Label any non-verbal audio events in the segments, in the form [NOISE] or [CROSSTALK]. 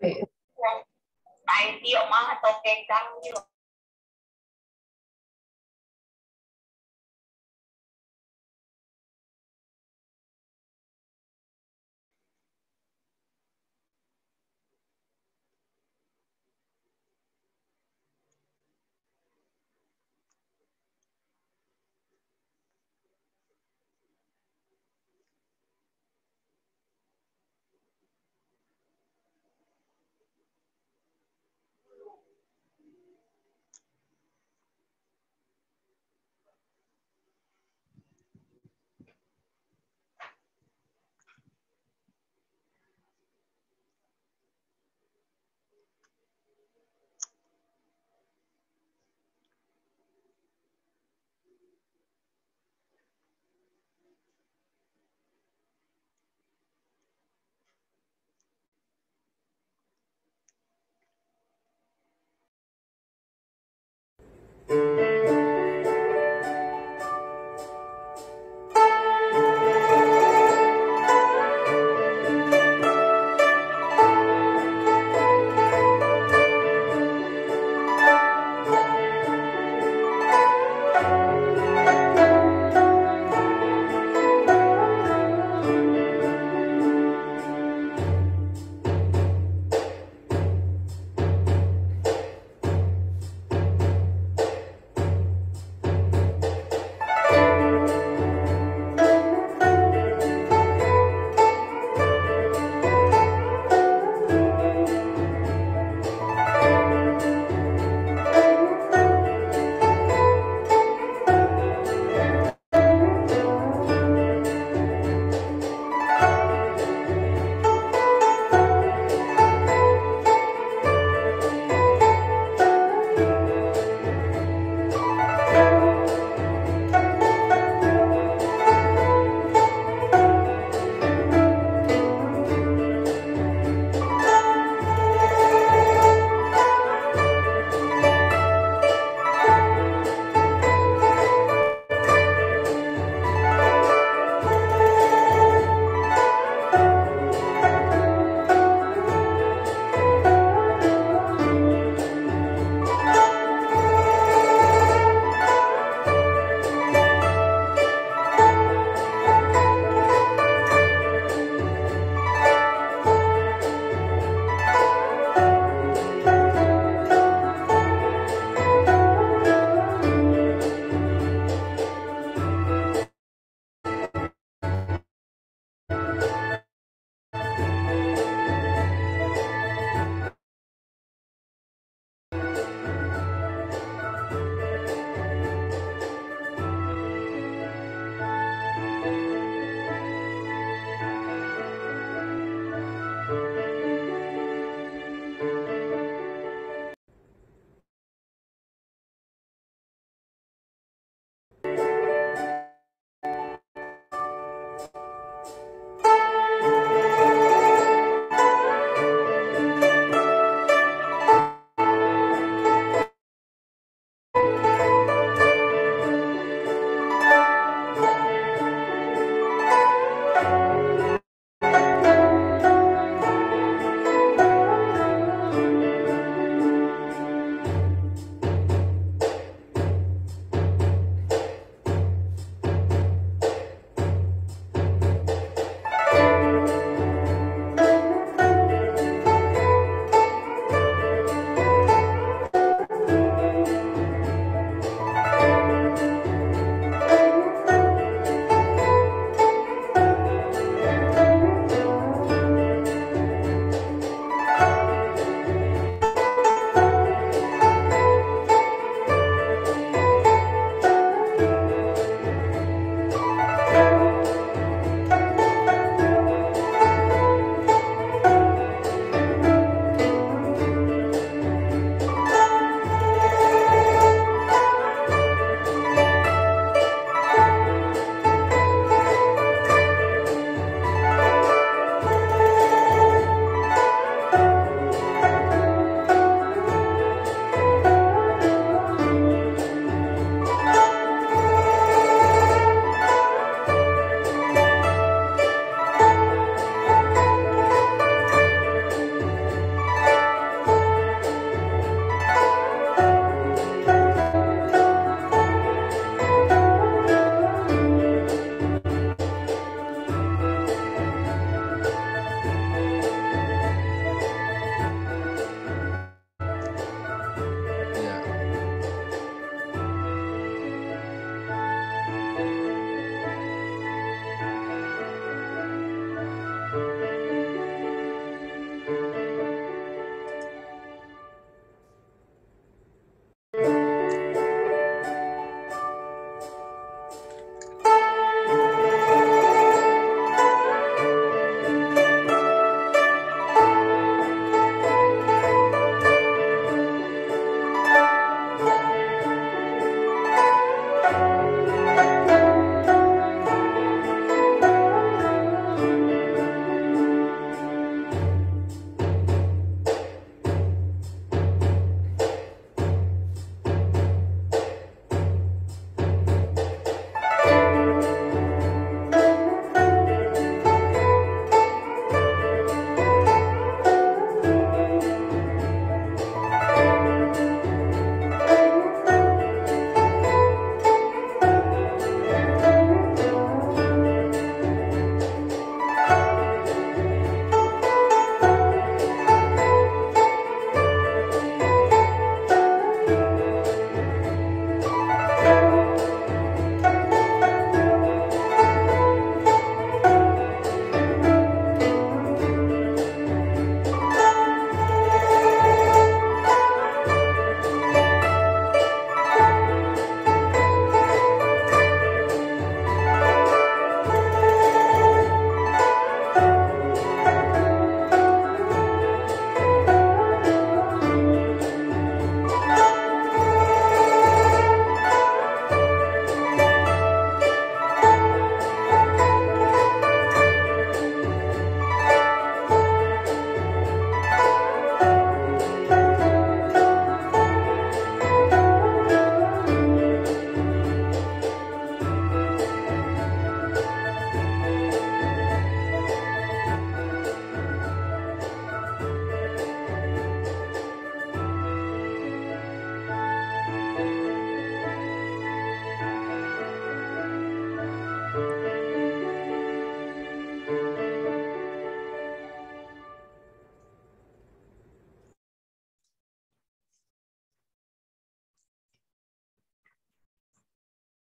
Kayak, kayak, kayak, kayak, kayak, kayak,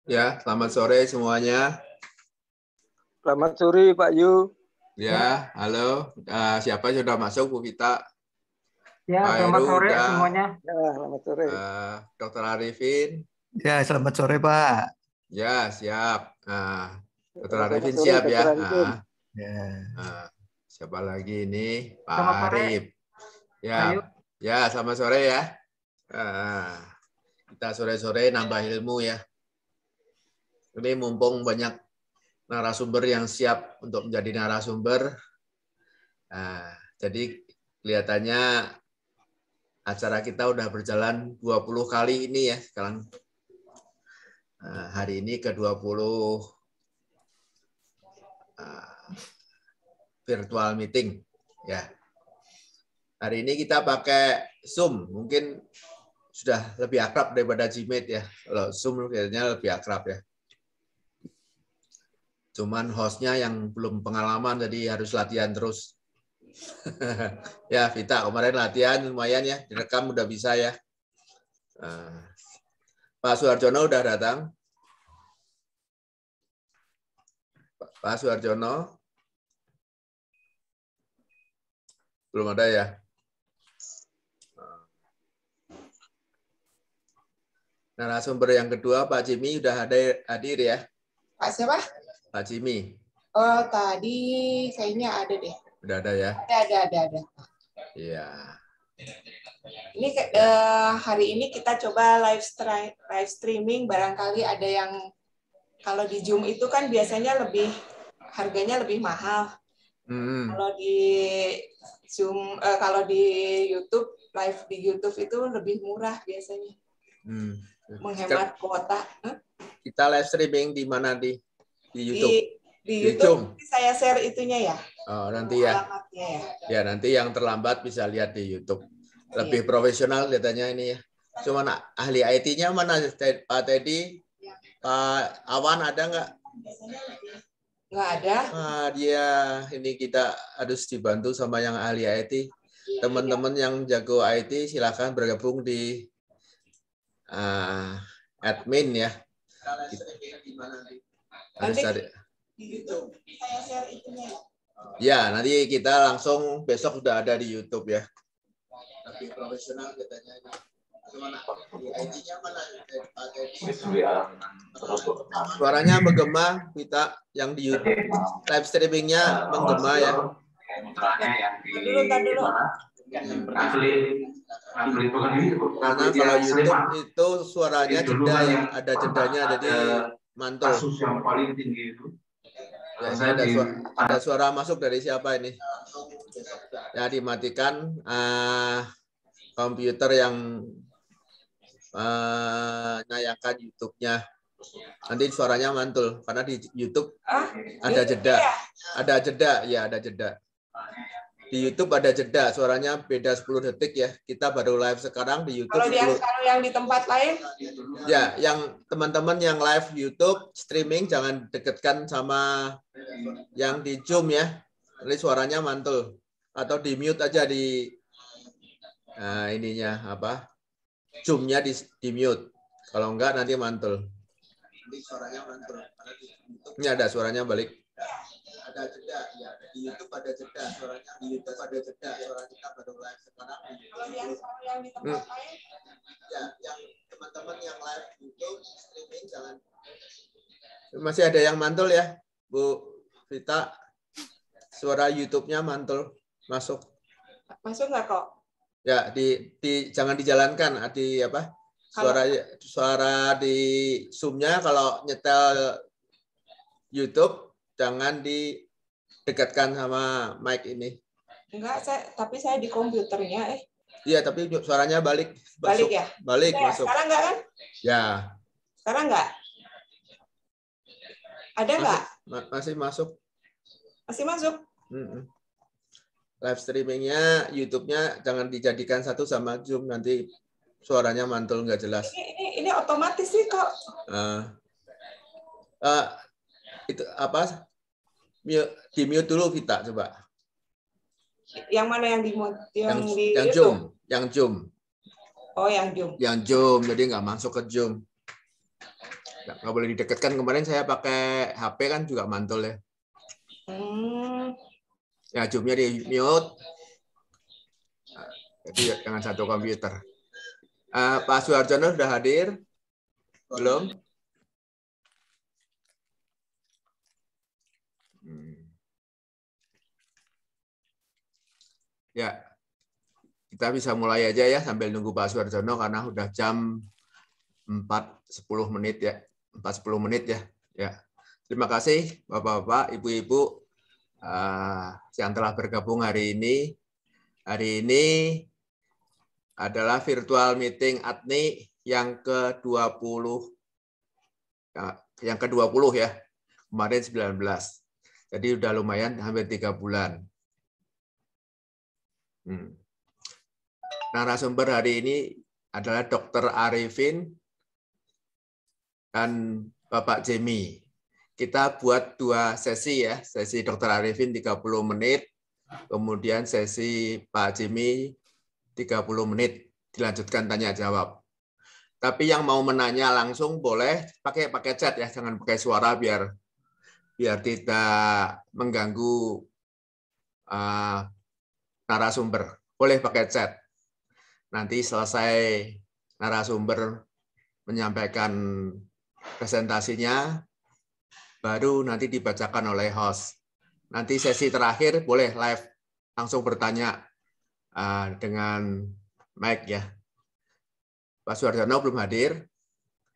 Ya, selamat sore semuanya. Selamat sore Pak Yu. Ya, halo. Uh, siapa sudah masuk Bu Vita? Ya, Pak selamat Heru, sore udah. semuanya. Ya, selamat sore. Uh, Dokter Arifin. Ya, selamat sore Pak. Ya, siap. Nah, dokter Arifin sore, siap ya. Nah, ya. Nah, siapa lagi ini? Pak selamat Arif. Sore. Ya, Ayu. ya, selamat sore ya. Uh, kita sore-sore nambah ilmu ya. Ini mumpung banyak narasumber yang siap untuk menjadi narasumber. Nah, jadi kelihatannya acara kita udah berjalan 20 kali ini ya sekarang. Nah, hari ini ke 20 uh, virtual meeting ya. Hari ini kita pakai Zoom. Mungkin sudah lebih akrab daripada Gmail ya. Kalau Zoom kayaknya lebih akrab ya. Cuman hostnya yang belum pengalaman jadi harus latihan terus. [LAUGHS] ya Vita kemarin latihan lumayan ya direkam udah bisa ya. uh, Pak Suarjono udah datang. Pak Suarjono belum ada ya. Nah, Narasumber yang kedua Pak Jimmy udah hadir, hadir ya. Pak siapa? Pak Cimi? Oh, tadi kayaknya ada deh. Udah ada ya? Ada, ada, ada. ada. Iya. Ini uh, hari ini kita coba live, live streaming, barangkali ada yang kalau di Zoom itu kan biasanya lebih harganya lebih mahal. Hmm. Kalau di Zoom, uh, kalau di YouTube live di YouTube itu lebih murah biasanya. Hmm. Menghemat kuota. Kita live streaming di mana di? di YouTube. Di, di, YouTube, saya share itunya ya. Oh, nanti ya. ya. Ya, nanti yang terlambat bisa lihat di YouTube. Iya. Lebih iya. profesional kelihatannya ini ya. Cuman ahli IT-nya mana Pak Teddy? Iya. Pak Awan ada nggak? Nggak ada. ah dia ini kita harus dibantu sama yang ahli IT. Iya, Teman-teman yang jago IT silahkan bergabung di uh, admin ya. Kita, Nanti di YouTube saya share itunya. Ya. ya, nanti kita langsung besok sudah ada di YouTube ya. Tapi profesional katanya ini. Suaranya menggema kita yang di YouTube. Live streamingnya menggema ya. yang di Karena kalau YouTube itu suaranya jeda ya, ada jedanya, jadi Mantul. Kasus yang paling tinggi itu. Ya, saya ada, suara, ada suara masuk dari siapa ini? Ya dimatikan uh, komputer yang uh, YouTube-nya. Nanti suaranya mantul karena di YouTube ada jeda. Iya. Ada jeda, ya ada jeda di YouTube ada jeda, suaranya beda 10 detik ya. Kita baru live sekarang di YouTube. Kalau yang yang di tempat lain? Ya, yang teman-teman yang live YouTube streaming jangan deketkan sama yang di Zoom ya. Ini suaranya mantul. Atau di mute aja di nah, ininya apa? Zoomnya nya di, di mute. Kalau enggak nanti mantul. Ini suaranya mantul. Ini ada suaranya balik. Ada jeda di YouTube pada jeda suaranya di YouTube pada jeda suara kita baru live sekarang kalau yang yang di tempat hmm. lain ya yang teman-teman yang live di YouTube streaming jangan masih ada yang mantul ya Bu Vita suara YouTube-nya mantul masuk masuk nggak kok ya di, di jangan dijalankan di apa suara kalau, suara di zoomnya kalau nyetel YouTube jangan di dekatkan sama mic ini. Enggak, saya tapi saya di komputernya eh. Iya, tapi suaranya balik. Balik ya? Balik ya, masuk. Sekarang enggak kan? Ya. Sekarang enggak? Ada enggak? Ma masih masuk. Masih masuk? Mm -mm. Live streamingnya, YouTube-nya jangan dijadikan satu sama Zoom nanti suaranya mantul nggak jelas. Ini, ini, ini otomatis sih kok. Uh, uh, itu apa? mute, di mute dulu kita coba. Yang mana yang di mute? Yang, yang di yang Zoom, yang Zoom. Oh, yang Zoom. Yang Zoom, jadi nggak masuk ke Zoom. Nggak, boleh didekatkan. Kemarin saya pakai HP kan juga mantul ya. Hmm. Ya, Zoom-nya di mute. Ah, jadi dengan satu komputer. Uh, Pak Suharjono sudah hadir? Belum? Ya, kita bisa mulai aja ya sambil nunggu Pak Suarjono karena sudah jam 4.10 menit ya. 4.10 menit ya. Ya. Terima kasih Bapak-bapak, Ibu-ibu uh, yang telah bergabung hari ini. Hari ini adalah virtual meeting ATNI yang ke-20 yang ke-20 ya. Kemarin 19. Jadi udah lumayan hampir tiga bulan. Hmm. Narasumber hari ini adalah Dr. Arifin dan Bapak Jemi. Kita buat dua sesi ya, sesi Dr. Arifin 30 menit, kemudian sesi Pak Jemi 30 menit, dilanjutkan tanya jawab. Tapi yang mau menanya langsung boleh pakai pakai chat ya, jangan pakai suara biar biar tidak mengganggu uh, narasumber. Boleh pakai chat. Nanti selesai narasumber menyampaikan presentasinya, baru nanti dibacakan oleh host. Nanti sesi terakhir boleh live langsung bertanya eh, dengan mic ya. Pak Suardono belum hadir.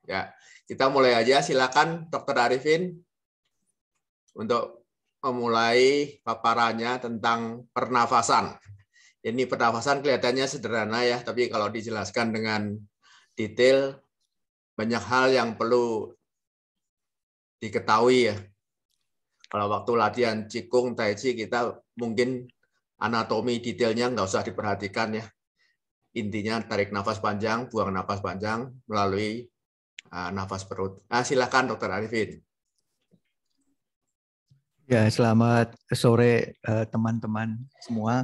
Ya, kita mulai aja. Silakan Dr Arifin untuk memulai paparannya tentang pernafasan. Ini pernafasan kelihatannya sederhana ya, tapi kalau dijelaskan dengan detail banyak hal yang perlu diketahui ya. Kalau waktu latihan cikung, tai chi kita mungkin anatomi detailnya nggak usah diperhatikan ya. Intinya tarik nafas panjang, buang nafas panjang melalui uh, nafas perut. Nah, silakan Dokter Arifin. Ya, selamat sore eh, teman-teman semua.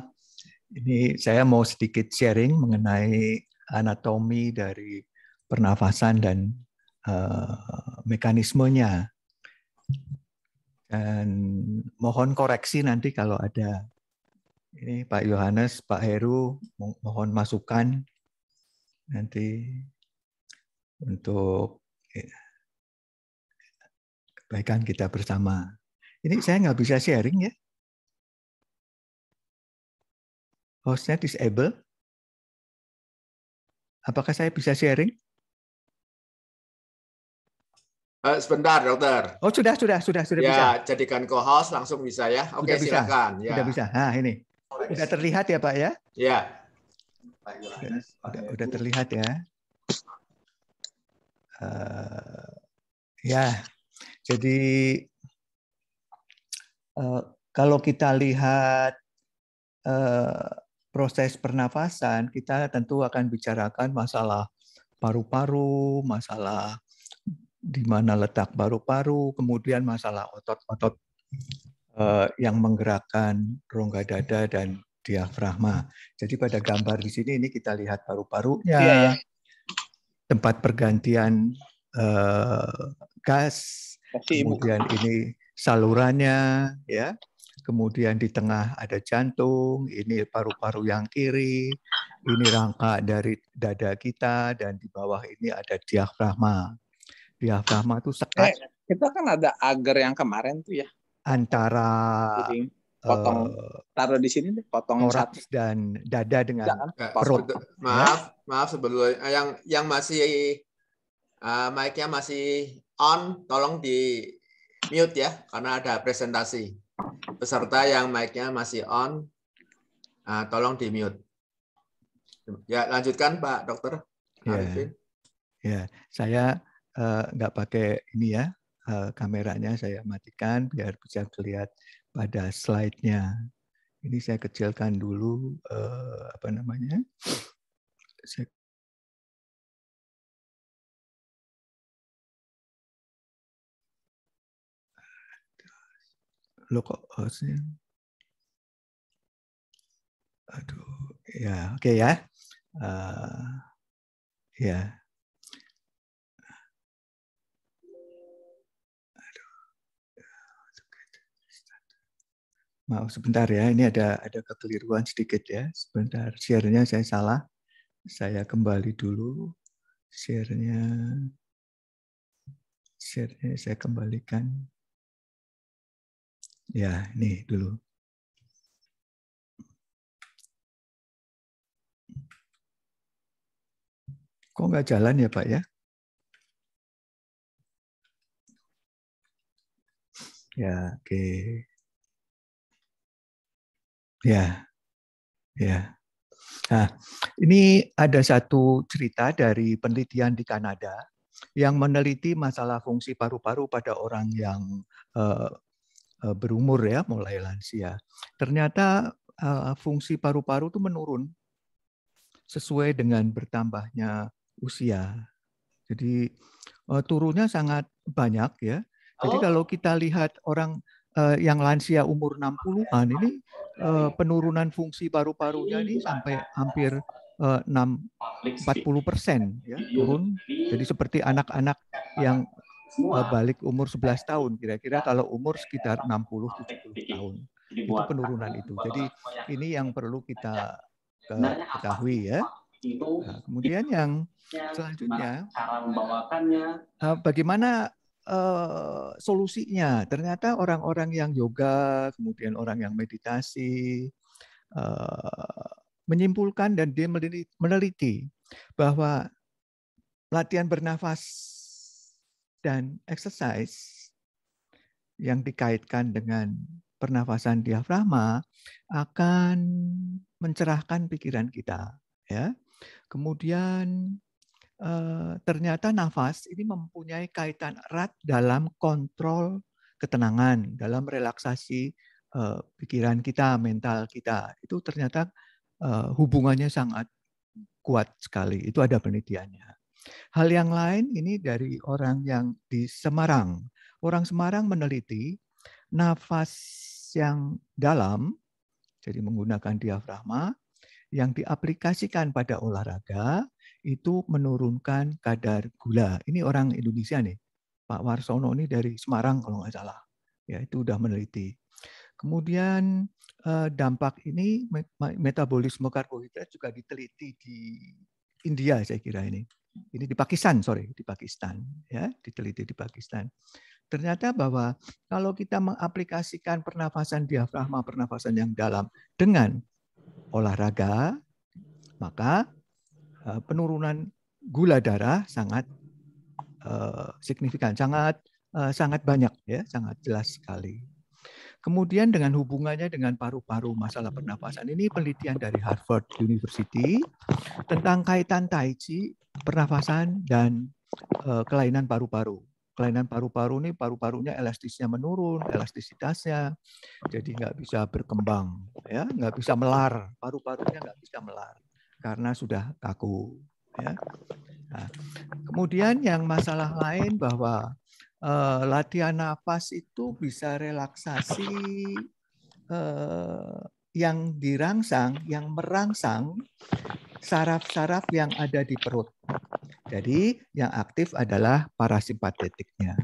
Ini saya mau sedikit sharing mengenai anatomi dari pernafasan dan uh, mekanismenya. Dan mohon koreksi nanti kalau ada ini Pak Yohanes, Pak Heru, mohon masukan nanti untuk eh, kebaikan kita bersama. Ini saya nggak bisa sharing ya. Hostnya disable. Apakah saya bisa sharing? Uh, sebentar, dokter. Oh, sudah, sudah, sudah, sudah ya, bisa. jadikan co-host langsung bisa ya. Oke, sudah bisa. silakan. Ya. Sudah bisa. Nah, ini. Sudah terlihat ya, Pak ya? Ya. Sudah sudah terlihat ya. Uh, ya, jadi Eh, kalau kita lihat eh, proses pernafasan, kita tentu akan bicarakan masalah paru-paru, masalah di mana letak paru-paru, kemudian masalah otot-otot eh, yang menggerakkan rongga dada dan diafragma. Jadi pada gambar di sini ini kita lihat paru-parunya, tempat pergantian gas, kemudian ini salurannya, ya. Kemudian di tengah ada jantung, ini paru-paru yang kiri, ini rangka dari dada kita, dan di bawah ini ada diafragma. Diafragma itu sekat. Eh, kita kan ada agar yang kemarin tuh ya. Antara eh, potong uh, taruh di sini deh potong satu dan dada dengan Jangan, perut. Ya. Maaf, maaf sebelum eh, yang yang masih uh, mic-nya masih on, tolong di mute ya, karena ada presentasi. Peserta yang mic-nya masih on, uh, tolong di mute. Ya, lanjutkan Pak Dokter. Ya, yeah. saya eh, nggak uh, pakai ini ya, uh, kameranya saya matikan biar bisa terlihat pada slide-nya. Ini saya kecilkan dulu, uh, apa namanya, saya lo kok harusnya aduh ya oke okay ya uh, ya aduh. Ya, Maaf sebentar ya, ini ada ada kekeliruan sedikit ya. Sebentar, share-nya saya salah. Saya kembali dulu share-nya. Share-nya saya kembalikan. Ya, ini dulu. Kok nggak jalan ya Pak ya? Ya, oke. Okay. Ya, ya. Nah, ini ada satu cerita dari penelitian di Kanada yang meneliti masalah fungsi paru-paru pada orang yang uh, Eh, berumur ya, mulai lansia. Ternyata eh, fungsi paru-paru itu menurun sesuai dengan bertambahnya usia. Jadi eh, turunnya sangat banyak ya. Jadi oh. kalau kita lihat orang yang lansia umur 60-an ini penurunan fungsi paru-parunya ini sampai hampir 6, persen ya turun. Jadi seperti anak-anak yang semua. balik umur 11 tahun kira-kira kalau umur sekitar 60 70 tahun. Itu penurunan itu. Jadi ini yang perlu kita ketahui ya. Nah, kemudian yang selanjutnya bagaimana uh, solusinya? Ternyata orang-orang yang yoga, kemudian orang yang meditasi uh, menyimpulkan dan dia meneliti bahwa latihan bernafas dan exercise yang dikaitkan dengan pernafasan diafragma akan mencerahkan pikiran kita ya kemudian eh, ternyata nafas ini mempunyai kaitan erat dalam kontrol ketenangan dalam relaksasi eh, pikiran kita mental kita itu ternyata eh, hubungannya sangat kuat sekali itu ada penelitiannya Hal yang lain ini dari orang yang di Semarang. Orang Semarang meneliti nafas yang dalam, jadi menggunakan diafragma, yang diaplikasikan pada olahraga itu menurunkan kadar gula. Ini orang Indonesia nih, Pak Warsono ini dari Semarang kalau nggak salah. Ya itu sudah meneliti. Kemudian eh, dampak ini metabolisme karbohidrat juga diteliti di India saya kira ini ini di Pakistan, sorry, di Pakistan, ya, diteliti di Pakistan. Ternyata bahwa kalau kita mengaplikasikan pernafasan diafragma, pernafasan yang dalam dengan olahraga, maka eh, penurunan gula darah sangat eh, signifikan, sangat eh, sangat banyak, ya, sangat jelas sekali. Kemudian dengan hubungannya dengan paru-paru masalah pernapasan. Ini penelitian dari Harvard University tentang kaitan tai chi, pernafasan dan e, kelainan paru-paru. Kelainan paru-paru ini paru-parunya elastisnya menurun, elastisitasnya jadi nggak bisa berkembang, ya nggak bisa melar, paru-parunya nggak bisa melar karena sudah kaku. Ya. Nah, kemudian yang masalah lain bahwa uh, latihan nafas itu bisa relaksasi uh, yang dirangsang, yang merangsang saraf-saraf yang ada di perut. Jadi yang aktif adalah parasimpatetiknya.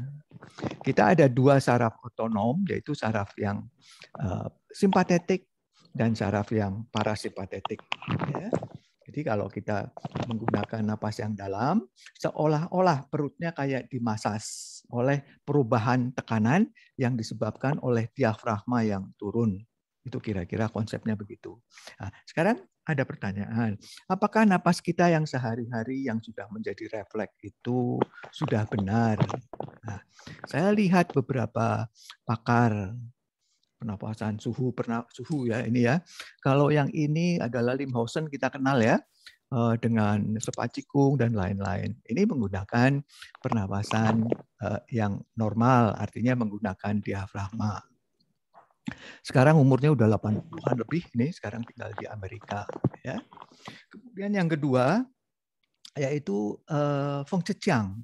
Kita ada dua saraf otonom, yaitu saraf yang uh, simpatetik dan saraf yang parasimpatetik. Ya. Jadi kalau kita menggunakan napas yang dalam, seolah-olah perutnya kayak dimasas oleh perubahan tekanan yang disebabkan oleh diafragma yang turun. Itu kira-kira konsepnya begitu. Nah, sekarang ada pertanyaan, apakah napas kita yang sehari-hari yang sudah menjadi refleks itu sudah benar? Nah, saya lihat beberapa pakar pernapasan suhu pernah suhu ya ini ya. Kalau yang ini adalah Limhausen kita kenal ya. Eh, dengan sepacikung dan lain-lain. Ini menggunakan pernapasan eh, yang normal, artinya menggunakan diafragma. Sekarang umurnya udah 80-an lebih, ini sekarang tinggal di Amerika. Ya. Kemudian yang kedua, yaitu uh, Feng Zhejiang.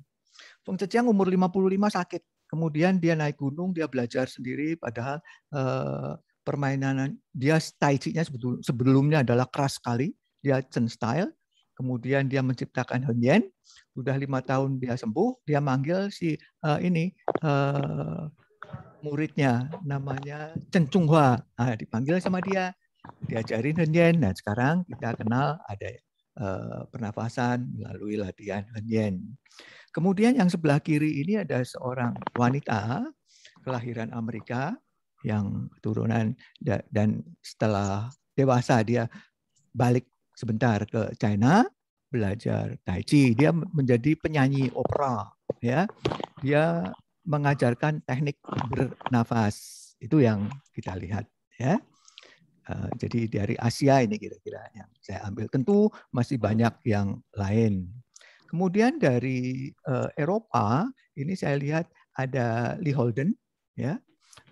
Feng Zhejiang umur 55 sakit. Kemudian dia naik gunung, dia belajar sendiri padahal uh, permainan dia tai chi-nya sebelumnya adalah keras sekali dia Chen style, kemudian dia menciptakan Henyen, sudah lima tahun dia sembuh, dia manggil si uh, ini uh, muridnya namanya Chen Chunghua, nah, dipanggil sama dia, diajarin Henyen. Nah sekarang kita kenal ada uh, pernafasan melalui latihan Henyen. Kemudian yang sebelah kiri ini ada seorang wanita kelahiran Amerika yang turunan dan setelah dewasa dia balik sebentar ke China belajar tai chi. Dia menjadi penyanyi opera, ya. Dia mengajarkan teknik bernafas. Itu yang kita lihat, ya. Eh, jadi dari Asia ini kira-kira yang saya ambil. Tentu masih banyak yang lain. Kemudian dari eh, Eropa ini saya lihat ada Lee Holden, ya.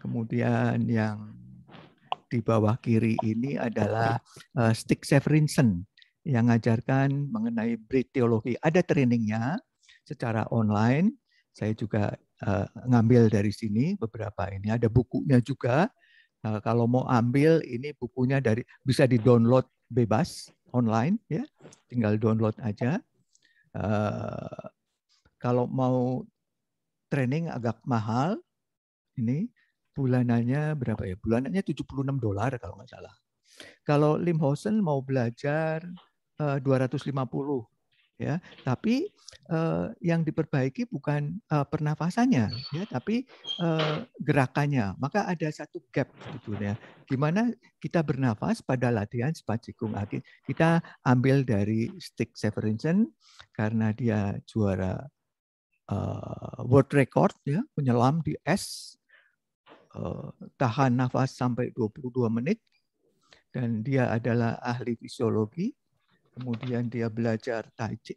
Kemudian yang di bawah kiri ini adalah uh, Stig Severinsen yang mengajarkan mengenai breed teologi. Ada trainingnya secara online. Saya juga uh, ngambil dari sini beberapa ini. Ada bukunya juga. Uh, kalau mau ambil ini bukunya dari bisa di download bebas online ya. Tinggal download aja. Uh, kalau mau training agak mahal ini bulanannya berapa ya? Bulanannya 76 dolar kalau nggak salah. Kalau Lim Hosen mau belajar eh, uh, 250 ya, tapi eh, yang diperbaiki bukan uh, pernafasannya ya, tapi gerakannya. Maka ada satu gap sebetulnya di mana kita bernafas pada latihan sepat cikung Kita ambil dari Stick Severinsen karena dia juara uh, world record ya, menyelam di es Eh, tahan nafas sampai 22 menit dan dia adalah ahli fisiologi. Kemudian dia belajar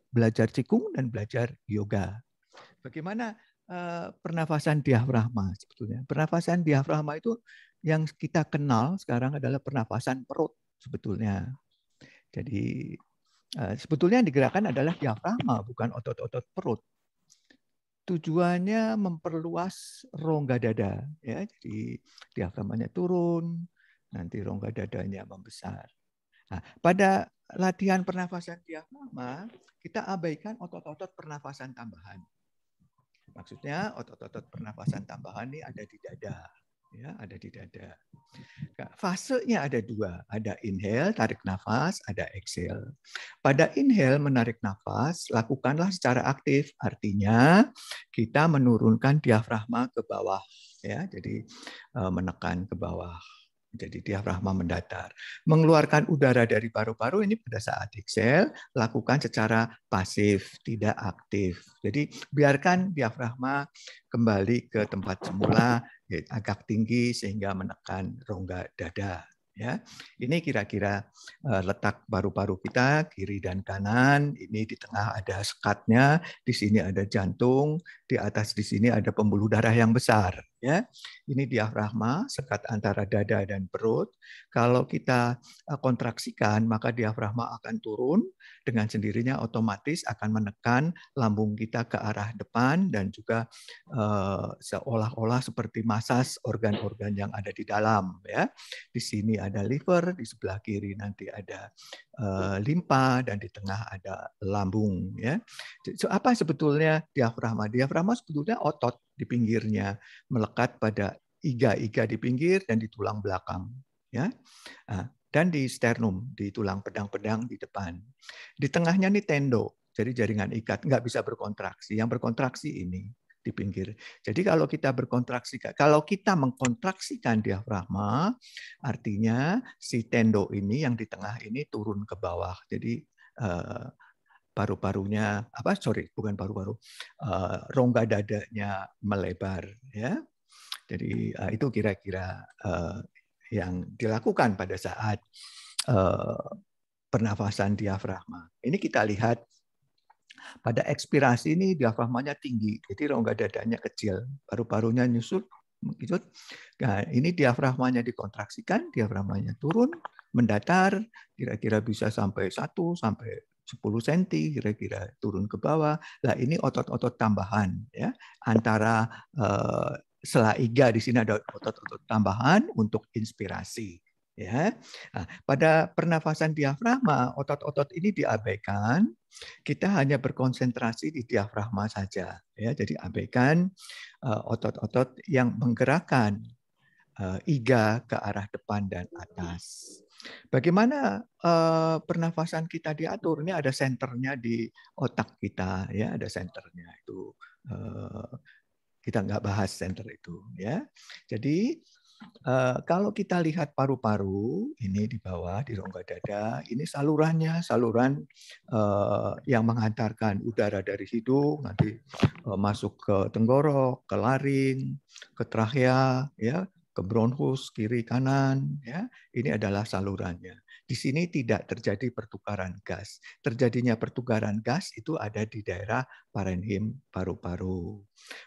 belajar cikung dan belajar yoga. Bagaimana uh, pernafasan diafragma sebetulnya? Pernafasan diafragma itu yang kita kenal sekarang adalah pernafasan perut sebetulnya. Jadi eh, sebetulnya yang digerakkan adalah diafragma bukan otot-otot perut tujuannya memperluas rongga dada ya jadi diaframanya turun nanti rongga dadanya membesar nah, pada latihan pernafasan diafragma kita abaikan otot-otot pernafasan tambahan maksudnya otot-otot pernafasan tambahan ini ada di dada ya ada di dada. Nah, fasenya ada dua, ada inhale tarik nafas, ada exhale. Pada inhale menarik nafas lakukanlah secara aktif, artinya kita menurunkan diafragma ke bawah, ya jadi e, menekan ke bawah. Jadi diafragma mendatar. Mengeluarkan udara dari paru-paru ini pada saat exhale lakukan secara pasif, tidak aktif. Jadi biarkan diafragma kembali ke tempat semula agak tinggi sehingga menekan rongga dada ya. Ini kira-kira eh, letak paru-paru kita kiri dan kanan. Ini di tengah ada sekatnya, di sini ada jantung, di atas di sini ada pembuluh darah yang besar ya. Ini diafragma, sekat antara dada dan perut. Kalau kita e, kontraksikan, maka diafragma akan turun dengan sendirinya otomatis akan menekan lambung kita ke arah depan dan juga e, seolah-olah seperti masas organ-organ yang ada di dalam. Ya, di sini ada liver, di sebelah kiri nanti ada e, limpa dan di tengah ada lambung. Ya, so, apa sebetulnya diafragma? Diafragma sebetulnya otot di pinggirnya melekat pada iga-iga di pinggir dan di tulang belakang ya ah, dan di sternum di tulang pedang-pedang di depan di tengahnya ini tendo jadi jaringan ikat nggak bisa berkontraksi yang berkontraksi ini di pinggir. Jadi kalau kita berkontraksi, kalau kita mengkontraksikan diafragma, artinya si tendo ini yang di tengah ini turun ke bawah. Jadi eh, paru-parunya apa sorry bukan paru-paru eh, rongga dadanya melebar ya. Jadi eh, itu kira-kira yang dilakukan pada saat eh, pernafasan diafragma. Ini kita lihat pada ekspirasi ini diafragmanya tinggi, jadi rongga dadanya kecil, paru-parunya nyusut, mengikut. Nah, ini diafragmanya dikontraksikan, diafragmanya turun, mendatar, kira-kira bisa sampai 1 sampai 10 cm, kira-kira turun ke bawah. Nah, ini otot-otot tambahan ya antara eh, selah iga di sini ada otot-otot tambahan untuk inspirasi. Ya, nah, pada pernafasan diafragma otot-otot ini diabaikan. Kita hanya berkonsentrasi di diafragma saja. Ya, jadi abaikan eh, otot-otot yang menggerakkan eh, iga ke arah depan dan atas. Bagaimana uh, pernafasan kita diatur? Ini ada senternya di otak kita, ya, ada senternya itu kita nggak bahas center itu ya. Jadi eh, kalau kita lihat paru-paru ini di bawah di rongga dada, ini salurannya saluran eh, yang menghantarkan udara dari hidung nanti eh, masuk ke tenggorok, ke laring, ke trachea, ya, ke bronkus kiri kanan, ya. Ini adalah salurannya. Di sini tidak terjadi pertukaran gas. Terjadinya pertukaran gas itu ada di daerah parenhim paru-paru.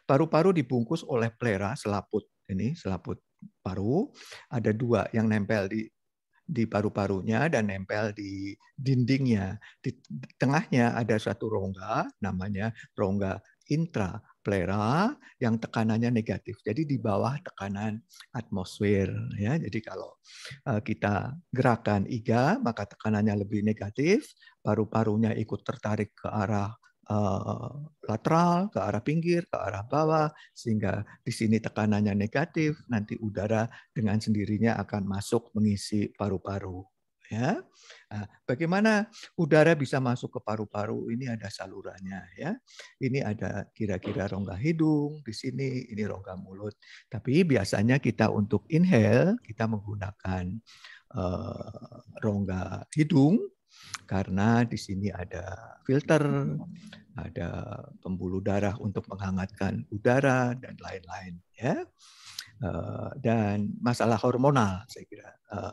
Paru-paru dibungkus oleh plera selaput. Ini selaput paru. Ada dua yang nempel di di paru-parunya dan nempel di dindingnya. Di tengahnya ada satu rongga namanya rongga intra plera yang tekanannya negatif. Jadi di bawah tekanan atmosfer ya. Jadi kalau eh, kita gerakan iga maka tekanannya lebih negatif, paru-parunya ikut tertarik ke arah eh, lateral, ke arah pinggir, ke arah bawah, sehingga di sini tekanannya negatif, nanti udara dengan sendirinya akan masuk mengisi paru-paru. Ya, Nah, bagaimana udara bisa masuk ke paru-paru? Ini ada salurannya ya. Ini ada kira-kira rongga hidung di sini, ini rongga mulut. Tapi biasanya kita untuk inhale kita menggunakan uh, rongga hidung karena di sini ada filter, ada pembuluh darah untuk menghangatkan udara dan lain-lain ya. Eh, dan masalah hormonal saya kira uh, eh,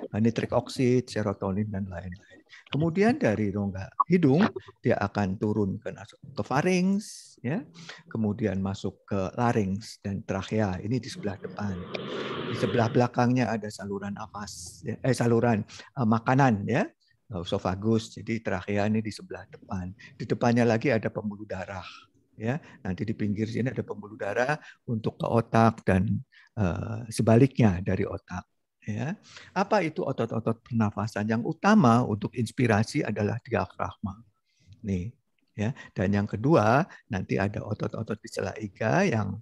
eh, nitrik oksid, serotonin dan lain-lain. Kemudian dari rongga hidung dia akan turun ke ke ya, kemudian masuk ke larynx dan trachea. Ini di sebelah depan. Di sebelah belakangnya ada saluran nafas ya, eh saluran uh, makanan ya, esofagus. Jadi trachea ini di sebelah depan. Di depannya lagi ada pembuluh darah ya nanti di pinggir sini ada pembuluh darah untuk ke otak dan uh, sebaliknya dari otak ya apa itu otot-otot pernafasan yang utama untuk inspirasi adalah diafragma nih ya dan yang kedua nanti ada otot-otot di sela iga yang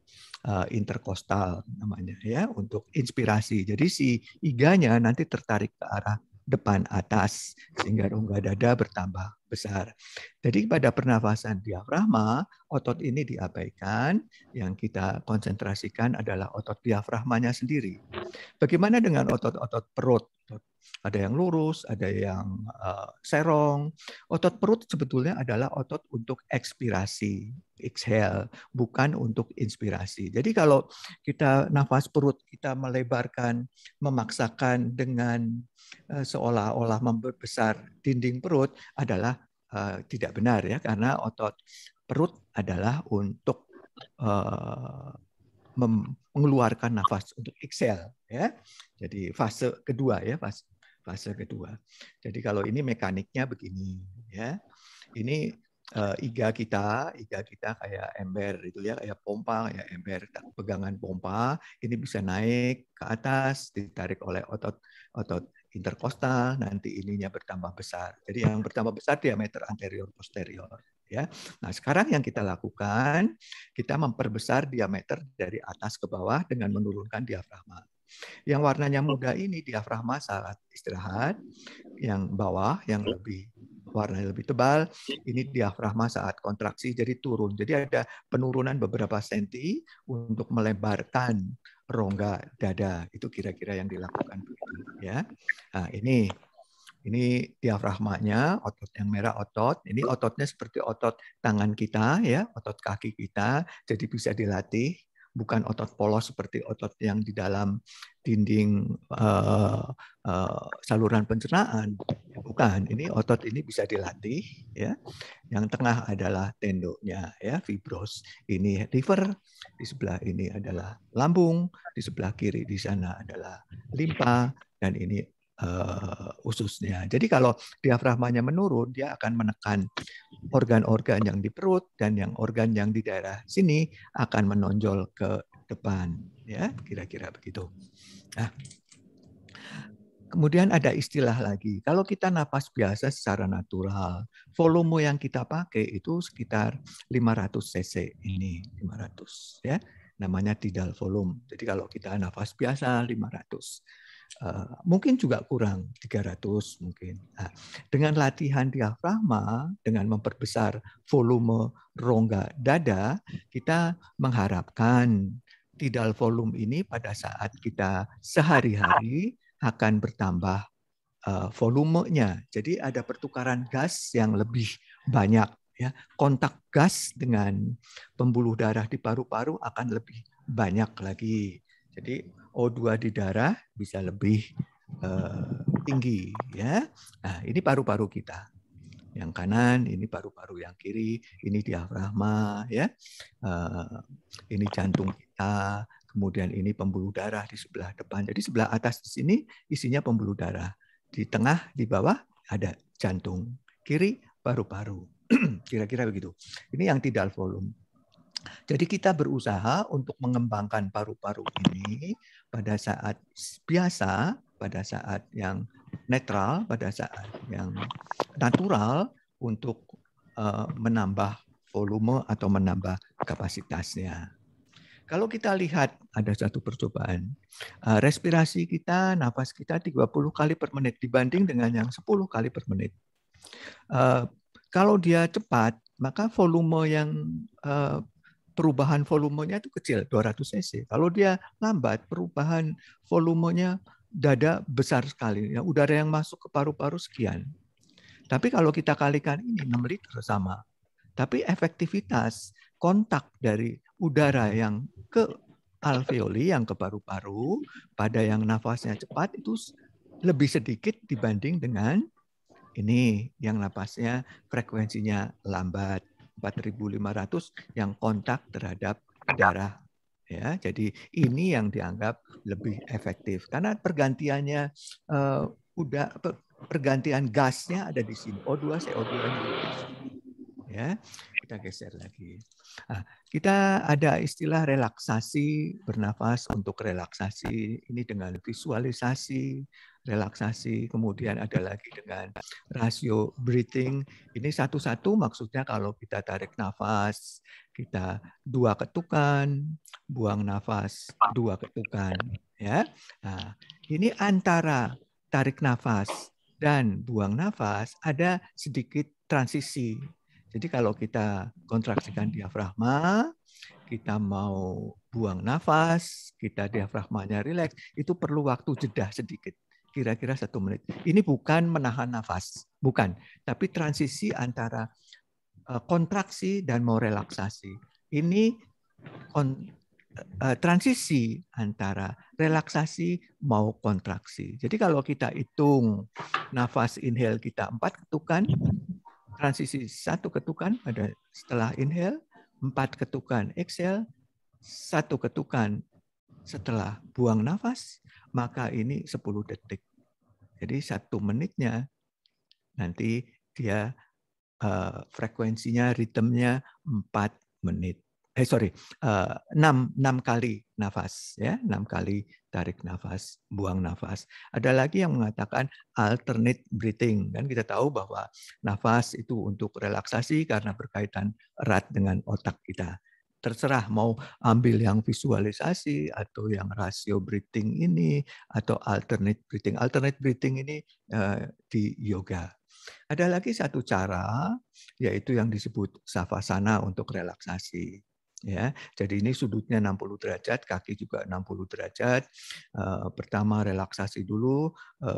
uh, interkostal namanya ya untuk inspirasi jadi si iganya nanti tertarik ke arah depan atas sehingga rongga dada bertambah besar. Jadi pada pernafasan diafragma, otot ini diabaikan, yang kita konsentrasikan adalah otot diafragmanya sendiri. Bagaimana dengan otot-otot perut? Ada yang lurus, ada yang eh, serong. Otot perut sebetulnya adalah otot untuk ekspirasi, exhale, bukan untuk inspirasi. Jadi kalau kita nafas perut kita melebarkan, memaksakan dengan eh, seolah-olah membesar dinding perut adalah uh, tidak benar ya karena otot perut adalah untuk uh, mengeluarkan nafas untuk exhale ya. Jadi fase kedua ya, fase, fase kedua. Jadi kalau ini mekaniknya begini ya. Ini uh, iga kita, iga kita kayak ember itu ya, kayak pompa, ya ember pegangan pompa, ini bisa naik ke atas ditarik oleh otot otot interkostal, nanti ininya bertambah besar. Jadi yang bertambah besar diameter anterior posterior ya. Nah, sekarang yang kita lakukan, kita memperbesar diameter dari atas ke bawah dengan menurunkan diafragma. Yang warnanya muda ini diafragma saat istirahat, yang bawah yang lebih warnanya lebih tebal, ini diafragma saat kontraksi jadi turun. Jadi ada penurunan beberapa senti untuk melebarkan rongga dada itu kira-kira yang dilakukan ya nah, ini ini diafragmanya otot yang merah otot ini ototnya seperti otot tangan kita ya otot kaki kita jadi bisa dilatih bukan otot polos seperti otot yang di dalam dinding uh, uh, saluran pencernaan. Bukan, ini otot ini bisa dilatih ya. Yang tengah adalah tendonya ya, fibros. Ini liver, di sebelah ini adalah lambung, di sebelah kiri di sana adalah limpa dan ini uh, ususnya. Jadi kalau diafragmanya menurun, dia akan menekan organ-organ yang di perut dan yang organ yang di daerah sini akan menonjol ke depan, ya kira-kira begitu. Nah, kemudian ada istilah lagi. Kalau kita nafas biasa secara natural, volume yang kita pakai itu sekitar 500 cc ini, 500 ya namanya tidal volume. Jadi kalau kita nafas biasa 500 Eh, mungkin juga kurang 300 mungkin. Nah, dengan latihan diafragma, dengan memperbesar volume rongga dada, kita mengharapkan tidal volume ini pada saat kita sehari-hari akan bertambah eh, volumenya. Jadi ada pertukaran gas yang lebih banyak ya. Kontak gas dengan pembuluh darah di paru-paru akan lebih banyak lagi. Jadi O2 di darah bisa lebih eh, tinggi ya. Nah, ini paru-paru kita. Yang kanan ini paru-paru yang kiri, ini diafragma ya. Eh, ini jantung kita, kemudian ini pembuluh darah di sebelah depan. Jadi sebelah atas di sini isinya pembuluh darah. Di tengah di bawah ada jantung. Kiri paru-paru. [CLEARS THROAT] Kira-kira begitu. Ini yang tidak volume. Jadi kita berusaha untuk mengembangkan paru-paru ini pada saat biasa, pada saat yang netral, pada saat yang natural untuk eh, menambah volume atau menambah kapasitasnya. Kalau kita lihat ada satu percobaan, eh, respirasi kita, nafas kita 30 kali per menit dibanding dengan yang 10 kali per menit. Eh, kalau dia cepat, maka volume yang perubahan volumenya itu kecil 200 cc. Kalau dia lambat perubahan volumenya dada besar sekali. Ya, udara yang masuk ke paru-paru sekian. Tapi kalau kita kalikan ini 6 liter sama. Tapi efektivitas kontak dari udara yang ke alveoli yang ke paru-paru pada yang nafasnya cepat itu lebih sedikit dibanding dengan ini yang nafasnya frekuensinya lambat. 4.500 yang kontak terhadap darah ya. Jadi ini yang dianggap lebih efektif karena pergantiannya uh, udah pergantian gasnya ada di sini O2 CO2 -nya. ya. Kita geser lagi. Nah, kita ada istilah relaksasi bernafas untuk relaksasi ini dengan visualisasi relaksasi, kemudian ada lagi dengan rasio breathing. Ini satu-satu maksudnya kalau kita tarik nafas, kita dua ketukan, buang nafas dua ketukan. Ya, nah, ini antara tarik nafas dan buang nafas ada sedikit transisi. Jadi kalau kita kontraksikan diafragma, kita mau buang nafas, kita diafragmanya rileks, itu perlu waktu jeda sedikit kira-kira satu menit. Ini bukan menahan nafas, bukan, tapi transisi antara e, kontraksi dan mau relaksasi. Ini e, transisi antara relaksasi mau kontraksi. Jadi kalau kita hitung nafas inhale kita empat ketukan, transisi satu ketukan pada setelah inhale, empat ketukan exhale, satu ketukan setelah buang nafas, maka ini 10 detik. Jadi satu menitnya nanti dia uh, frekuensinya, ritmenya 4 menit. Eh sorry, uh, 6, 6 kali nafas. ya 6 kali tarik nafas, buang nafas. Ada lagi yang mengatakan alternate breathing. Dan kita tahu bahwa nafas itu untuk relaksasi karena berkaitan erat dengan otak kita terserah mau ambil yang visualisasi atau yang rasio breathing ini atau alternate breathing. Alternate breathing ini uh, di yoga. Ada lagi satu cara yaitu yang disebut savasana untuk relaksasi. Ya, jadi ini sudutnya 60 derajat, kaki juga 60 derajat. E, pertama relaksasi dulu, e,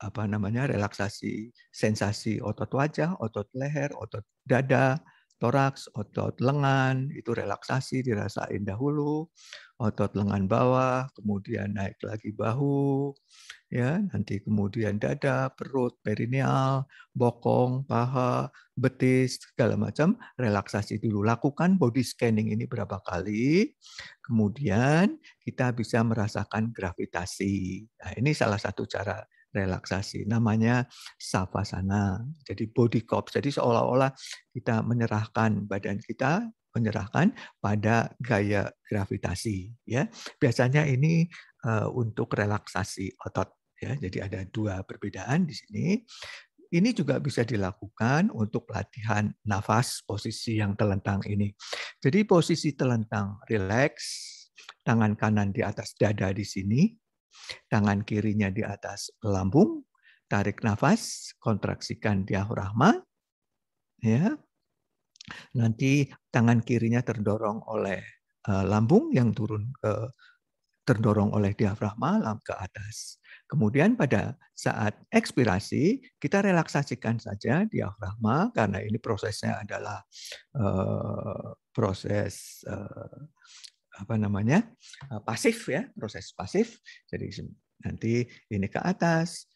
apa namanya relaksasi sensasi otot wajah, otot leher, otot dada, toraks, otot lengan, itu relaksasi dirasain dahulu, otot lengan bawah, kemudian naik lagi bahu, ya, nanti kemudian dada, perut, perineal, bokong, paha, betis, segala macam, relaksasi dulu. Lakukan body scanning ini berapa kali, kemudian kita bisa merasakan gravitasi. Nah, ini salah satu cara relaksasi. Namanya savasana, jadi body corps. Jadi seolah-olah kita menyerahkan badan kita menyerahkan pada gaya gravitasi ya biasanya ini eh, untuk relaksasi otot ya jadi ada dua perbedaan di sini ini juga bisa dilakukan untuk latihan nafas posisi yang telentang ini. Jadi posisi telentang relax, tangan kanan di atas dada di sini, Tangan kirinya di atas lambung, tarik nafas, kontraksikan diafragma. Ya. Nanti tangan kirinya terdorong oleh eh, lambung yang turun ke terdorong oleh diafragma ke atas. Kemudian pada saat ekspirasi kita relaksasikan saja diafragma karena ini prosesnya adalah uh, proses uh, apa namanya eh, pasif ya proses pasif jadi nanti ini ke atas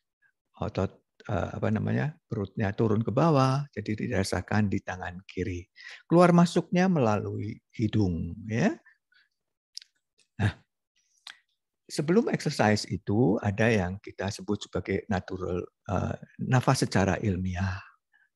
otot eh, apa namanya perutnya turun ke bawah jadi dirasakan di tangan kiri keluar masuknya melalui hidung ya nah sebelum exercise itu ada yang kita sebut sebagai natural eh, nafas secara ilmiah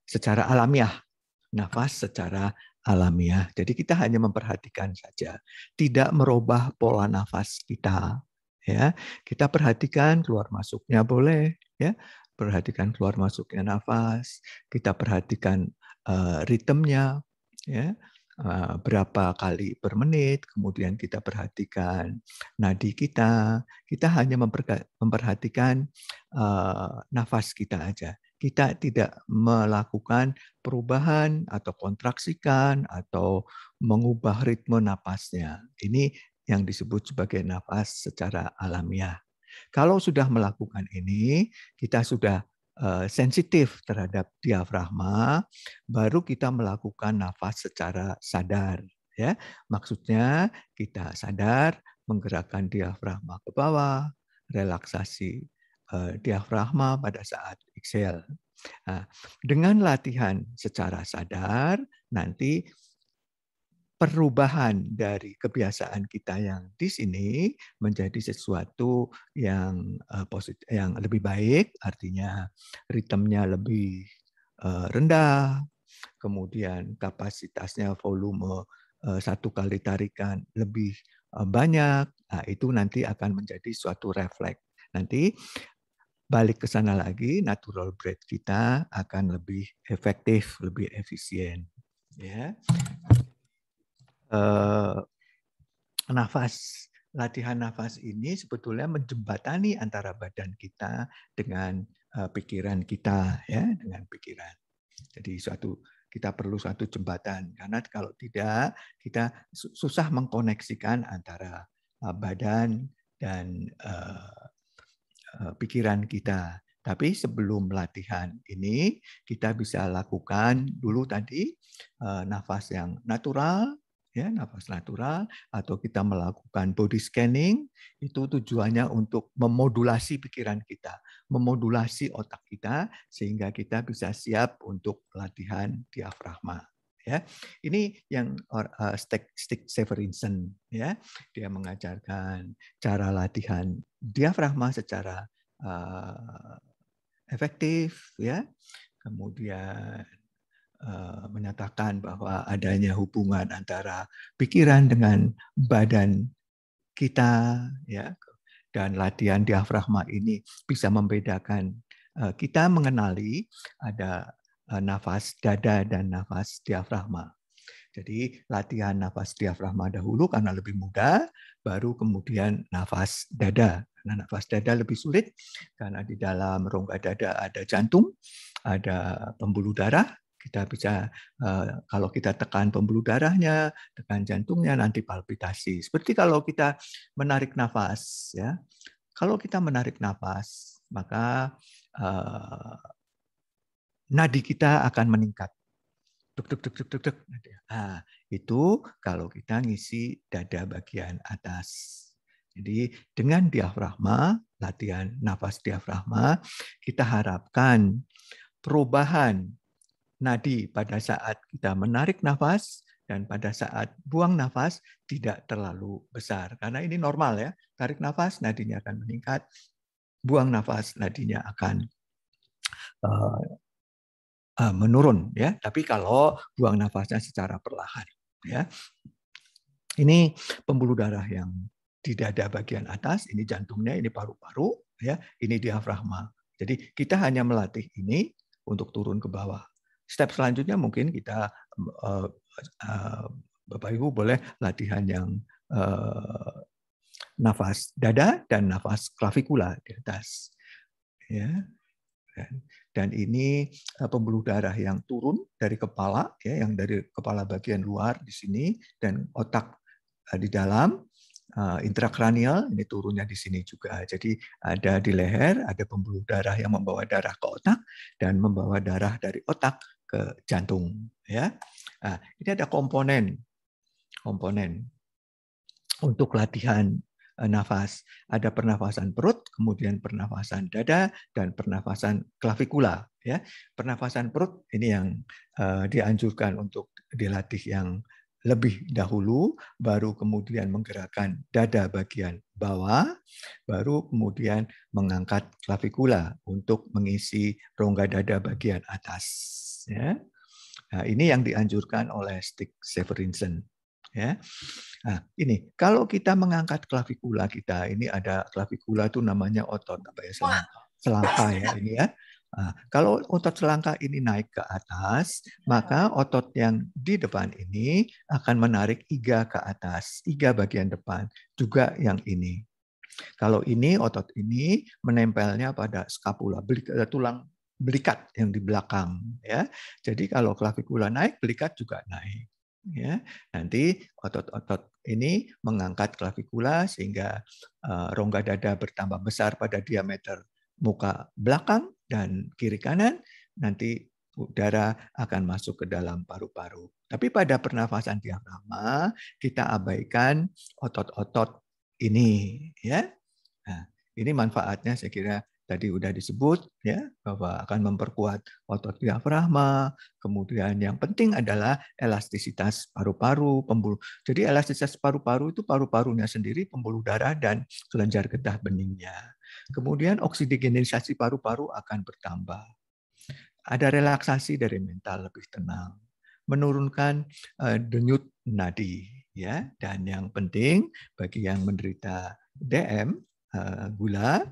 secara alamiah nafas secara alamiah. Jadi kita hanya memperhatikan saja, tidak merubah pola nafas kita. Ya, kita perhatikan keluar masuknya boleh, ya, perhatikan keluar masuknya nafas, kita perhatikan uh, ritmenya, ya, uh, berapa kali per menit, kemudian kita perhatikan nadi kita, kita hanya memperhatikan uh, nafas kita aja kita tidak melakukan perubahan atau kontraksikan atau mengubah ritme napasnya. Ini yang disebut sebagai napas secara alamiah. Kalau sudah melakukan ini, kita sudah eh, sensitif terhadap diafragma, baru kita melakukan nafas secara sadar. Ya, maksudnya kita sadar menggerakkan diafragma ke bawah, relaksasi Eh, diafragma pada saat exhale. Nah, dengan latihan secara sadar, nanti perubahan dari kebiasaan kita yang di sini menjadi sesuatu yang eh, positif, yang lebih baik, artinya ritmenya lebih eh, rendah, kemudian kapasitasnya volume satu kali tarikan lebih banyak, nah itu nanti akan menjadi suatu refleks. Nanti balik ke sana lagi, natural bread kita akan lebih efektif, lebih efisien. Ya. Eh, nafas, latihan nafas ini sebetulnya menjembatani antara badan kita dengan eh, pikiran kita, ya, dengan pikiran. Jadi suatu kita perlu suatu jembatan karena kalau tidak kita susah mengkoneksikan antara eh, badan dan eh, Eh, pikiran kita. Tapi sebelum latihan ini kita bisa lakukan dulu tadi eh, nafas yang natural, ya nafas natural atau kita melakukan body scanning itu tujuannya untuk memodulasi pikiran kita, memodulasi otak kita sehingga kita bisa siap untuk latihan diafragma ya. Ini yang uh, eh, Stig Severinsen ya, dia mengajarkan cara latihan diafragma secara uh, efektif ya kemudian uh, menyatakan bahwa adanya hubungan antara pikiran dengan badan kita ya dan latihan diafragma ini bisa membedakan uh, kita mengenali ada uh, nafas dada dan nafas diafragma jadi latihan nafas diafragma dahulu karena lebih mudah, baru kemudian nafas dada. Karena nafas dada lebih sulit karena di dalam rongga dada ada jantung, ada pembuluh darah. Kita bisa eh, kalau kita tekan pembuluh darahnya, tekan jantungnya nanti palpitasi. Seperti kalau kita menarik nafas ya. Kalau kita menarik nafas, maka eh, nadi kita akan meningkat duk duk duk duk duk duk. Nah, ah, itu kalau kita ngisi dada bagian atas. Jadi dengan diafragma, latihan nafas diafragma, kita harapkan perubahan nadi pada saat kita menarik nafas dan pada saat buang nafas tidak terlalu besar. Karena ini normal ya, tarik nafas nadinya akan meningkat, buang nafas nadinya akan eh, eh, menurun ya. Tapi kalau buang nafasnya secara perlahan ya. Ini pembuluh darah yang di dada bagian atas, ini jantungnya, ini paru-paru, ya, ini diafragma. Jadi kita hanya melatih ini untuk turun ke bawah. Step selanjutnya mungkin kita uh, uh, Bapak Ibu boleh latihan yang uh, nafas dada dan nafas klavikula di atas. Ya. Dan, dan ini pembuluh darah yang turun dari kepala ya yang dari kepala bagian luar di sini dan otak di dalam Eh, intrakranial, ini turunnya di sini juga. Jadi ada di leher, ada pembuluh darah yang membawa darah ke otak dan membawa darah dari otak ke jantung. Ya, nah, ini ada komponen, komponen untuk latihan eh, nafas. Ada pernafasan perut, kemudian pernafasan dada, dan pernafasan klavikula. Ya, pernafasan perut ini yang uh, dianjurkan untuk dilatih yang lebih dahulu, baru kemudian menggerakkan dada bagian bawah, baru kemudian mengangkat klavikula untuk mengisi rongga dada bagian atas. Ya. Nah, ini yang dianjurkan oleh Stig Severinsen. Ya. Nah, ini kalau kita mengangkat klavikula kita, ini ada klavikula itu namanya otot apa ya selangka, selangka ya ini ya. Nah, kalau otot selangka ini naik ke atas, ya. maka otot yang di depan ini akan menarik iga ke atas, iga bagian depan, juga yang ini. Kalau ini otot ini menempelnya pada skapula, eh, tulang belikat yang di belakang ya. Jadi kalau klavikula naik, belikat juga naik ya. Nanti otot-otot ini mengangkat klavikula sehingga eh, rongga dada bertambah besar pada diameter muka belakang dan kiri kanan, nanti udara akan masuk ke dalam paru-paru. Tapi pada pernafasan diafragma kita abaikan otot-otot ini, ya. Nah, ini manfaatnya saya kira tadi sudah disebut ya bahwa akan memperkuat otot diafragma. Kemudian yang penting adalah elastisitas paru-paru, pembuluh. Jadi elastisitas paru-paru itu paru-parunya sendiri, pembuluh darah dan kelenjar getah beningnya. Kemudian oksigenisasi paru-paru akan bertambah. Ada relaksasi dari mental lebih tenang, menurunkan eh, denyut nadi ya dan yang penting bagi yang menderita DM eh, gula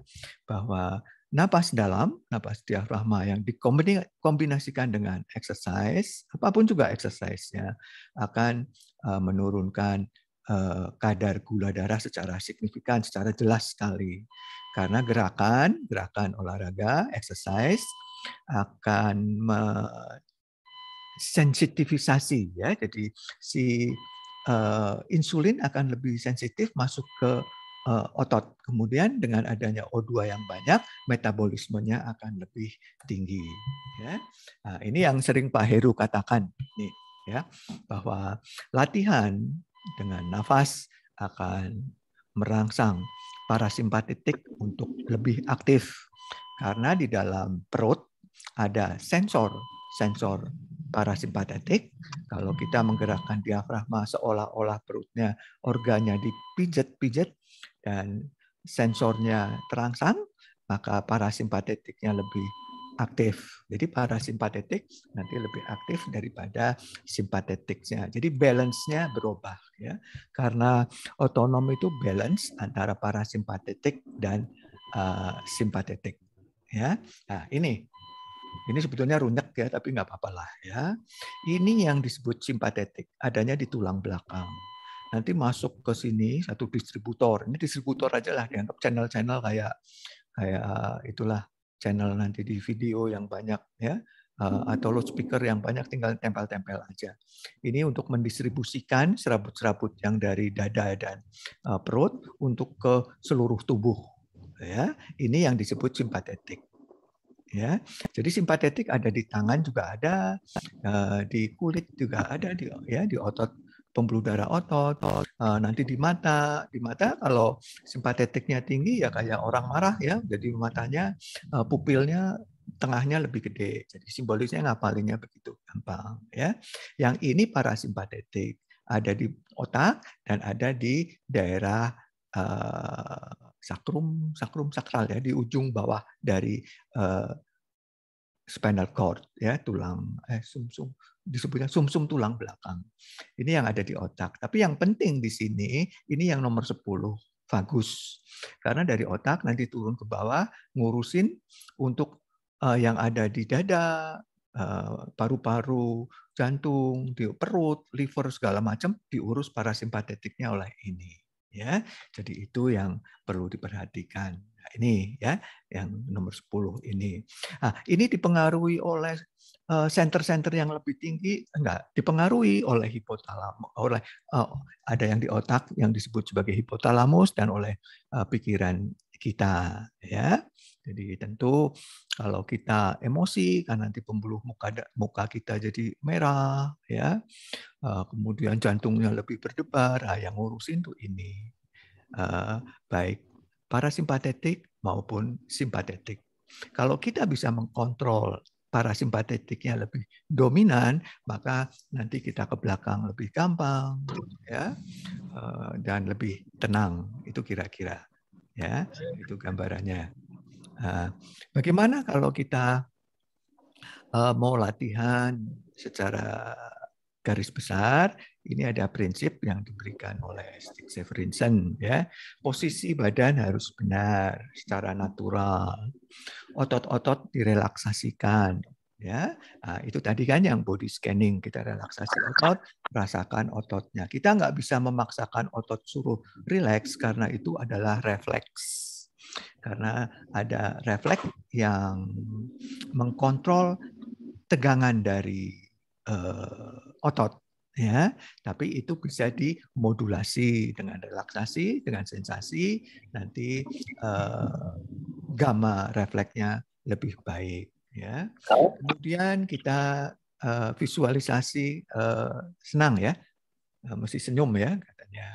bahwa napas dalam, napas diafragma yang dikombinasikan dengan exercise, apapun juga exercise-nya, akan eh, menurunkan kadar gula darah secara signifikan, secara jelas sekali. Karena gerakan, gerakan olahraga, exercise akan sensitivisasi ya. Jadi si uh, insulin akan lebih sensitif masuk ke uh, otot. Kemudian dengan adanya O2 yang banyak, metabolismenya akan lebih tinggi. Ya. Nah, ini yang sering Pak Heru katakan nih, ya, bahwa latihan dengan nafas akan merangsang parasimpatetik untuk lebih aktif karena di dalam perut ada sensor sensor parasimpatetik. Kalau kita menggerakkan diafragma seolah-olah perutnya organnya dipijat-pijat dan sensornya terangsang, maka parasimpatetiknya lebih aktif. Jadi parasimpatetik nanti lebih aktif daripada simpatetiknya. Jadi balance-nya berubah ya. Karena otonom itu balance antara parasimpatetik dan uh, simpatetik ya. Nah, ini ini sebetulnya runyek ya, tapi nggak apa-apa lah ya. Ini yang disebut simpatetik, adanya di tulang belakang nanti masuk ke sini satu distributor. Ini distributor aja lah dianggap channel-channel kayak kayak eh, itulah channel nanti di video yang banyak ya eh, atau loudspeaker yang banyak tinggal tempel-tempel aja. Ini untuk mendistribusikan serabut-serabut yang dari dada dan eh, perut untuk ke seluruh tubuh. Ya, ini yang disebut simpatetik. Ya, jadi simpatetik ada di tangan juga ada, eh, di kulit juga ada, di ya di otot pembuluh darah otot, uh, nanti di mata, di mata kalau simpatetiknya tinggi ya kayak orang marah ya, jadi matanya uh, pupilnya tengahnya lebih gede. Jadi simbolisnya ngapalinnya begitu gampang ya. Yang ini parasimpatetik ada di otak dan ada di daerah uh, sakrum, sakrum sakral ya di ujung bawah dari uh, spinal cord ya tulang eh sumsum -sum, disebutnya sumsum -sum tulang belakang. Ini yang ada di otak. Tapi yang penting di sini ini yang nomor 10 vagus. Karena dari otak nanti turun ke bawah ngurusin untuk uh, yang ada di dada, eh, paru-paru, uh, jantung, di perut, liver segala macam diurus parasimpatetiknya oleh ini ya. Jadi itu yang perlu diperhatikan. Nah, ini ya yang nomor 10 ini. Nah, ini dipengaruhi oleh center-center eh, yang lebih tinggi enggak dipengaruhi oleh hipotalamus oleh eh, ada yang di otak yang disebut sebagai hipotalamus dan oleh eh, pikiran kita ya. Jadi tentu kalau kita emosi kan nanti pembuluh muka muka kita jadi merah ya. Kemudian jantungnya lebih berdebar, nah, yang ngurusin tuh ini. baik parasimpatetik maupun simpatetik. Kalau kita bisa mengkontrol parasimpatetiknya lebih dominan, maka nanti kita ke belakang lebih gampang, ya, eh, dan lebih tenang. Itu kira-kira, ya, itu gambarannya. Nah, bagaimana kalau kita eh, mau latihan secara garis besar ini ada prinsip yang diberikan oleh Stig Severinsen ya. Posisi badan harus benar secara natural. Otot-otot direlaksasikan ya. Nah, itu tadi kan yang body scanning kita relaksasi otot, rasakan ototnya. Kita nggak bisa memaksakan otot suruh rileks karena itu adalah refleks karena ada refleks yang mengkontrol tegangan dari uh, otot ya tapi itu bisa dimodulasi dengan relaksasi dengan sensasi nanti eh, gamma refleksnya lebih baik ya kemudian kita eh, visualisasi eh, senang ya eh, mesti senyum ya katanya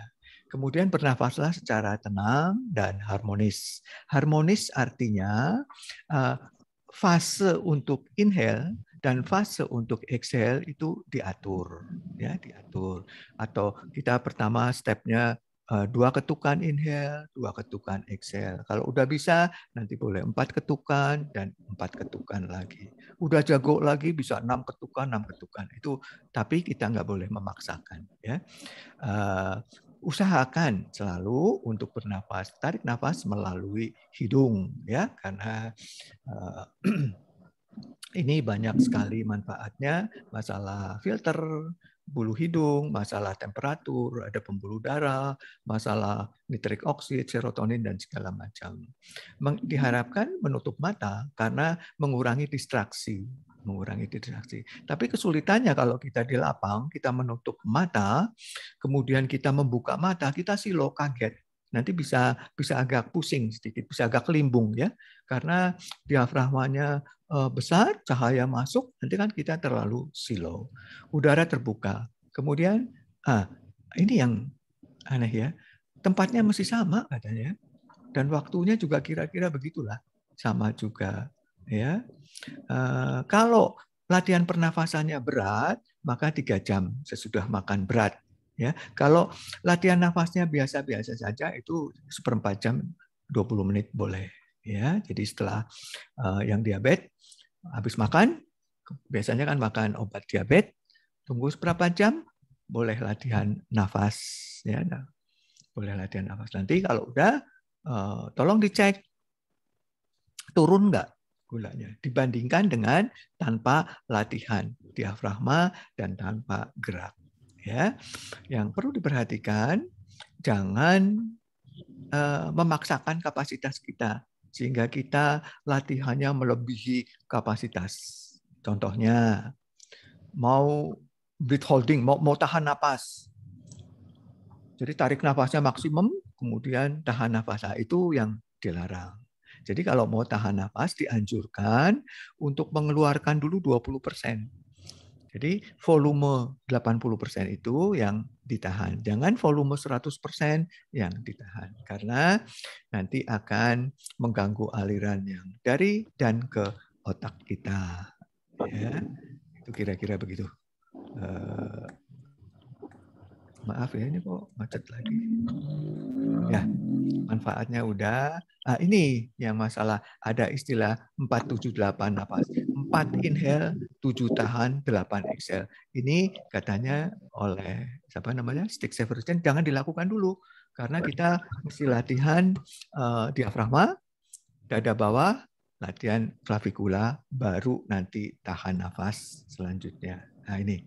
Kemudian bernafaslah secara tenang dan harmonis. Harmonis artinya uh, fase untuk inhale dan fase untuk Excel itu diatur ya diatur atau kita pertama stepnya eh, dua ketukan inhale, dua ketukan Excel. Kalau udah bisa, nanti boleh empat ketukan dan empat ketukan lagi. Udah jago lagi bisa enam ketukan, enam ketukan. Itu tapi kita nggak boleh memaksakan. Ya, eh, usahakan selalu untuk bernapas, tarik nafas melalui hidung, ya, karena uh, [CLEARS THROAT] ini banyak sekali manfaatnya masalah filter bulu hidung, masalah temperatur, ada pembuluh darah, masalah nitrik oksid, serotonin dan segala macam. Diharapkan menutup mata karena mengurangi distraksi, mengurangi distraksi. Tapi kesulitannya kalau kita di lapang, kita menutup mata, kemudian kita membuka mata, kita silo kaget nanti bisa bisa agak pusing sedikit, bisa agak kelimbung ya, karena diafragmanya eh, besar, cahaya masuk, nanti kan kita terlalu silo. Udara terbuka. Kemudian, ah, ini yang aneh ya, tempatnya masih sama katanya, dan waktunya juga kira-kira begitulah, sama juga ya. Uh, kalau latihan pernafasannya berat, maka tiga jam sesudah makan berat Ya, kalau latihan nafasnya biasa-biasa saja itu seperempat jam 20 menit boleh. Ya, jadi setelah uh, yang diabetes habis makan, biasanya kan makan obat diabetes, tunggu seberapa jam boleh latihan nafas. Ya, nah, boleh latihan nafas. Nanti kalau udah uh, tolong dicek turun nggak gulanya dibandingkan dengan tanpa latihan diafragma dan tanpa gerak ya. Yang perlu diperhatikan jangan uh, memaksakan kapasitas kita sehingga kita latihannya melebihi kapasitas. Contohnya mau breath holding, mau, mau tahan napas. Jadi tarik nafasnya maksimum, kemudian tahan nafas. Nah, itu yang dilarang. Jadi kalau mau tahan nafas dianjurkan untuk mengeluarkan dulu 20 jadi volume 80% itu yang ditahan. Jangan volume 100% yang ditahan karena nanti akan mengganggu aliran yang dari dan ke otak kita. Ya. Itu kira-kira begitu. Uh, maaf ya ini kok macet lagi. Ya, manfaatnya udah. Ah, ini yang masalah ada istilah 478 sih? 4 inhale, 7 tahan, 8 exhale. Ini katanya oleh siapa namanya? Stick Severson jangan dilakukan dulu karena kita mesti latihan uh, diafragma, dada bawah, latihan klavikula baru nanti tahan nafas selanjutnya. Nah, ini.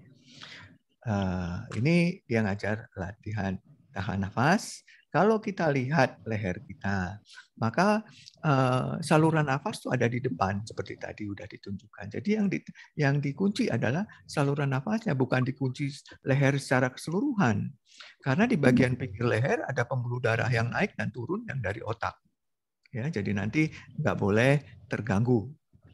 Uh, ini dia ngajar latihan tahan nafas, kalau kita lihat leher kita, maka uh, saluran nafas itu ada di depan seperti tadi sudah ditunjukkan. Jadi yang di, yang dikunci adalah saluran nafasnya, bukan dikunci leher secara keseluruhan. Karena di bagian pinggir leher ada pembuluh darah yang naik dan turun yang dari otak. Ya, jadi nanti nggak boleh terganggu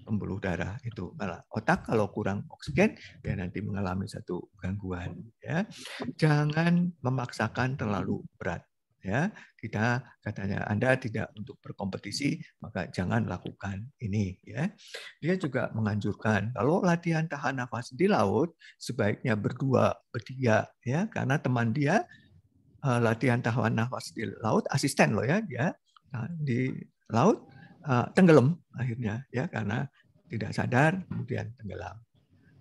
pembuluh darah itu malah otak kalau kurang oksigen ya nanti mengalami satu gangguan ya jangan memaksakan terlalu berat ya kita katanya Anda tidak untuk berkompetisi maka jangan lakukan ini ya dia juga menganjurkan kalau latihan tahan nafas di laut sebaiknya berdua bertiga ya karena teman dia eh, latihan tahan nafas di laut asisten lo ya dia nah, di laut eh, tenggelam akhirnya ya karena tidak sadar kemudian tenggelam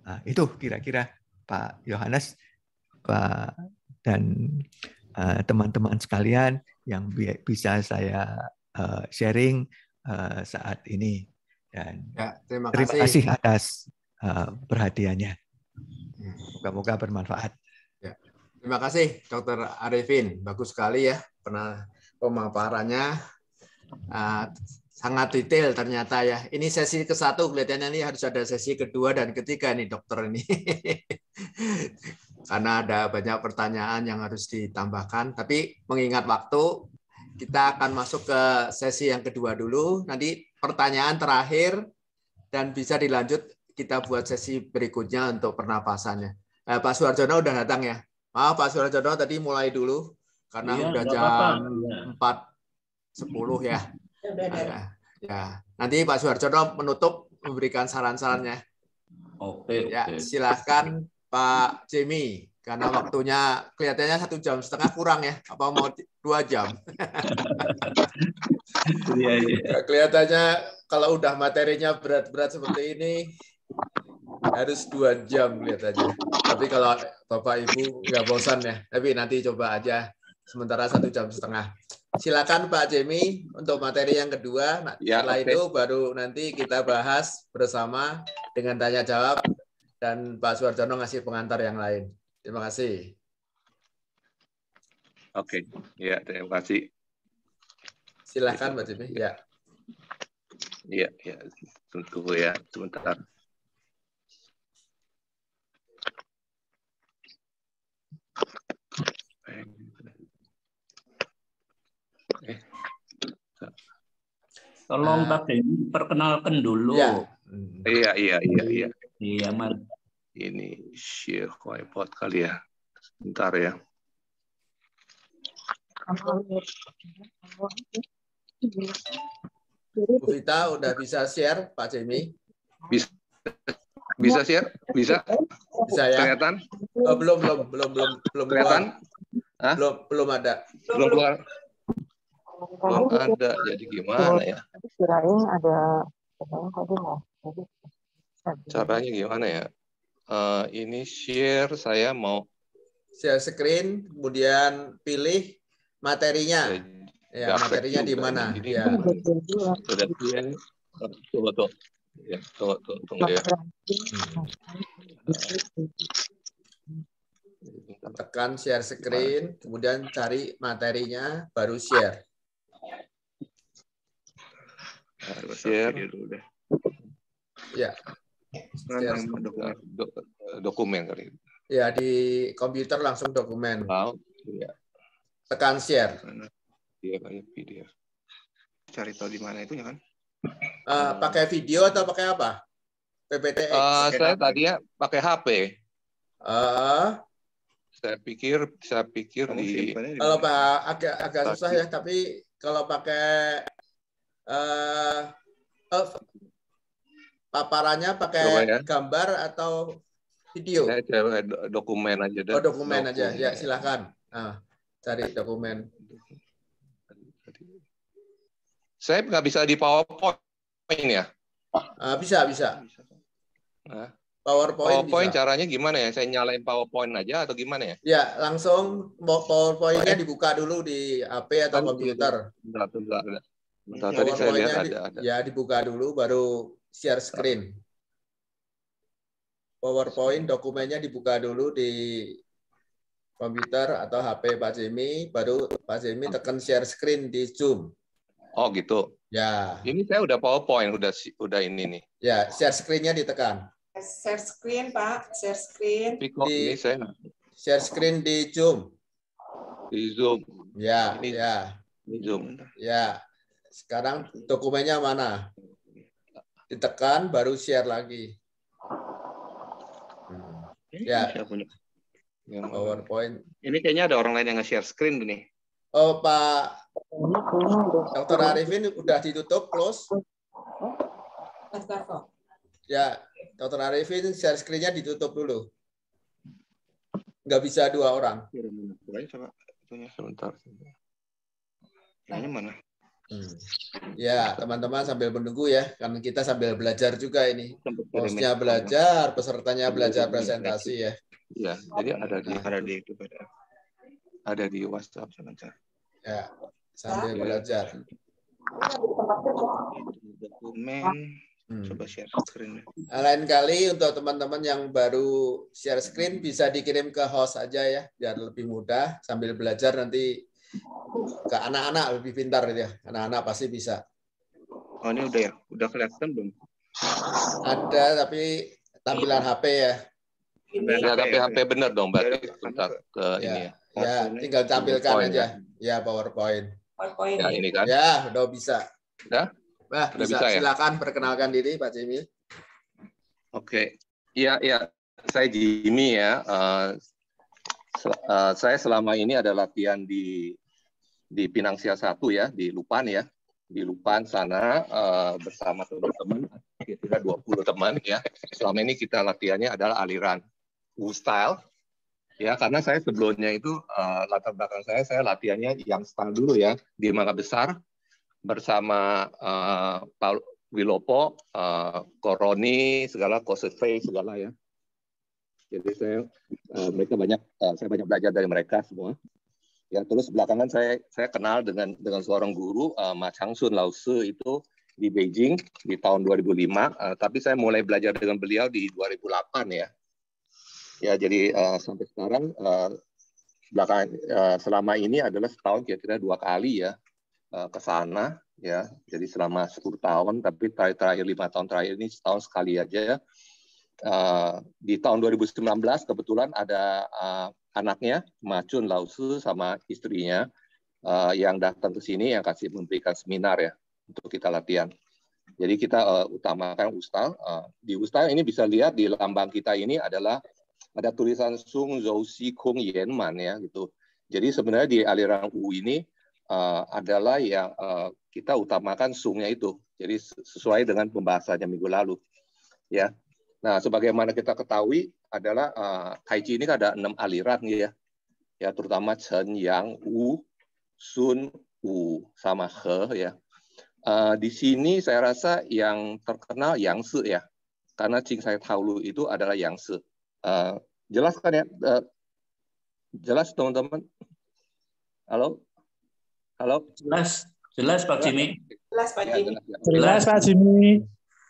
nah, itu kira-kira Pak Yohanes Pak dan Eh, teman-teman sekalian yang bisa saya eh, sharing eh, saat ini. Dan ya, terima, terima kasih. atas perhatiannya. Hmm. semoga bermanfaat. Ya. Terima kasih dokter Arifin. Bagus sekali ya pernah pemaparannya. sangat detail ternyata ya. Ini sesi ke satu kelihatannya ini harus ada sesi kedua dan ketiga nih dokter ini. [LAUGHS] karena ada banyak pertanyaan yang harus ditambahkan. Tapi mengingat waktu, kita akan masuk ke sesi yang kedua dulu. Nanti pertanyaan terakhir dan bisa dilanjut kita buat sesi berikutnya untuk pernapasannya. Eh, Pak Suarjono udah datang ya? Maaf Pak Suarjono tadi mulai dulu karena iya, udah jam iya. empat sepuluh ya. Ya, ya. Nanti Pak Suarjono menutup memberikan saran-sarannya. Oke. ya, oke. silahkan Pak Jimmy karena waktunya kelihatannya satu jam setengah kurang ya apa mau dua jam [LAUGHS] iya, iya. kelihatannya kalau udah materinya berat-berat seperti ini harus dua jam kelihatannya tapi kalau bapak ibu nggak bosan ya tapi nanti coba aja sementara satu jam setengah silakan Pak Jemi untuk materi yang kedua nah, ya, setelah okay. itu baru nanti kita bahas bersama dengan tanya jawab dan Pak Suwardono ngasih pengantar yang lain. Terima kasih. Oke, ya terima kasih. Silakan, Mbak Jimmy. Ya. Iya, ya. Tunggu ya, sebentar. Tolong ah. Pak Denny perkenalkan dulu. Ya. Iya, Iya, iya, iya, iya. Iya, Mar. Ini Syekh iPod kali ya. Bentar ya. Bu Vita udah bisa share Pak Jemi? Bisa bisa share? Bisa? Bisa ya. Kelihatan? Oh, belum belum belum belum belum kelihatan. Hah? Belum belum ada. Belum keluar. Belum ada. Jadi gimana ya? Kirain ada tadi mau Caranya gimana ya? Uh, ini share saya mau share screen, kemudian pilih materinya. Ya, ya materinya di mana? Ya. Coba tuh. Ya, tunggu, tuh tunggu ya. Tekan share screen, kemudian cari materinya, baru share. Share. Ya secara dokumen. dokumen kali. Ya di komputer langsung dokumen. Wow. ya. Tekan share. Iya kayak video Cari tahu di mana itunya kan? Uh, pakai video atau pakai apa? ppt Uh, eh, saya tadi ya pakai HP. Uh, saya pikir saya pikir di kalau pak agak agak susah ya tapi kalau pakai uh, uh, paparannya pakai Lumayan. gambar atau video? Saya dokumen aja deh. Oh, dokumen, dokumen aja. Ya, silakan. Nah, cari dokumen. Saya nggak bisa di PowerPoint ya? Uh, bisa, bisa. PowerPoint. PowerPoint bisa. caranya gimana ya? Saya nyalain PowerPoint aja atau gimana ya? Ya, langsung PowerPoint-nya dibuka dulu di HP atau kan komputer. Bentar, bentar, bentar. Bentar, ya, tadi saya lihat ada, ada. Ya, dibuka dulu baru share nah. screen. PowerPoint dokumennya dibuka dulu di komputer atau HP Pak Jimmy, baru Pak Jimmy tekan share screen di Zoom. Oh gitu. Ya. Ini saya udah PowerPoint, udah udah ini nih. Ya, share screen-nya ditekan. Share screen, Pak. Share screen. Di, ini saya. Share screen di Zoom. Di Zoom. Ya, ini, ya. Di Zoom. Ya. Sekarang dokumennya mana? ditekan baru share lagi. Hmm. Ya. Yang PowerPoint. Ini kayaknya ada orang lain yang nge-share screen nih. Oh, Pak Dr. Arifin udah ditutup close. Ya, Dr. Arifin share screen-nya ditutup dulu. Nggak bisa dua orang. Sebentar. Ini mana? Hmm. Ya, teman-teman sambil menunggu ya, karena kita sambil belajar juga ini. Hostnya belajar, pesertanya belajar iya, iya, iya. presentasi ya. Ya, jadi ada di nah. ada di itu ada ada di WhatsApp sebentar. Ya, sambil belajar. Dokumen hmm. coba share screen. Nah, lain kali untuk teman-teman yang baru share screen bisa dikirim ke host aja ya, biar lebih mudah sambil belajar nanti ke anak-anak lebih pintar dia. Anak-anak pasti bisa. Oh ini udah ya, udah kelihatan belum? Ada tapi tampilan HP ya. Tampilan HP, tapi HP benar dong berarti iya, bentar ke ya, ini ya. Ya, tinggal tampilkan PowerPoint aja. Ya? ya, PowerPoint. PowerPoint. Ya, ini kan. Ya, udah bisa. Ya? Nah, udah bisa. bisa ya? Silakan perkenalkan diri Pak Jimmy. Oke. Okay. Iya, iya. Saya Jimmy ya. Uh, Eh, saya selama ini ada latihan di di Pinangsia Satu ya, di Lupan ya. Di Lupan sana eh, bersama teman-teman, kita 20 teman ya. Selama ini kita latihannya adalah aliran Wu style. Ya, karena saya sebelumnya itu eh, latar belakang saya saya latihannya yang style dulu ya di Mangga Besar bersama Pak Wilopo, uh, Koroni, segala Kosefei, segala ya. Jadi saya uh, mereka banyak uh, saya banyak belajar dari mereka semua. Ya terus belakangan saya saya kenal dengan dengan seorang guru uh, Ma Changsun Lao itu di Beijing di tahun 2005. Uh, tapi saya mulai belajar dengan beliau di 2008 ya. Ya jadi uh, sampai sekarang uh, belakang uh, selama ini adalah setahun kira-kira dua kali ya uh, ke sana ya. Jadi selama 10 tahun tapi terakhir lima tahun terakhir ini setahun sekali aja ya Eh, di tahun 2019 kebetulan ada uh, anaknya Macun Lausu sama istrinya uh, yang datang ke sini yang kasih memberikan seminar ya untuk kita latihan. Jadi kita uh, utamakan Ustaz. Uh, di Ustaz ini bisa lihat di lambang kita ini adalah ada tulisan Sung Zhou Si Kung Yen Man ya gitu. Jadi sebenarnya di aliran U ini uh, adalah yang uh, kita utamakan sungnya itu. Jadi sesuai dengan pembahasannya minggu lalu. Ya, Nah, sebagaimana kita ketahui adalah uh, ah, Chi ini ada enam aliran ya, ya terutama Chen Yang Wu, Sun Wu sama He ya. Uh, di sini saya rasa yang terkenal Yang Se ya, karena Qing Sai Lu itu adalah Yang Se. Uh, ah, jelas kan ya? Uh, jelas teman-teman? Halo, halo. Jelas, jelas Pak Jimmy. Jelas Pak ya, Jimmy. Jelas ya. Pak Jimmy.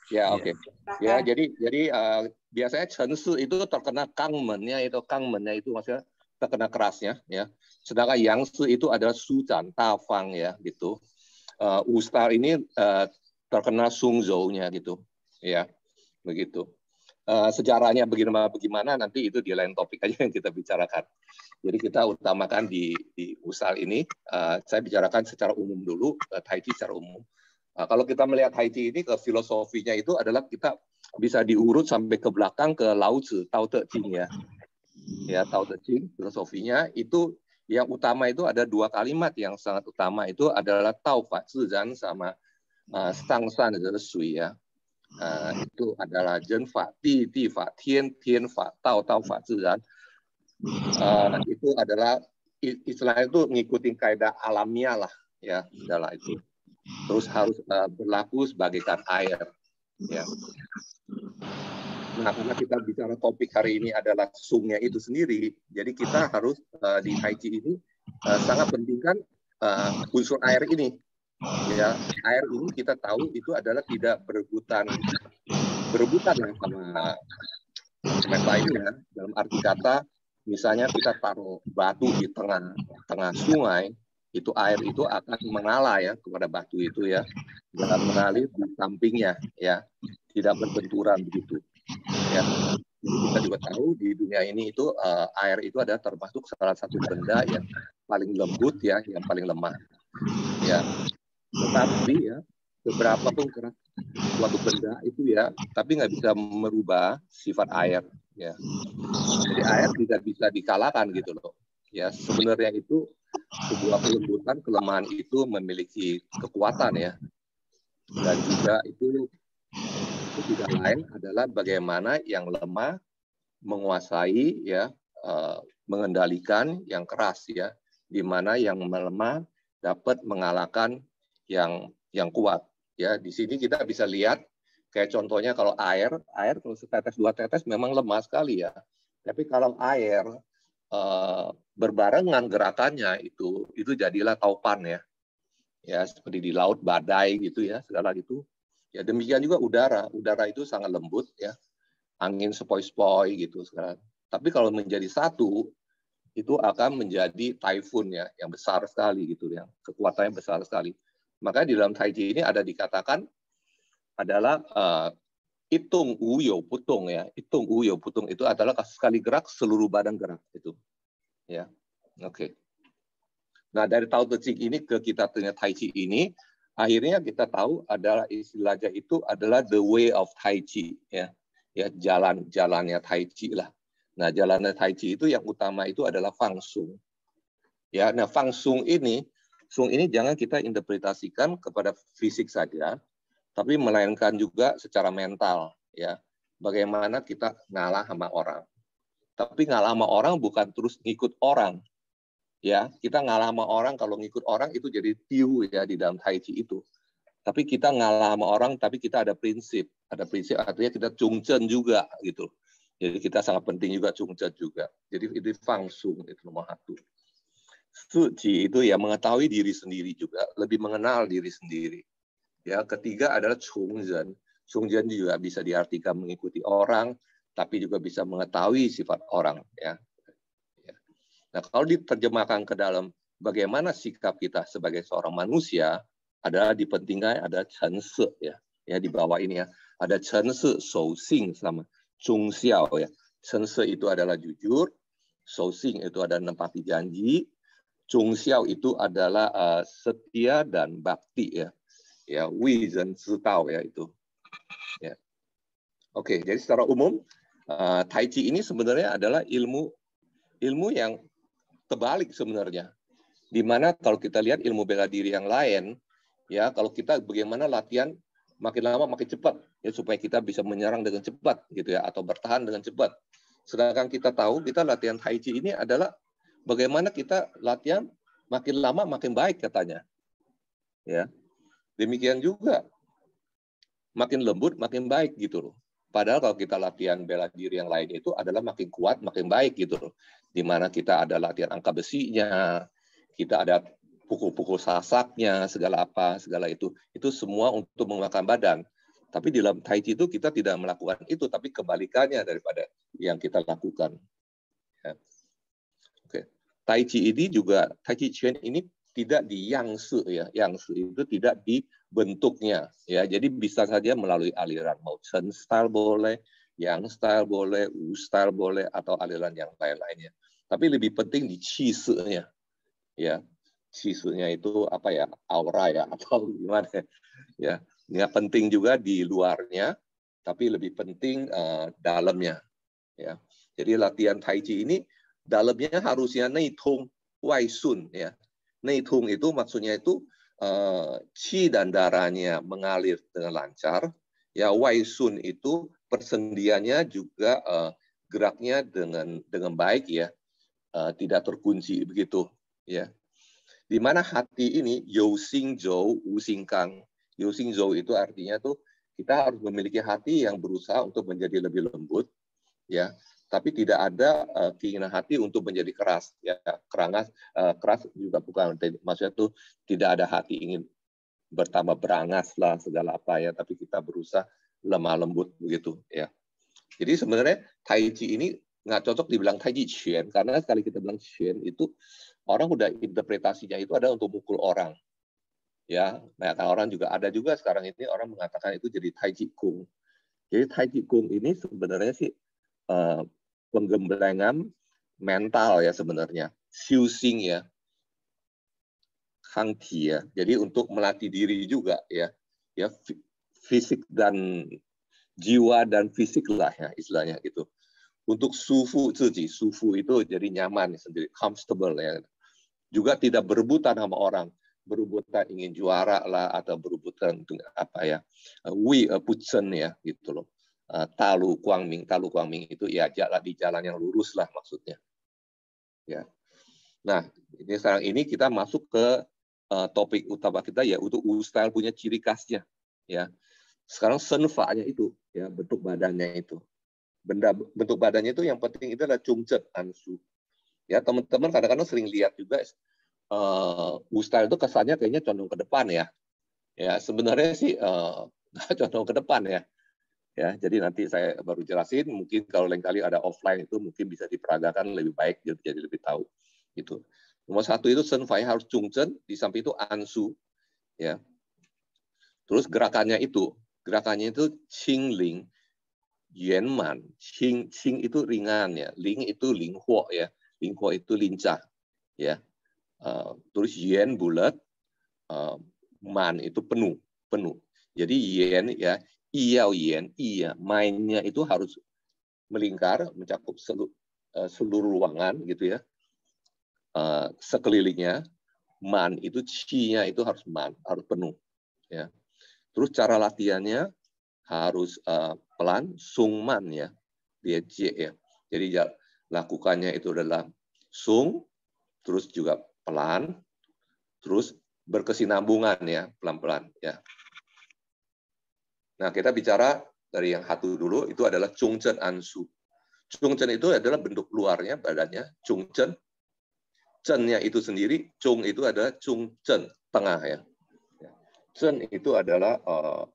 Ya, oke. Okay. Ya. Bahkan. Ya, jadi jadi uh, biasanya Shi itu terkena kangmennya itu kangmennya itu maksudnya terkena kerasnya ya. Sedangkan Yang Shi itu adalah sujan, tafang ya gitu. Uh, Ustar ini uh, terkena zhou nya gitu ya. Begitu. Uh, sejarahnya bagaimana bagaimana nanti itu di lain topik aja yang kita bicarakan. Jadi kita utamakan di di usal ini uh, saya bicarakan secara umum dulu uh, Taiji secara umum. Nah, kalau kita melihat Haiti ini ke filosofinya itu adalah kita bisa diurut sampai ke belakang ke laut Tzu, Tao Te Ching ya. Ya, Tao Te Ching filosofinya itu yang utama itu ada dua kalimat yang sangat utama itu adalah Tao Fa dan sama uh, Sang San Sui ya. Uh, itu adalah Jen Fa, Ti Di Fa, Tian Tian Fa, Tao Tao Fa Zizan. Uh, itu adalah istilah itu mengikuti kaidah alamiah lah ya adalah itu terus harus uh, berlaku sebagaikan air. Ya. Nah, karena kita bicara topik hari ini adalah sungai itu sendiri, jadi kita harus uh, di Haiti ini uh, sangat pentingkan uh, unsur air ini. Ya, air ini kita tahu itu adalah tidak berebutan berebutan yang sama dengan lainnya. Dalam arti kata, misalnya kita taruh batu di tengah tengah sungai, itu air itu akan mengalah ya kepada batu itu ya dan mengalir di sampingnya ya tidak berbenturan begitu ya Jadi kita juga tahu di dunia ini itu uh, air itu ada termasuk salah satu benda yang paling lembut ya yang paling lemah ya tetapi ya beberapa penggerak suatu benda itu ya, tapi nggak bisa merubah sifat air. Ya. Jadi air tidak bisa dikalahkan gitu loh. Ya sebenarnya itu sebuah kelembutan kelemahan itu memiliki kekuatan ya dan juga itu tidak lain adalah bagaimana yang lemah menguasai ya uh, mengendalikan yang keras ya di mana yang melemah dapat mengalahkan yang yang kuat ya di sini kita bisa lihat kayak contohnya kalau air air kalau setetes dua tetes memang lemah sekali ya tapi kalau air Eh, berbarengan gerakannya itu itu jadilah taupan ya ya seperti di laut badai gitu ya segala gitu ya demikian juga udara udara itu sangat lembut ya angin sepoi-sepoi gitu sekarang tapi kalau menjadi satu itu akan menjadi typhoon ya yang besar sekali gitu ya kekuatannya besar sekali Makanya di dalam Taiji ini ada dikatakan adalah uh, Itung uyo putung ya, itung uyo putung itu adalah kasus kali gerak seluruh badan gerak itu. Ya. Oke. Okay. Nah, dari Tao tecik ini ke kita punya Tai Chi ini, akhirnya kita tahu adalah istilahnya itu adalah the way of Tai Chi ya. Ya, jalan jalannya Tai Chi lah. Nah, jalannya Tai Chi itu yang utama itu adalah Fang Sung. Ya, nah Fang Sung ini, Sung ini jangan kita interpretasikan kepada fisik saja, tapi melainkan juga secara mental ya bagaimana kita ngalah sama orang tapi ngalah sama orang bukan terus ngikut orang ya kita ngalah sama orang kalau ngikut orang itu jadi tiu ya di dalam tai chi itu tapi kita ngalah sama orang tapi kita ada prinsip ada prinsip artinya kita cungcen juga gitu jadi kita sangat penting juga cungcen juga jadi itu fangsung itu nomor satu suci itu ya mengetahui diri sendiri juga lebih mengenal diri sendiri Ya, ketiga adalah chungzhen. Chungzhen juga bisa diartikan mengikuti orang, tapi juga bisa mengetahui sifat orang. Ya. ya. Nah, kalau diterjemahkan ke dalam bagaimana sikap kita sebagai seorang manusia adalah dipentingkan ada chense ya. Ya di bawah ini ya. Ada chense, sousing sama chungxiao ya. Chense itu adalah jujur, sousing itu adalah nempati janji, xiao itu adalah eh, setia dan bakti ya ya we dan tahu ya itu ya oke okay, jadi secara umum uh, tai chi ini sebenarnya adalah ilmu ilmu yang terbalik sebenarnya di mana kalau kita lihat ilmu bela diri yang lain ya kalau kita bagaimana latihan makin lama makin cepat ya supaya kita bisa menyerang dengan cepat gitu ya atau bertahan dengan cepat sedangkan kita tahu kita latihan tai chi ini adalah bagaimana kita latihan makin lama makin baik katanya ya Demikian juga makin lembut, makin baik gitu loh. Padahal kalau kita latihan bela diri yang lain itu adalah makin kuat, makin baik gitu loh. Di mana kita ada latihan angka besinya, kita ada pukul-pukul sasaknya, segala apa, segala itu. Itu semua untuk menguatkan badan. Tapi di dalam tai chi itu kita tidak melakukan itu, tapi kebalikannya daripada yang kita lakukan. Ya. Oke. Tai chi ini juga tai chi chuan ini tidak di yangsu ya. Yangsu itu tidak di bentuknya ya. Jadi bisa saja melalui aliran mau style boleh, yang style boleh, u style boleh atau aliran yang lain-lainnya. Tapi lebih penting di qi-nya. Ya. Qi-nya itu apa ya? aura ya [LAUGHS] atau gimana ya. Ya penting juga di luarnya tapi lebih penting uh, dalamnya ya. Jadi latihan tai chi ini dalamnya harusnya neitung wai sun ya Neitung itu maksudnya itu uh, dan darahnya mengalir dengan lancar. Ya waisun itu persendiannya juga uh, geraknya dengan dengan baik ya, uh, tidak terkunci begitu ya. Di mana hati ini you Sing zhou wu Sing kang. You Sing zhou itu artinya tuh kita harus memiliki hati yang berusaha untuk menjadi lebih lembut ya tapi tidak ada uh, keinginan hati untuk menjadi keras ya kerangas uh, eh, keras juga bukan maksudnya tuh tidak ada hati ingin bertambah berangas lah segala apa ya tapi kita berusaha lemah lembut begitu ya jadi sebenarnya tai chi ini nggak cocok dibilang tai chi karena sekali kita bilang chuan itu orang udah interpretasinya itu ada untuk mukul orang ya banyak nah, orang juga ada juga sekarang ini orang mengatakan itu jadi tai chi kung jadi tai chi kung ini sebenarnya sih eh, penggemblengan mental ya sebenarnya, fusing ya, hangti ya. Jadi untuk melatih diri juga ya, ya fisik dan jiwa dan fisik lah ya istilahnya gitu. Untuk sufu suci, sufu itu jadi nyaman sendiri, comfortable ya. Juga tidak berebutan sama orang, berebutan ingin juara lah atau berebutan apa ya, uh, we a uh, putsen ya gitu loh. Eh, talu Kuang Ming, talu Kuang Ming itu ya jalan di jalan yang lurus lah maksudnya ya nah ini sekarang ini kita masuk ke uh, topik utama kita ya untuk style punya ciri khasnya ya sekarang senfanya itu ya bentuk badannya itu benda bentuk badannya itu yang penting itu adalah cungcet ansu ya teman-teman kadang-kadang sering lihat juga uh, eh, U style itu kesannya kayaknya condong ke depan ya ya sebenarnya sih uh, [LAUGHS] condong ke depan ya Ya, jadi nanti saya baru jelasin. Mungkin kalau lain kali ada offline itu mungkin bisa diperagakan lebih baik, jadi, lebih tahu. Gitu. Nomor satu itu Fai harus Chungchen, di samping itu Ansu. Ya. Terus gerakannya itu, gerakannya itu Qing Ling Yuan Man Qing, Qing itu ringan ya, Ling itu Linghuo ya, Linghuo itu lincah. Ya. Uh, terus Yuan bulat, uh, eh, Man itu penuh, penuh. Jadi yen ya, iya yen iya mainnya itu harus melingkar mencakup seluruh, eh, seluruh ruangan gitu ya eh, sekelilingnya man itu chi-nya itu harus man harus penuh ya terus cara latihannya harus eh, pelan, sung man ya dia j ya jadi lakukannya itu adalah sung terus juga pelan terus berkesinambungan ya pelan-pelan ya Nah, kita bicara dari yang satu dulu, itu adalah Chungchen Ansu. Chungchen itu adalah bentuk luarnya, badannya, Chungchen. Chen-nya itu sendiri, Chung itu adalah Chungchen, tengah ya. ya. Chen itu adalah uh,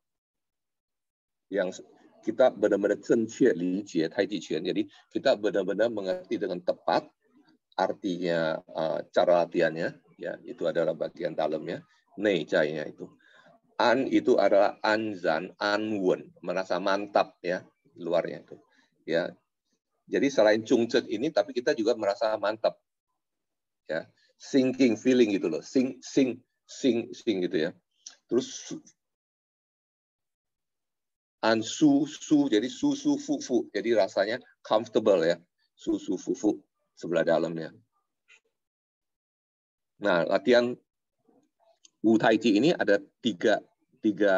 yang kita benar-benar Chen Qie Li Jie Tai Jadi kita benar-benar mengerti dengan tepat artinya uh, cara latihannya ya itu adalah bagian dalamnya nei itu An itu adalah anzan, anwon, merasa mantap ya luarnya itu. Ya. Jadi selain cungcet ini tapi kita juga merasa mantap. Ya. Sinking feeling gitu loh. Sing sing sing sing gitu ya. Terus ansu su jadi susu fufu fu jadi rasanya comfortable ya susu fufu fu sebelah dalamnya nah latihan Wu Tai Chi ini ada tiga tiga,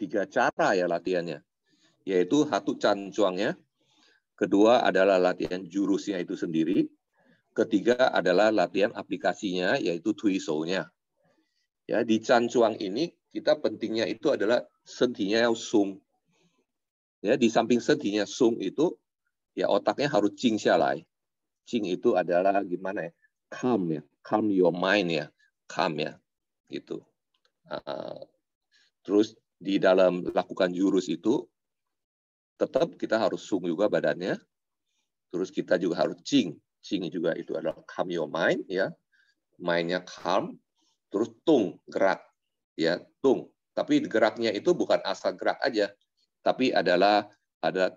tiga cara ya latihannya, yaitu satu cancuangnya, kedua adalah latihan jurusnya itu sendiri, ketiga adalah latihan aplikasinya yaitu tuiso-nya. Ya, di cancuang ini kita pentingnya itu adalah sentinya yang sung. Ya, di samping sentinya sung itu ya otaknya harus cing lai. Cing itu adalah gimana ya? Calm ya, calm your mind ya, calm ya. Gitu. Uh, Terus di dalam lakukan jurus itu tetap kita harus sung juga badannya. Terus kita juga harus cing. Cing juga itu adalah calm your mind ya. Mainnya calm. Terus tung gerak ya tung. Tapi geraknya itu bukan asal gerak aja, tapi adalah ada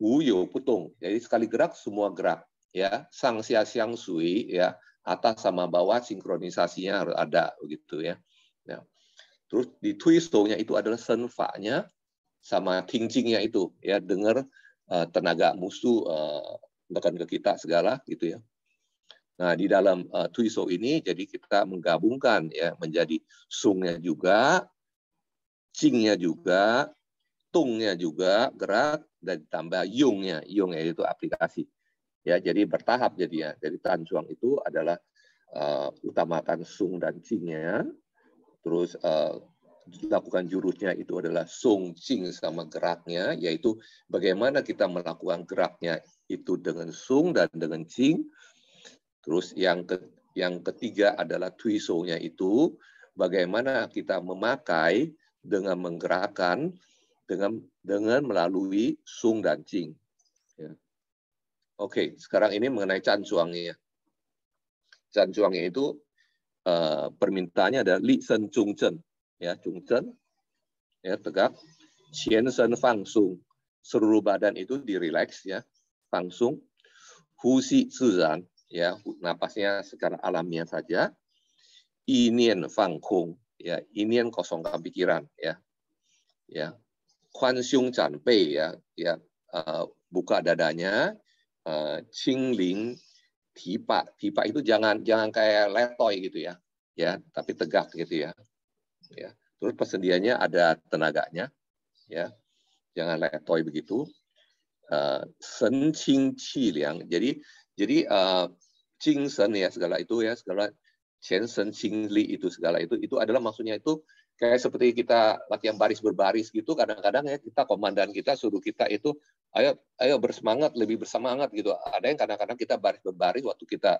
wuyo putung. Jadi sekali gerak semua gerak ya. Sang sia siang sui ya atas sama bawah sinkronisasinya harus ada gitu ya. Terus di tuisonya itu adalah senfanya sama tingcingnya itu ya dengar uh, tenaga musuh uh, eh, tekan ke kita segala gitu ya. Nah, di dalam uh, eh, tuiso ini jadi kita menggabungkan ya menjadi sungnya juga, cingnya juga, tungnya juga gerak dan ditambah yungnya. Yung itu aplikasi. Ya, jadi bertahap jadinya. Jadi tanjuang itu adalah uh, utamakan sung dan cingnya, Terus uh, eh, lakukan jurusnya itu adalah sung sing sama geraknya, yaitu bagaimana kita melakukan geraknya itu dengan sung dan dengan sing. Terus yang ke, yang ketiga adalah tui songnya itu bagaimana kita memakai dengan menggerakkan dengan dengan melalui sung dan sing. Ya. Oke, sekarang ini mengenai cancuangnya. Cancuangnya itu Eh, permintaannya ada Li Sen Chung Chen, ya Chung Chen, ya tegak, xian Sen Fang Sung, seluruh badan itu direlax ya, Fang Sung, Hu si Zizan, ya napasnya secara alamiah saja, Inian Fang Kung, ya Inian kosongkan pikiran, ya, ya, Kuan Xiong Chan Pei, ya, ya eh, buka dadanya, uh, Ling hipa. Hipa itu jangan jangan kayak letoy gitu ya. Ya, tapi tegak gitu ya. Ya. Terus persediaannya ada tenaganya ya. Jangan letoy begitu. Uh, sen qing qi liang. Jadi jadi uh, qing sen ya segala itu ya segala qian sen qing li itu segala itu itu adalah maksudnya itu kayak seperti kita latihan baris berbaris gitu kadang-kadang ya kita komandan kita suruh kita itu ayo ayo bersemangat lebih bersemangat gitu ada yang kadang-kadang kita baris berbaris waktu kita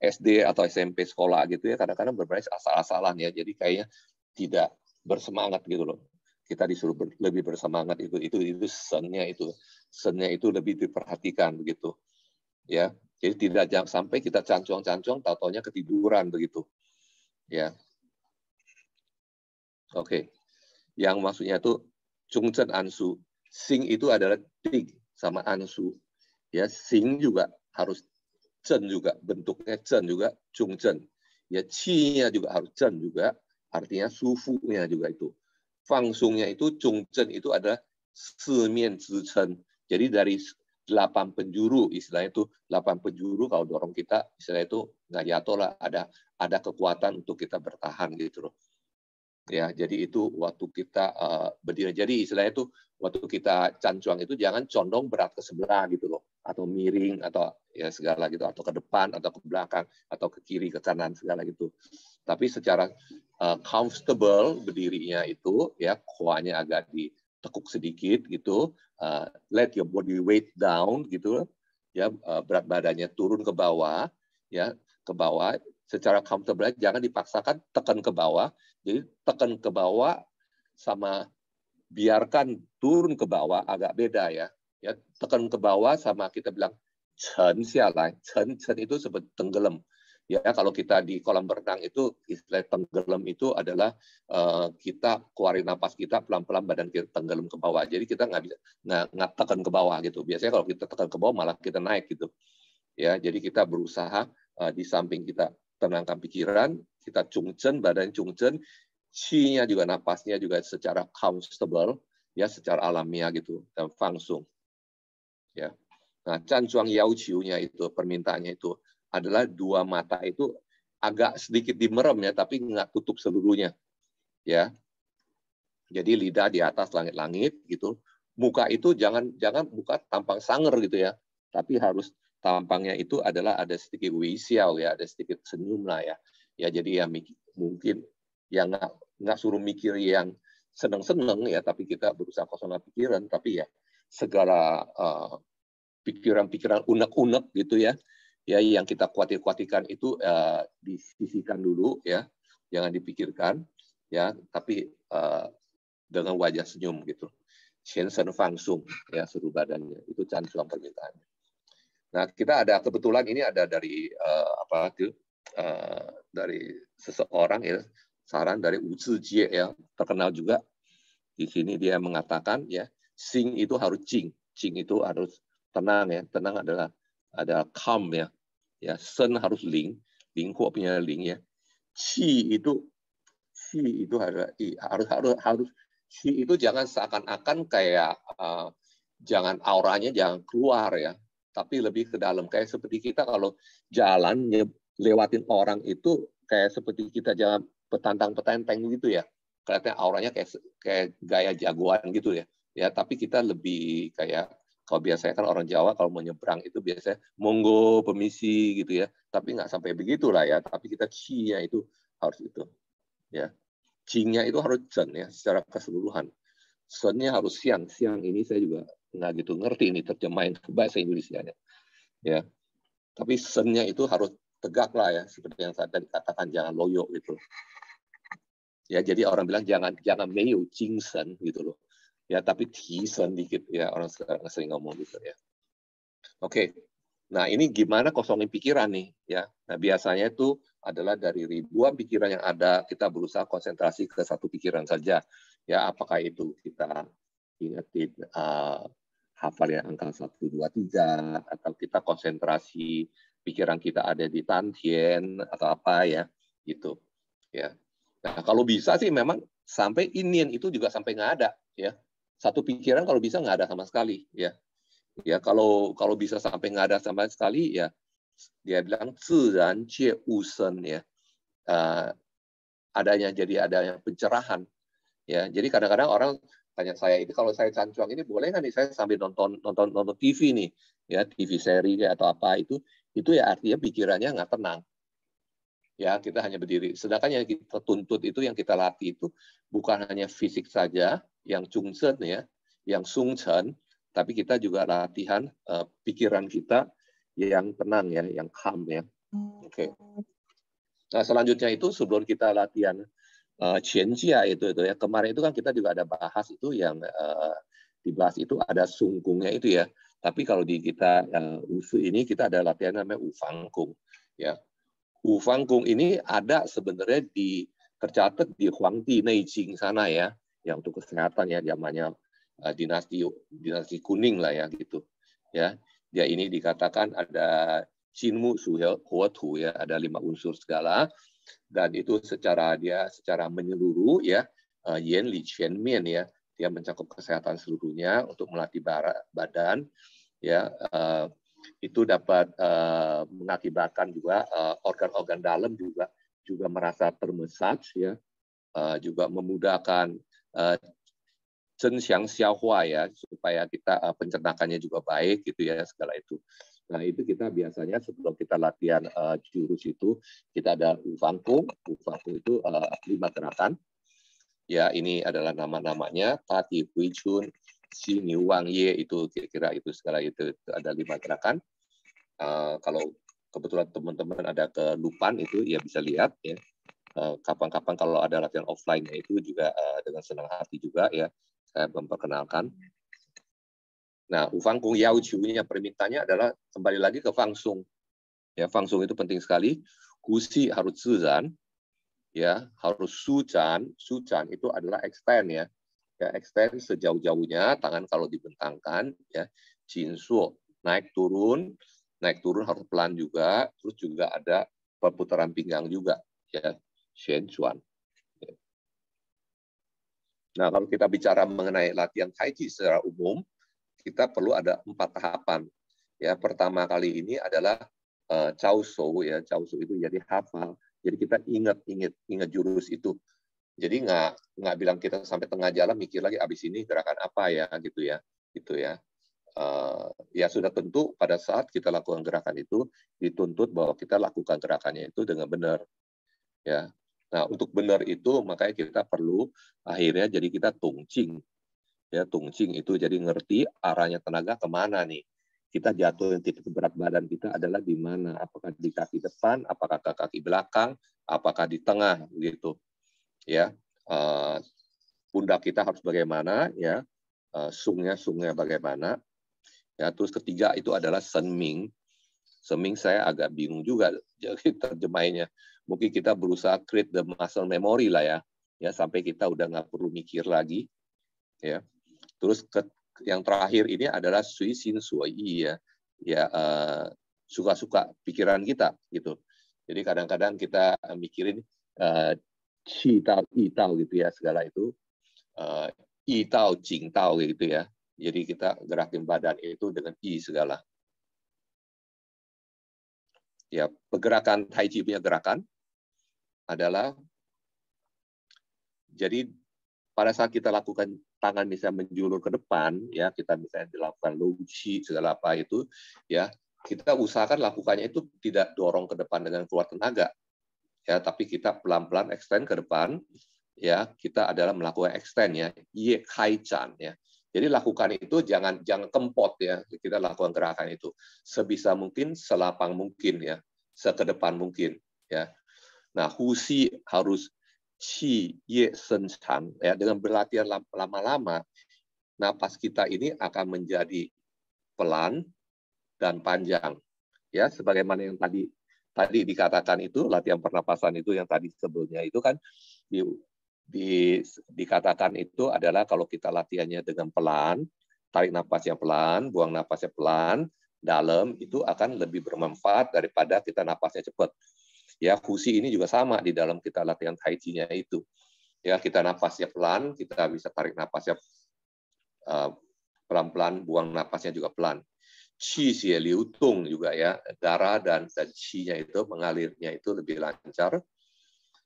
SD atau SMP sekolah gitu ya kadang-kadang berbaris asal-asalan ya jadi kayaknya tidak bersemangat gitu loh kita disuruh ber, lebih bersemangat itu itu itu sennya itu sennya itu lebih diperhatikan begitu ya jadi tidak jangan sampai kita cancuang-cancuang tatonya ketiduran begitu ya oke okay. yang maksudnya itu Chungchen Ansu sing itu adalah dig sama ansu. Ya, sing juga harus cen juga bentuknya cen juga cung cen. Ya, chi-nya juga harus cen juga, artinya sufu nya juga itu. Fangsungnya itu cung cen itu adalah semien chen. Jadi dari delapan penjuru istilahnya itu delapan penjuru kalau dorong kita istilahnya itu nggak jatuh lah ada ada kekuatan untuk kita bertahan gitu loh ya jadi itu waktu kita uh, berdiri jadi istilahnya itu waktu kita cancuang itu jangan condong berat ke sebelah gitu loh atau miring atau ya segala gitu atau ke depan atau ke belakang atau ke kiri ke kanan segala gitu tapi secara uh, comfortable berdirinya itu ya kuahnya agak ditekuk sedikit gitu uh, let your body weight down gitu ya uh, berat badannya turun ke bawah ya ke bawah secara comfortable jangan dipaksakan tekan ke bawah jadi tekan ke bawah sama biarkan turun ke bawah agak beda ya. Ya tekan ke bawah sama kita bilang chen xialai. Chen chen itu sebut tenggelam. Ya kalau kita di kolam berenang itu istilah tenggelam itu adalah uh, kita keluarin nafas kita pelan-pelan badan kita tenggelam ke bawah. Jadi kita nggak bisa nggak, nggak tekan ke bawah gitu. Biasanya kalau kita tekan ke bawah malah kita naik gitu. Ya jadi kita berusaha uh, di samping kita tenangkan pikiran, kita cungcen, badan cungcen, chi nya juga napasnya juga secara comfortable, ya secara alamiah gitu dan langsung. Ya. Nah, Chan Chuang Yao chiu nya itu permintaannya itu adalah dua mata itu agak sedikit dimerem ya, tapi nggak tutup seluruhnya. Ya. Jadi lidah di atas langit-langit gitu. Muka itu jangan jangan buka tampang sanger gitu ya, tapi harus tampangnya itu adalah ada sedikit wisiau ya, ada sedikit senyum lah ya ya jadi ya mungkin yang nggak nggak suruh mikir yang seneng-seneng ya tapi kita berusaha kosong pikiran tapi ya segala eh, pikiran-pikiran uh, unek-unek gitu ya ya yang kita khawatir-khawatirkan itu uh, disisihkan dulu ya jangan dipikirkan ya tapi uh, dengan wajah senyum gitu Shenzhen Fangsung ya seluruh badannya itu cantuman permintaannya nah kita ada kebetulan ini ada dari uh, apa tuh Eh, dari seseorang ya saran dari Wu Jie ya terkenal juga di sini dia mengatakan ya sing itu harus jing jing itu harus tenang ya tenang adalah ada calm ya ya sen harus ling ling huo punya ling ya qi itu qi itu harus harus harus harus qi itu jangan seakan-akan kayak uh, jangan auranya jangan keluar ya tapi lebih ke dalam kayak seperti kita kalau jalan ya, lewatin orang itu kayak seperti kita jalan petantang-petenteng gitu ya. Kelihatannya auranya kayak kayak gaya jagoan gitu ya. Ya, tapi kita lebih kayak kalau biasanya kan orang Jawa kalau mau nyebrang itu biasanya monggo permisi gitu ya. Tapi nggak sampai begitulah ya. Tapi kita cinya itu harus itu. Ya. Cinya itu harus jen ya secara keseluruhan. Sennya harus siang. Siang ini saya juga nggak gitu ngerti ini terjemahin ke bahasa Indonesia ya. ya. Tapi sennya itu harus tegak lah ya seperti yang saya katakan jangan loyo gitu ya jadi orang bilang jangan jangan meyo jingsen gitu loh ya tapi tisen dikit ya orang sekarang sering ngomong gitu ya oke nah ini gimana kosongin pikiran nih ya nah biasanya itu adalah dari ribuan pikiran yang ada kita berusaha konsentrasi ke satu pikiran saja ya apakah itu kita ingetin uh, hafal yang angka satu dua tiga atau kita konsentrasi pikiran kita ada di tantien atau apa ya gitu ya nah kalau bisa sih memang sampai inian itu juga sampai nggak ada ya satu pikiran kalau bisa nggak ada sama sekali ya ya kalau kalau bisa sampai nggak ada sama sekali ya dia bilang ziran jie ya uh, adanya jadi adanya pencerahan ya jadi kadang-kadang orang tanya saya ini kalau saya cancuang ini boleh nggak nih saya sambil nonton nonton nonton TV nih ya TV seri atau apa itu itu ya artinya pikirannya nggak tenang. Ya, kita hanya berdiri. Sedangkan yang kita tuntut itu, yang kita latih itu bukan hanya fisik saja, yang chungsen ya, yang sungchen, tapi kita juga latihan uh, pikiran kita yang tenang ya, yang calm ya. Oke. Okay. Nah, selanjutnya itu sebelum kita latihan uh, eh, cienjia itu itu ya. Kemarin itu kan kita juga ada bahas itu yang uh, dibahas itu ada sungkungnya itu ya tapi kalau di kita yang USU ini kita ada latihan namanya Ufangkung. Ya, Ufangkung ini ada sebenarnya di tercatat di Huangdi Neijing sana ya, yang untuk kesehatan ya zamannya eh, dinasti dinasti kuning lah ya gitu. Ya, dia ini dikatakan ada Jinmu Suhel Huatu ya, ada lima unsur segala dan itu secara dia secara menyeluruh ya, eh, Yen Yan Li Mian ya, ya mencakup kesehatan seluruhnya untuk melatih badan ya uh, itu dapat uh, mengakibatkan juga eh, organ-organ uh, dalam juga juga merasa termesat ya uh, juga memudahkan uh, yang Xiang Xiaohua ya supaya kita uh, pencernakannya juga baik gitu ya segala itu. Nah itu kita biasanya sebelum kita latihan uh, jurus itu kita ada ufangku ufangku itu uh, lima gerakan ya ini adalah nama-namanya Pati Hui Chun Xini Wang Ye itu kira-kira itu segala itu, itu ada lima gerakan uh, kalau kebetulan teman-teman ada ke kelupaan itu ya bisa lihat ya eh, kapan-kapan uh, kalau ada latihan offline-nya itu juga uh, dengan senang hati juga ya saya memperkenalkan nah Ufangkung Yao Chu-nya permintaannya adalah kembali lagi ke Fangsung ya Fangsung itu penting sekali Husi harus zizan ya harus sucan sucan itu adalah extend ya ya extend sejauh-jauhnya tangan kalau dibentangkan ya jinsu naik turun naik turun harus pelan juga terus juga ada perputaran pinggang juga ya shen nah kalau kita bicara mengenai latihan tai chi secara umum kita perlu ada empat tahapan ya pertama kali ini adalah uh, eh, cao ya cao itu jadi hafal jadi kita ingat, ingat, ingat jurus itu. Jadi nggak nggak bilang kita sampai tengah jalan mikir lagi abis ini gerakan apa ya gitu ya, gitu ya. Uh, ya sudah tentu pada saat kita lakukan gerakan itu dituntut bahwa kita lakukan gerakannya itu dengan benar, ya. Nah untuk benar itu makanya kita perlu akhirnya jadi kita tungcing, ya tungcing itu jadi ngerti arahnya tenaga kemana nih kita jatuh yang titik berat badan kita adalah di mana? Apakah di kaki depan, apakah ke kaki belakang, apakah di tengah gitu. Ya. Uh, kita harus bagaimana ya? Uh, eh, sungnya-sungnya bagaimana? Ya, terus ketiga itu adalah seming. Seming saya agak bingung juga jadi [LAUGHS] terjemahnya. Mungkin kita berusaha create the muscle memory lah ya, ya sampai kita udah nggak perlu mikir lagi, ya. Terus ke yang terakhir ini adalah sui sin sui ya ya uh, suka-suka pikiran kita gitu jadi kadang-kadang kita mikirin uh, qi i tao gitu ya segala itu uh, eh, i tao gitu ya jadi kita gerakin badan itu dengan i segala ya pergerakan tai chi punya gerakan adalah jadi pada saat kita lakukan tangan bisa menjulur ke depan ya kita misalnya dilakukan logi segala apa itu ya kita usahakan lakukannya itu tidak dorong ke depan dengan keluar tenaga ya tapi kita pelan-pelan extend ke depan ya kita adalah melakukan extend ya ye kai chan ya jadi lakukan itu jangan jangan kempot ya kita lakukan gerakan itu sebisa mungkin selapang mungkin ya sekedepan mungkin ya nah husi harus qi ye sen chan ya dengan berlatihan lama-lama napas kita ini akan menjadi pelan dan panjang ya sebagaimana yang tadi tadi dikatakan itu latihan pernapasan itu yang tadi sebelumnya itu kan di, di dikatakan itu adalah kalau kita latihannya dengan pelan tarik napasnya pelan, buang napasnya pelan, dalam itu akan lebih bermanfaat daripada kita napasnya cepat. Ya, fusi ini juga sama di dalam kita latihan tai chi-nya itu. Ya, kita napasnya pelan, kita bisa tarik napasnya eh, pelan-pelan, buang nafasnya juga pelan. chi xie liu juga ya, darah dan dan chi nya itu mengalirnya itu lebih lancar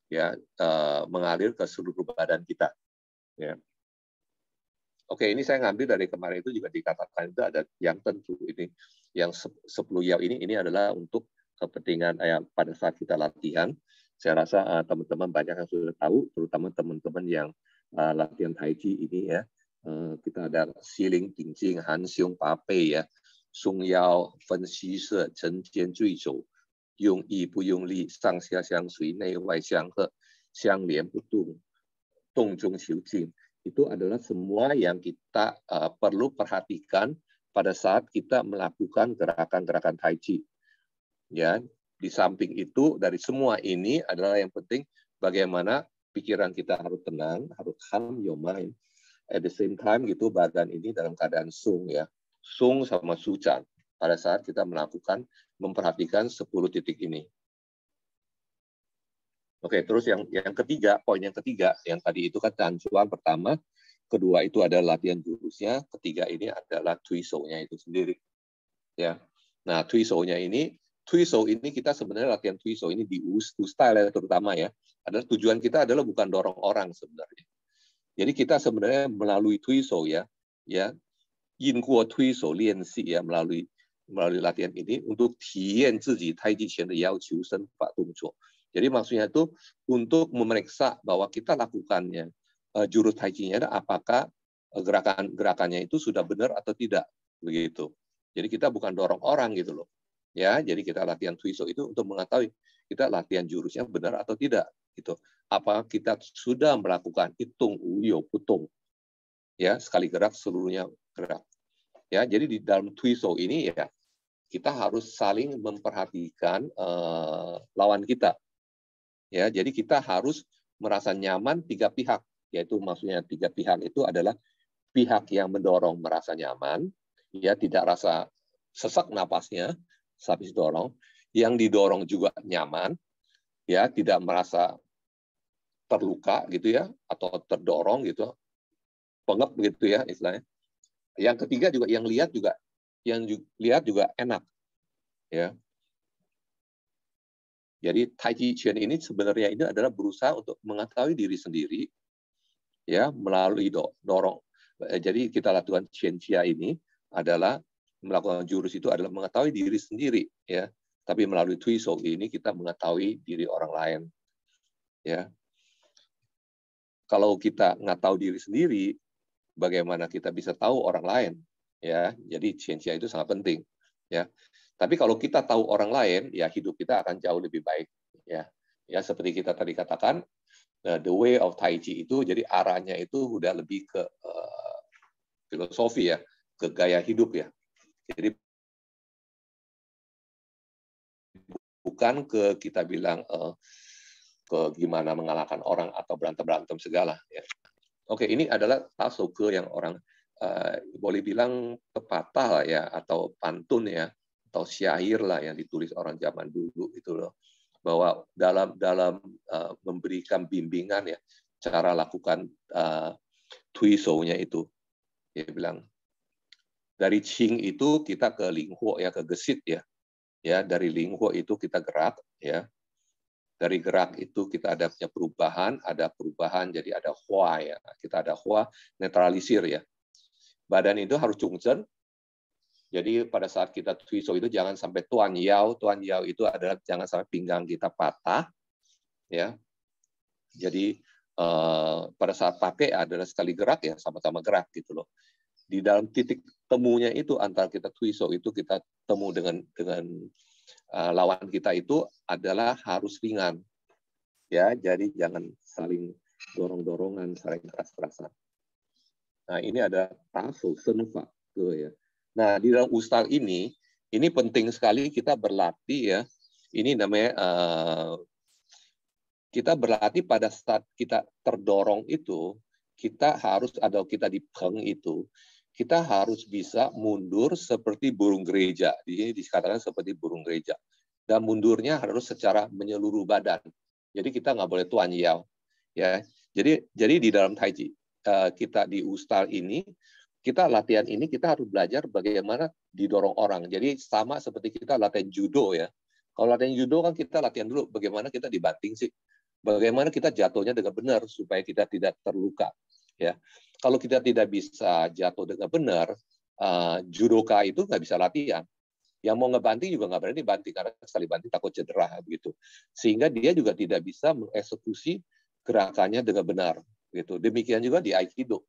ya, eh, mengalir ke seluruh badan kita. Ya. Oke, ini saya ngambil dari kemarin itu juga dikatakan itu ada yang tentu ini yang 10 yao ini ini adalah untuk kepentingan eh, pada saat kita latihan. Saya rasa teman eh, teman-teman banyak yang sudah tahu, terutama teman-teman yang eh, latihan Chi ini ya. Eh, kita ada siling Dingjing, Han Xiong, Pei ya, Sung Yao, Fen Xi Se, Chen Jian Zui Zhou, Yung Yi Bu Yung Li, Sang Xia Xiang Sui, Nei Wai Xiang He, Xiang Lian Bu Dung, Dong Zhong Xiu Jing. Itu adalah semua yang kita uh, perlu perhatikan pada saat kita melakukan gerakan-gerakan tai chi. Ya, di samping itu dari semua ini adalah yang penting bagaimana pikiran kita harus tenang, harus calm your mind. At the same time gitu badan ini dalam keadaan sung ya. Sung sama sucan pada saat kita melakukan memperhatikan 10 titik ini. Oke, terus yang yang ketiga, poin yang ketiga yang tadi itu kan tanjuan pertama, kedua itu ada latihan jurusnya, ketiga ini adalah twisonya itu sendiri. Ya. Nah, twisonya ini Twiso ini kita sebenarnya latihan Twiso ini di style ya, terutama ya adalah tujuan kita adalah bukan dorong orang sebenarnya. Jadi kita sebenarnya melalui Twiso ya ya yin tuiso Twiso si ya melalui melalui latihan ini untuk tian zizi tai ji qian de yao qiu shen fa dong zuo. Jadi maksudnya itu untuk memeriksa bahwa kita lakukannya uh, eh, jurus tai chi-nya apakah eh, gerakan-gerakannya itu sudah benar atau tidak begitu. Jadi kita bukan dorong orang gitu loh ya jadi kita latihan twiso itu untuk mengetahui kita latihan jurusnya benar atau tidak gitu apa kita sudah melakukan hitung uyo putung ya sekali gerak seluruhnya gerak ya jadi di dalam Twiso ini ya kita harus saling memperhatikan eh, lawan kita ya jadi kita harus merasa nyaman tiga pihak yaitu maksudnya tiga pihak itu adalah pihak yang mendorong merasa nyaman ya tidak rasa sesak napasnya habis dorong, yang didorong juga nyaman, ya tidak merasa terluka gitu ya atau terdorong gitu, pengep gitu ya istilahnya. Yang ketiga juga yang lihat juga yang juga, lihat juga enak, ya. Jadi Tai Chi Chuan ini sebenarnya ini adalah berusaha untuk mengetahui diri sendiri, ya melalui dorong. Eh, jadi kita lakukan Chuan Chia ini adalah melakukan jurus itu adalah mengetahui diri sendiri ya tapi melalui twisol ini kita mengetahui diri orang lain ya kalau kita nggak tahu diri sendiri bagaimana kita bisa tahu orang lain ya jadi ciencia itu sangat penting ya tapi kalau kita tahu orang lain ya hidup kita akan jauh lebih baik ya ya seperti kita tadi katakan eh, the way of tai chi itu jadi arahnya itu udah lebih ke uh, filosofi ya ke gaya hidup ya jadi bukan ke kita bilang uh, ke gimana mengalahkan orang atau berantem berantem segala. Ya. Oke, ini adalah taso ke yang orang uh, boleh bilang pepatah lah ya atau pantun ya atau syair lah yang ditulis orang zaman dulu itu loh bahwa dalam dalam uh, memberikan bimbingan ya cara lakukan uh, itu dia bilang dari Qing itu kita ke Linghuo ya ke Gesit ya. Ya, dari Linghuo itu kita gerak ya. Dari gerak itu kita ada punya perubahan, ada perubahan jadi ada Hua ya. Kita ada Hua netralisir ya. Badan itu harus cungcen. Jadi pada saat kita Tuiso itu jangan sampai Tuan Yao, Tuan Yao itu adalah jangan sampai pinggang kita patah ya. Jadi eh, pada saat pakai adalah sekali gerak ya sama-sama gerak gitu loh di dalam titik temunya itu antara kita tuiso itu kita temu dengan dengan uh, lawan kita itu adalah harus ringan ya jadi jangan saling dorong-dorongan saling keras-kerasan nah ini ada taso senufa itu ya nah di dalam ustal ini ini penting sekali kita berlatih ya ini namanya uh, kita berlatih pada saat kita terdorong itu kita harus atau kita dipeng itu kita harus bisa mundur seperti burung gereja. Di sini dikatakan seperti burung gereja. Dan mundurnya harus secara menyeluruh badan. Jadi kita nggak boleh tuan yau. Ya, jadi jadi di dalam tai chi eh, kita di ustal ini kita latihan ini kita harus belajar bagaimana didorong orang. Jadi sama seperti kita latihan judo ya. Kalau latihan judo kan kita latihan dulu bagaimana kita dibanting sih. Bagaimana kita jatuhnya dengan benar supaya kita tidak terluka ya. Kalau kita tidak bisa jatuh dengan benar, uh, judoka itu nggak bisa latihan. Yang mau ngebanting juga nggak berani banting karena sekali banting takut cedera begitu. Sehingga dia juga tidak bisa mengeksekusi gerakannya dengan benar gitu. Demikian juga di aikido.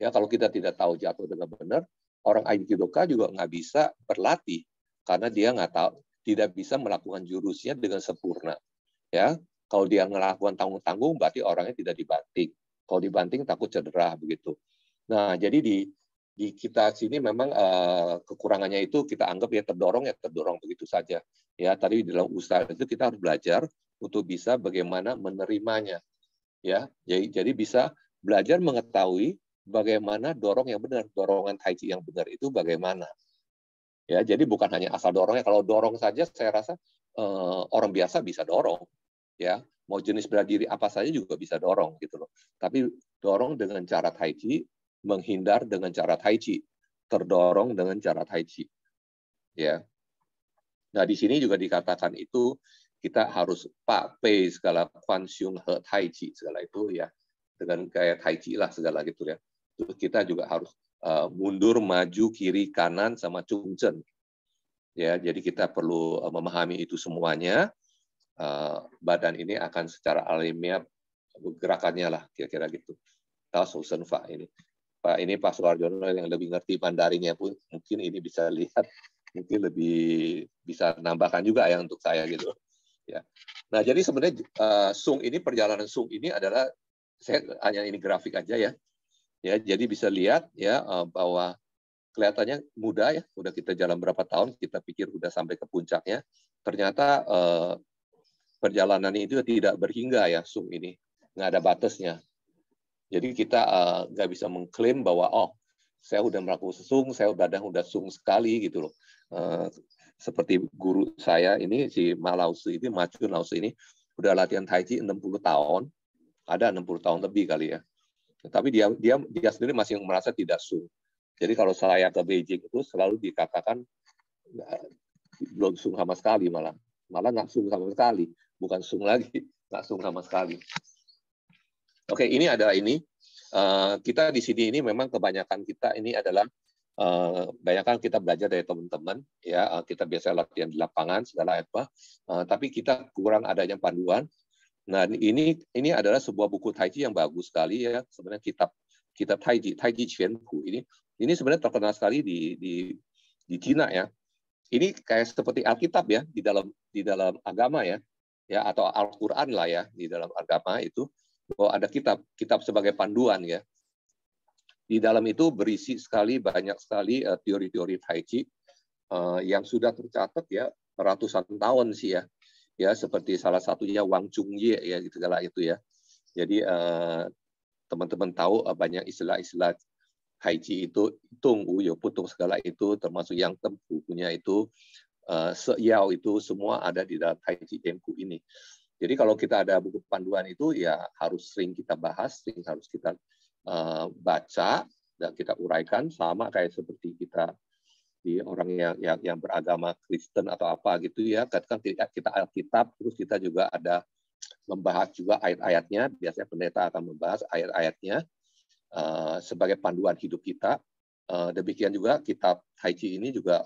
Ya kalau kita tidak tahu jatuh dengan benar, orang aikidoka juga nggak bisa berlatih karena dia nggak tahu tidak bisa melakukan jurusnya dengan sempurna. Ya, kalau dia melakukan tanggung-tanggung berarti orangnya tidak dibanting. Kalau dibanting takut cedera begitu. Nah, jadi di di kita sini memang uh, kekurangannya itu kita anggap ya terdorong ya terdorong begitu saja. Ya, tadi di dalam usaha itu kita harus belajar untuk bisa bagaimana menerimanya. Ya, jadi jadi bisa belajar mengetahui bagaimana dorong yang benar, dorongan tai chi yang benar itu bagaimana. Ya, jadi bukan hanya asal dorongnya. Kalau dorong saja saya rasa uh, orang biasa bisa dorong, ya mau jenis bela diri apa saja juga bisa dorong gitu loh. Tapi dorong dengan cara tai chi, menghindar dengan cara tai chi, terdorong dengan cara tai chi. Ya. Nah, di sini juga dikatakan itu kita harus pak pei segala kuan xiong he tai chi segala itu ya dengan kayak tai chi lah segala gitu ya. Terus kita juga harus eh, mundur maju kiri kanan sama cungcen. Ya, jadi kita perlu eh, memahami itu semuanya Eh, badan ini akan secara alimia gerakannya lah kira-kira gitu. Tahu Susan Pak ini. Pak ini Pak Suwarjono yang lebih ngerti mandarinya pun mungkin ini bisa lihat mungkin lebih bisa nambahkan juga ya untuk saya gitu. Ya. Nah, jadi sebenarnya uh, Sung ini perjalanan Sung ini adalah saya hanya ini grafik aja ya. Ya, jadi bisa lihat ya uh, bahwa kelihatannya mudah ya, udah kita jalan berapa tahun, kita pikir udah sampai ke puncaknya. Ternyata uh, perjalanan itu tidak berhingga ya sung ini, nggak ada batasnya. Jadi kita uh, nggak bisa mengklaim bahwa oh saya sudah melakukan sum saya udah sudah sung sekali gitu loh. Uh, seperti guru saya ini si Malausi ini Macu Lausi ini udah latihan Tai Chi 60 tahun, ada 60 tahun lebih kali ya. Tapi dia dia dia sendiri masih merasa tidak sung. Jadi kalau saya ke Beijing itu selalu dikatakan eh, belum sung sama sekali malah malah nggak sung sama sekali bukan sung lagi, [LAUGHS] nggak sung sama sekali. Oke, ini adalah ini. Eh, kita di sini ini memang kebanyakan kita ini adalah eh, kebanyakan kita belajar dari teman-teman ya eh, kita biasa latihan di lapangan segala apa tapi kita kurang adanya panduan nah ini ini adalah sebuah buku Taiji yang bagus sekali ya sebenarnya kitab kitab Taiji Taiji Quanpu ini ini sebenarnya terkenal sekali di di di Cina ya ini kayak seperti Alkitab ya di dalam di dalam agama ya ya atau Al-Qur'an lah ya di dalam agama itu bahwa ada kitab, kitab sebagai panduan ya. Di dalam itu berisi sekali banyak sekali eh, teori-teori uh, Tai Chi eh, yang sudah tercatat ya ratusan tahun sih ya. Ya seperti salah satunya Wang Chung Ye ya gitu, segala itu ya. Jadi eh, teman-teman tahu banyak istilah-istilah Haichi itu hitung, uyo putung segala itu termasuk yang tempuh bukunya itu Sejauh se-Yao itu semua ada di dalam Tai Chi ini. Jadi kalau kita ada buku panduan itu ya harus sering kita bahas, sering harus kita eh, baca dan kita uraikan sama kayak seperti kita di orang yang yang, yang beragama Kristen atau apa gitu ya. Kadang kita, Alkitab terus kita juga ada membahas juga ayat-ayatnya. Biasanya pendeta akan membahas ayat-ayatnya eh, sebagai panduan hidup kita. Eh, demikian juga kitab Haji ini juga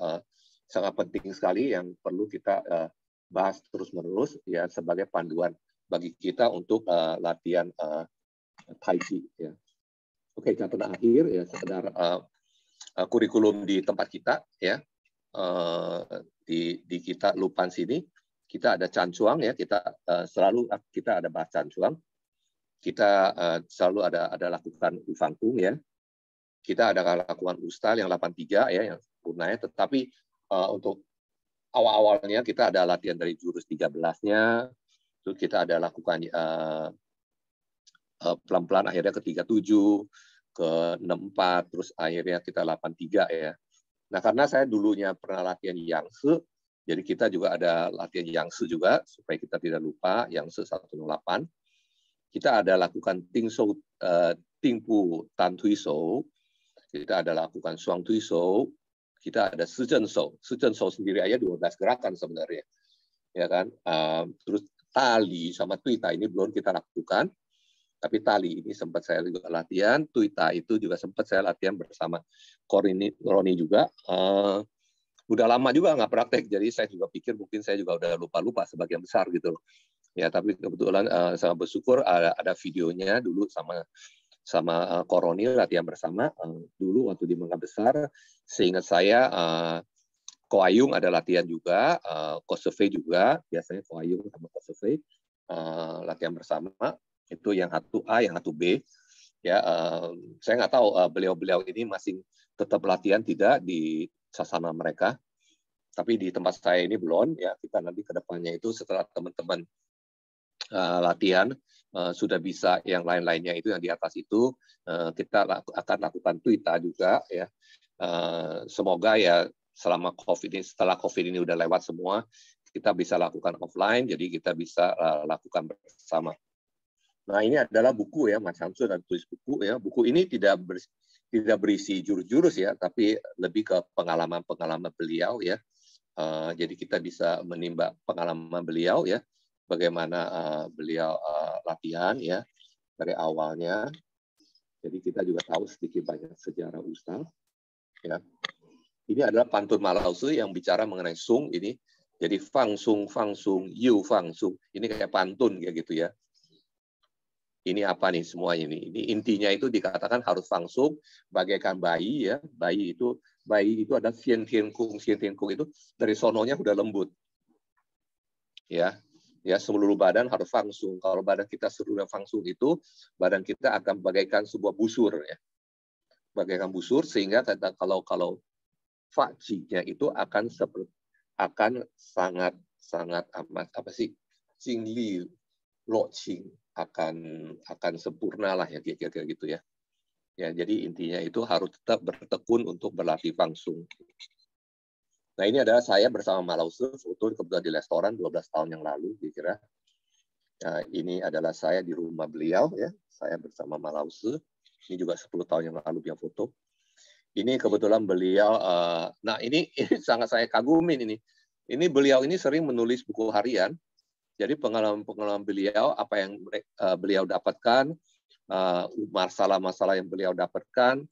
sangat penting sekali yang perlu kita uh, bahas terus-menerus ya sebagai panduan bagi kita untuk uh, latihan uh, Tai Chi ya. Oke, catatan akhir ya sekedar uh, uh, kurikulum di tempat kita ya. Uh, di di kita Lupan sini kita ada cancuang ya, kita uh, selalu kita ada bahas cancuang. Kita uh, selalu ada ada lakukan ufangkung ya. Kita ada lakukan ustal yang 83 ya yang tunai tetapi Eh, untuk awal-awalnya kita ada latihan dari jurus 13-nya, terus kita ada lakukan uh, uh, pelan-pelan akhirnya ke 37, ke 64, terus akhirnya kita 83 ya. Nah, karena saya dulunya pernah latihan yang se, jadi kita juga ada latihan yang se juga supaya kita tidak lupa yang se 108. Kita ada lakukan so, uh, Tingpu Tan tuiso. Kita ada lakukan Suang tuiso kita ada Susan Show. Susan Show sendiri aja 12 gerakan sebenarnya. Ya kan? Ehm, terus tali sama tuita ini belum kita lakukan. Tapi tali ini sempat saya juga latihan, tuita itu juga sempat saya latihan bersama Korini Roni juga. Uh, udah lama juga nggak praktek, jadi saya juga pikir mungkin saya juga udah lupa-lupa sebagian besar gitu loh. Ya, tapi kebetulan uh, sangat bersyukur ada, ada videonya dulu sama sama uh, koronil latihan bersama uh, dulu waktu di Mangga Besar. Seingat saya uh, eh, Koayung ada latihan juga, uh, Kosovo juga, biasanya Koayung sama Kosovo uh, latihan bersama. Itu yang satu A, yang satu B. Ya, uh, saya nggak tahu beliau beliau-beliau ini masih tetap latihan tidak di sasana mereka. Tapi di tempat saya ini belum. Ya, kita nanti kedepannya itu setelah teman-teman uh, latihan Eh, sudah bisa yang lain-lainnya itu yang di atas itu eh, kita akan lakukan twitter juga ya. Eh, semoga ya selama COVID ini setelah COVID ini udah lewat semua kita bisa lakukan offline, jadi kita bisa lakukan bersama. Nah ini adalah buku ya Mas Samsul dan tulis buku ya. Buku ini tidak ber, tidak berisi jurus-jurus ya, tapi lebih ke pengalaman-pengalaman beliau ya. jadi kita bisa menimba pengalaman beliau ya bagaimana uh, beliau uh, latihan ya dari awalnya. Jadi kita juga tahu sedikit banyak sejarah Ustaz. Ya. Ini adalah pantun Malausu yang bicara mengenai sung ini. Jadi fang sung, fang sung, yu fang sung. Ini kayak pantun kayak gitu ya. Ini apa nih semuanya ini? Ini intinya itu dikatakan harus fang sung bagaikan bayi ya. Bayi itu bayi itu ada sien tien kung, sien tien kung itu dari sononya udah lembut. Ya, ya seluruh badan harus langsung. Kalau badan kita seluruhnya langsung itu, badan kita akan bagaikan sebuah busur ya, bagaikan busur sehingga kata kalau kalau fajinya itu akan seperti akan sangat sangat amat apa sih cingli locing akan akan sempurna ya kira-kira gitu ya. Ya, jadi intinya itu harus tetap bertekun untuk berlatih langsung. Nah ini adalah saya bersama Malausus Utun kebetulan di restoran 12 tahun yang lalu kira-kira. Nah, ini adalah saya di rumah beliau ya, saya bersama Malause. Ini juga 10 tahun yang lalu punya foto. Ini kebetulan beliau, uh, nah ini, [LAUGHS] ini sangat saya kagumin ini. Ini beliau ini sering menulis buku harian. Jadi pengalaman-pengalaman beliau, apa yang uh, beliau dapatkan, eh, masalah-masalah uh, yang beliau dapatkan,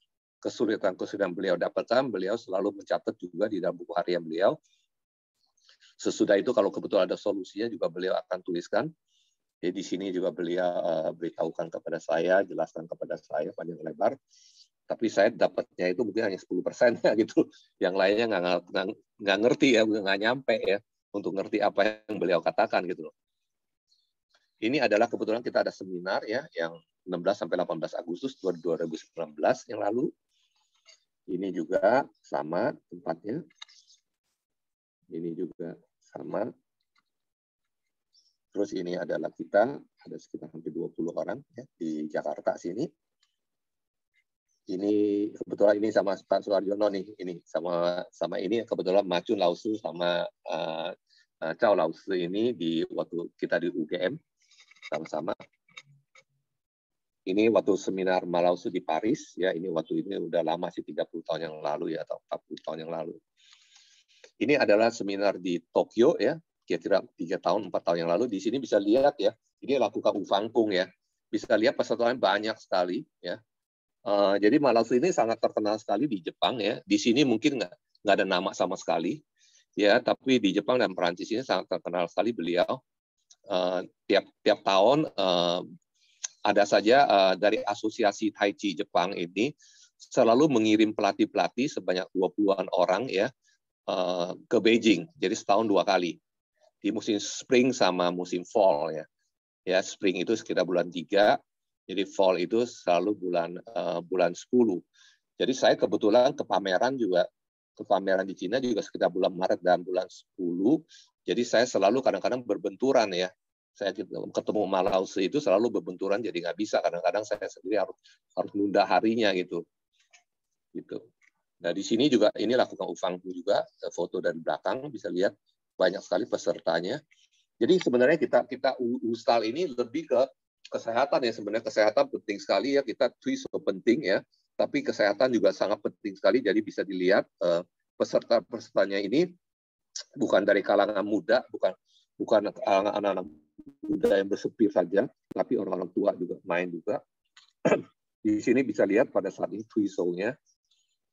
kesulitan-kesulitan beliau dapatkan, beliau selalu mencatat juga di dalam buku harian beliau. Sesudah itu kalau kebetulan ada solusinya juga beliau akan tuliskan. Jadi di sini juga beliau uh, beritahukan kepada saya, jelaskan kepada saya panjang lebar. Tapi saya dapatnya itu mungkin hanya 10 persen ya [LAUGHS] gitu. Yang lainnya nggak ngerti ya, nggak nyampe ya untuk ngerti apa yang beliau katakan gitu loh. Ini adalah kebetulan kita ada seminar ya yang 16 sampai 18 Agustus 2019 yang lalu ini juga sama tempatnya. Ini juga sama. Terus ini adalah kita, ada sekitar hampir 20 orang ya, di Jakarta sini. Ini kebetulan ini sama Pak Suwarjono nih, ini sama sama ini kebetulan Macun Lausu sama uh, eh, eh, Cao Lausu ini di waktu kita di UGM sama-sama ini waktu seminar Malausu di Paris ya ini waktu ini udah lama sih 30 tahun yang lalu ya atau 40 tahun yang lalu. Ini adalah seminar di Tokyo ya kira-kira tiga tahun empat tahun yang lalu di sini bisa lihat ya ini lakukan Ufangkung ya bisa lihat pesertanya banyak sekali ya. Uh, jadi Malausu ini sangat terkenal sekali di Jepang ya. Di sini mungkin nggak nggak ada nama sama sekali ya tapi di Jepang dan Perancis ini sangat terkenal sekali beliau. Uh, tiap tiap tahun uh, ada saja uh, dari Asosiasi Tai Chi Jepang ini selalu mengirim pelatih-pelatih sebanyak 20-an orang ya uh, ke Beijing. Jadi setahun dua kali. Di musim spring sama musim fall ya. Ya, spring itu sekitar bulan 3, jadi fall itu selalu bulan uh, bulan 10. Jadi saya kebetulan ke pameran juga ke pameran di Cina juga sekitar bulan Maret dan bulan 10. Jadi saya selalu kadang-kadang berbenturan ya saya ketemu Malause itu selalu berbenturan jadi nggak bisa kadang-kadang saya sendiri harus harus nunda harinya gitu gitu nah di sini juga ini lakukan Ufangku juga eh, foto dari belakang bisa lihat banyak sekali pesertanya jadi sebenarnya kita kita ustal ini lebih ke kesehatan ya sebenarnya kesehatan penting sekali ya kita twist so penting ya tapi kesehatan juga sangat penting sekali jadi bisa dilihat eh, peserta pesertanya ini bukan dari kalangan muda bukan bukan anak-anak muda yang bersepir saja, tapi orang-orang tua juga main juga. [CLEARS THROAT] Di sini bisa lihat pada saat ini free nya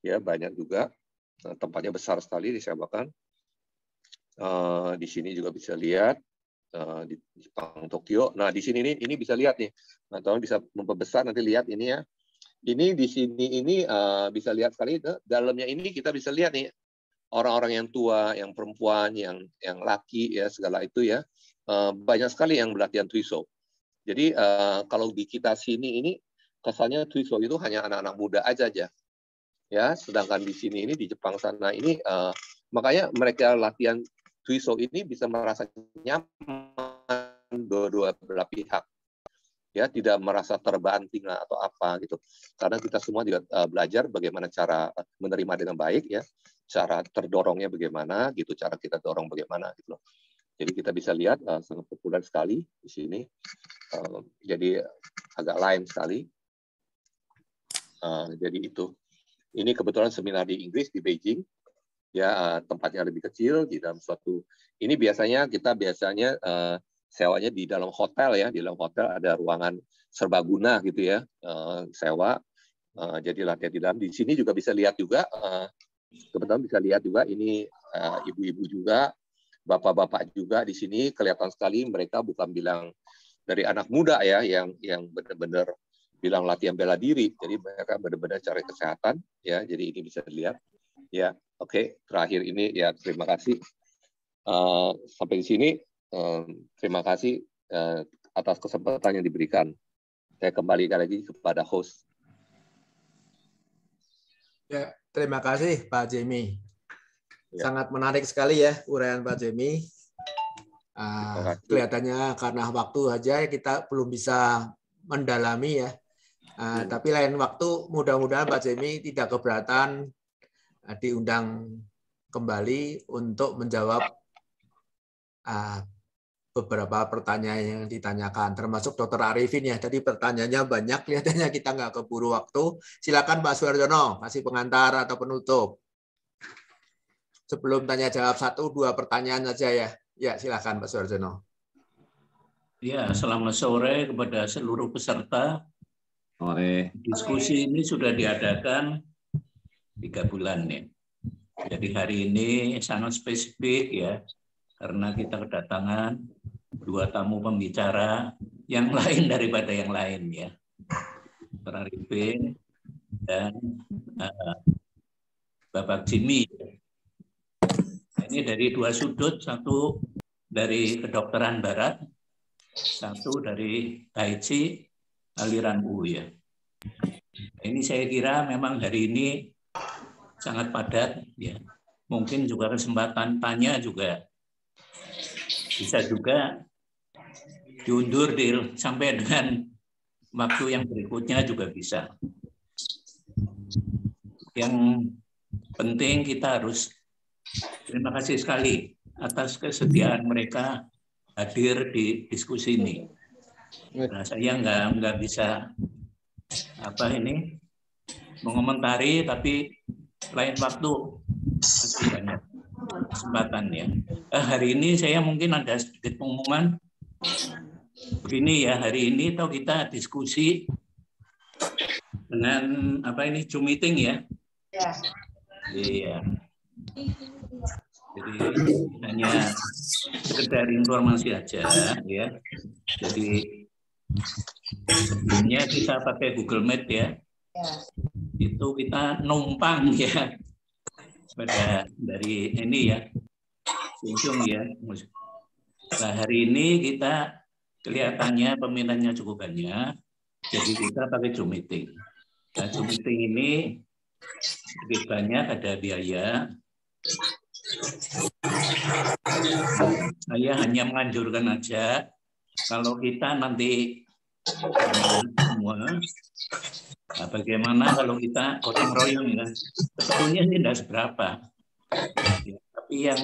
ya banyak juga nah, tempatnya besar sekali disebabkan uh, di sini juga bisa lihat uh, di Jepang Tokyo. Nah di sini ini ini bisa lihat nih. Nah teman bisa memperbesar nanti lihat ini ya. Ini di sini ini uh, bisa lihat sekali itu dalamnya ini kita bisa lihat nih orang-orang yang tua, yang perempuan, yang yang laki ya segala itu ya eh, banyak sekali yang berlatihan tuiso. Jadi eh, kalau di kita sini ini kesannya tuiso itu hanya anak-anak muda aja aja. Ya, sedangkan di sini ini di Jepang sana ini eh, makanya mereka latihan tuiso ini bisa merasa nyaman dua-dua belah pihak ya tidak merasa terbanting atau apa gitu karena kita semua juga belajar bagaimana cara menerima dengan baik ya cara terdorongnya bagaimana gitu cara kita dorong bagaimana gitu loh jadi kita bisa lihat uh, sangat populer sekali di sini uh, jadi agak lain sekali uh, jadi itu ini kebetulan seminar di Inggris di Beijing ya uh, tempatnya lebih kecil di dalam suatu ini biasanya kita biasanya uh, sewanya di dalam hotel ya di dalam hotel ada ruangan serbaguna gitu ya uh, sewa uh, jadi latihan di dalam di sini juga bisa lihat juga uh, teman-teman bisa lihat juga ini eh, ibu-ibu uh, juga, bapak-bapak juga di sini kelihatan sekali mereka bukan bilang dari anak muda ya yang yang benar-benar bilang latihan bela diri. Jadi mereka benar-benar cari kesehatan ya. Jadi ini bisa dilihat. Ya, oke. Okay. Terakhir ini ya terima kasih. Uh, sampai di sini Um, terima kasih uh, atas kesempatan yang diberikan. Saya kembalikan lagi kepada host. Ya, Terima kasih Pak Jemi. Ya. Sangat menarik sekali ya uraian Pak Jemi. Uh, ah, kelihatannya karena waktu aja kita belum bisa mendalami ya. Uh, ya. Tapi lain waktu mudah-mudahan Pak Jemi tidak keberatan uh, diundang kembali untuk menjawab uh, beberapa pertanyaan yang ditanyakan, termasuk Dr Arifin ya. Tadi pertanyaannya banyak, kelihatannya kita nggak keburu waktu. Silakan Pak Suwardono, masih pengantar atau penutup. Sebelum tanya jawab satu dua pertanyaan saja ya. Ya silakan Pak Suwardono. Ya, selamat sore kepada seluruh peserta. Sore. Diskusi ini sudah diadakan tiga bulan nih. Ya. Jadi hari ini sangat spesifik ya karena kita kedatangan dua tamu pembicara yang [LAUGHS] lain daripada yang lain ya. Para Arifin dan uh, Bapak Jimmy. Ini dari dua sudut, satu dari kedokteran barat, satu dari Taichi aliran U ya. Ini saya kira memang hari ini sangat padat ya. Mungkin juga kesempatan tanya juga bisa juga diundur di, sampai dengan waktu yang berikutnya juga bisa. Yang penting kita harus terima kasih sekali atas kesediaan mereka hadir di diskusi ini. Nah, saya nggak nggak bisa apa ini mengomentari tapi lain waktu masih banyak kesempatan ya. Eh, hari ini saya mungkin ada sedikit pengumuman. Begini ya, hari ini atau kita diskusi dengan apa ini Zoom meeting ya. Iya. Iya. Jadi hanya sekedar informasi aja ya. Jadi sebelumnya kita pakai Google Meet ya. ya. Itu kita numpang ya pada dari ini ya, Sung ya. Nah, hari ini kita kelihatannya peminatnya cukup banyak, jadi kita pakai Zoom meeting. Nah, Zoom meeting ini lebih banyak ada biaya. Saya hanya menganjurkan aja kalau kita nanti semua Nah, bagaimana kalau kita gotong royong ya? Sebetulnya tidak seberapa. Ya, tapi yang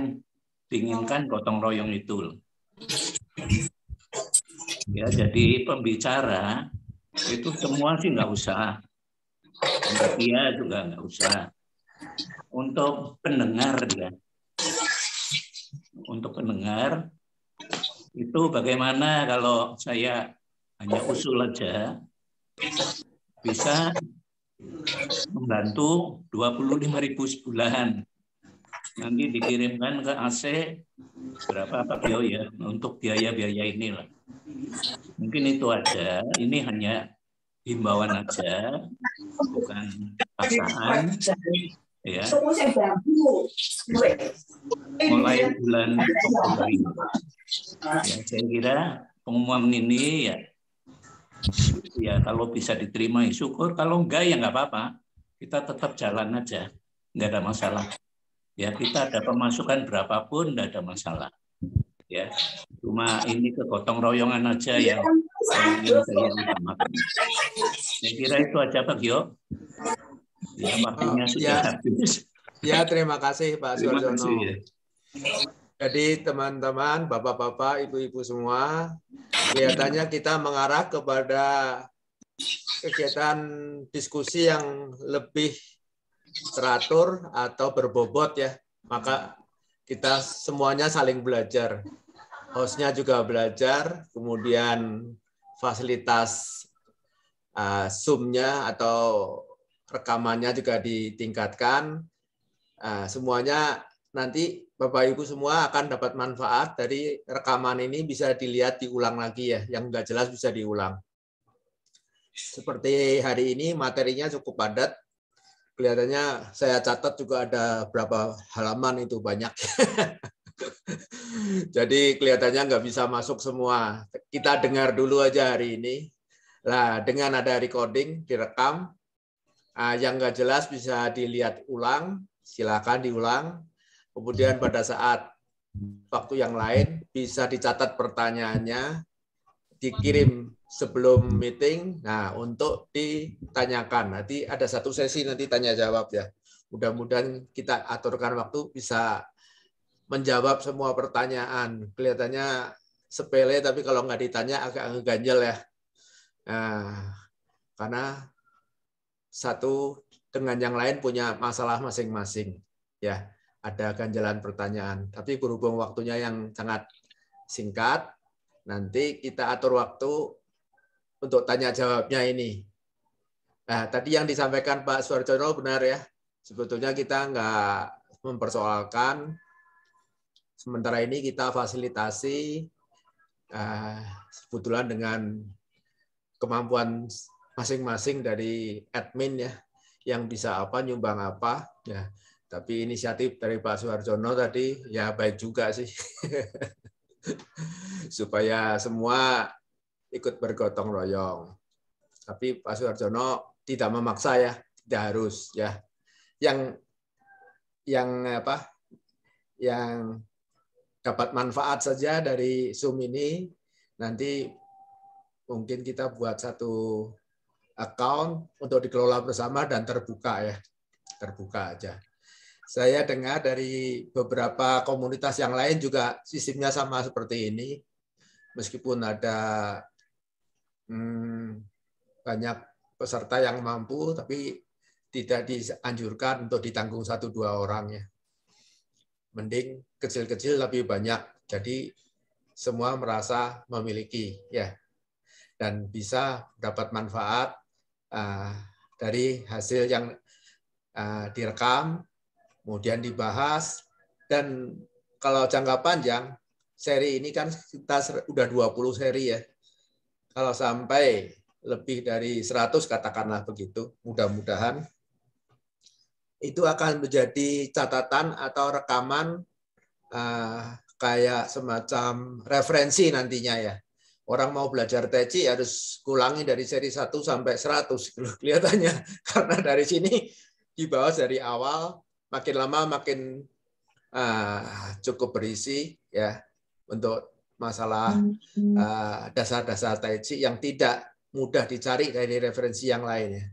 diinginkan gotong royong itu. Ya, jadi pembicara itu semua sih nggak usah. Pembatia juga nggak usah. Untuk pendengar ya. Untuk pendengar itu bagaimana kalau saya hanya usul aja bisa membantu 25 ribu sebulan. Nanti dikirimkan ke AC berapa Pak Bio ya untuk biaya-biaya inilah. Mungkin itu aja. Ini hanya himbauan aja, bukan paksaan. Ya. Mulai bulan Oktober. Ya, saya kira pengumuman ini ya ya kalau bisa diterima ya syukur kalau enggak ya enggak apa-apa kita tetap jalan aja enggak ada masalah ya kita ada pemasukan berapapun enggak ada masalah ya cuma ini kegotong royongan aja ya. saya kira itu aja Pak Gio ya ah, sudah ya. habis ya terima kasih Pak Suryono jadi teman-teman, bapak-bapak, ibu-ibu semua, kelihatannya kita mengarah kepada kegiatan diskusi yang lebih teratur atau berbobot ya. Maka kita semuanya saling belajar. Hostnya juga belajar, kemudian fasilitas uh, Zoom-nya atau rekamannya juga ditingkatkan. Uh, semuanya nanti Bapak Ibu semua akan dapat manfaat dari rekaman ini bisa dilihat diulang lagi ya, yang nggak jelas bisa diulang. Seperti hari ini materinya cukup padat, kelihatannya saya catat juga ada berapa halaman itu banyak. [LAUGHS] Jadi kelihatannya nggak bisa masuk semua. Kita dengar dulu aja hari ini. lah dengan ada recording, direkam, ah, yang nggak jelas bisa dilihat ulang, silakan diulang Kemudian pada saat waktu yang lain bisa dicatat pertanyaannya, dikirim sebelum meeting. Nah, untuk ditanyakan. Nanti ada satu sesi nanti tanya jawab ya. Mudah-mudahan kita aturkan waktu bisa menjawab semua pertanyaan. Kelihatannya sepele tapi kalau nggak ditanya agak ngeganjel ya. Nah, karena satu dengan yang lain punya masalah masing-masing ya ada ganjalan pertanyaan. Tapi berhubung waktunya yang sangat singkat, nanti kita atur waktu untuk tanya jawabnya ini. Nah, tadi yang disampaikan Pak Suarjono benar ya. Sebetulnya kita nggak mempersoalkan. Sementara ini kita fasilitasi uh, eh, kebetulan dengan kemampuan masing-masing dari admin ya yang bisa apa nyumbang apa ya tapi inisiatif dari Pak Suharjono tadi ya baik juga sih. [LAUGHS] Supaya semua ikut bergotong royong. Tapi Pak Suharjono tidak memaksa ya, tidak harus ya. Yang yang apa? Yang dapat manfaat saja dari Zoom ini nanti mungkin kita buat satu account untuk dikelola bersama dan terbuka ya. Terbuka aja. Saya dengar dari beberapa komunitas yang lain juga sistemnya sama seperti ini. Meskipun ada hmm, banyak peserta yang mampu, tapi tidak dianjurkan untuk ditanggung satu dua orang ya. Mending kecil-kecil lebih banyak. Jadi semua merasa memiliki ya dan bisa dapat manfaat uh, dari hasil yang uh, direkam kemudian dibahas dan kalau jangka panjang seri ini kan kita sudah 20 seri ya. Kalau sampai lebih dari 100 katakanlah begitu, mudah-mudahan itu akan menjadi catatan atau rekaman uh, kayak semacam referensi nantinya ya. Orang mau belajar teci harus kulangi dari seri 1 sampai 100 [LAUGHS] kelihatannya karena dari sini dibahas dari awal makin lama makin uh, cukup berisi ya untuk masalah hmm, hmm. Ah, dasar-dasar uh, tai chi yang tidak mudah dicari dari referensi yang lainnya.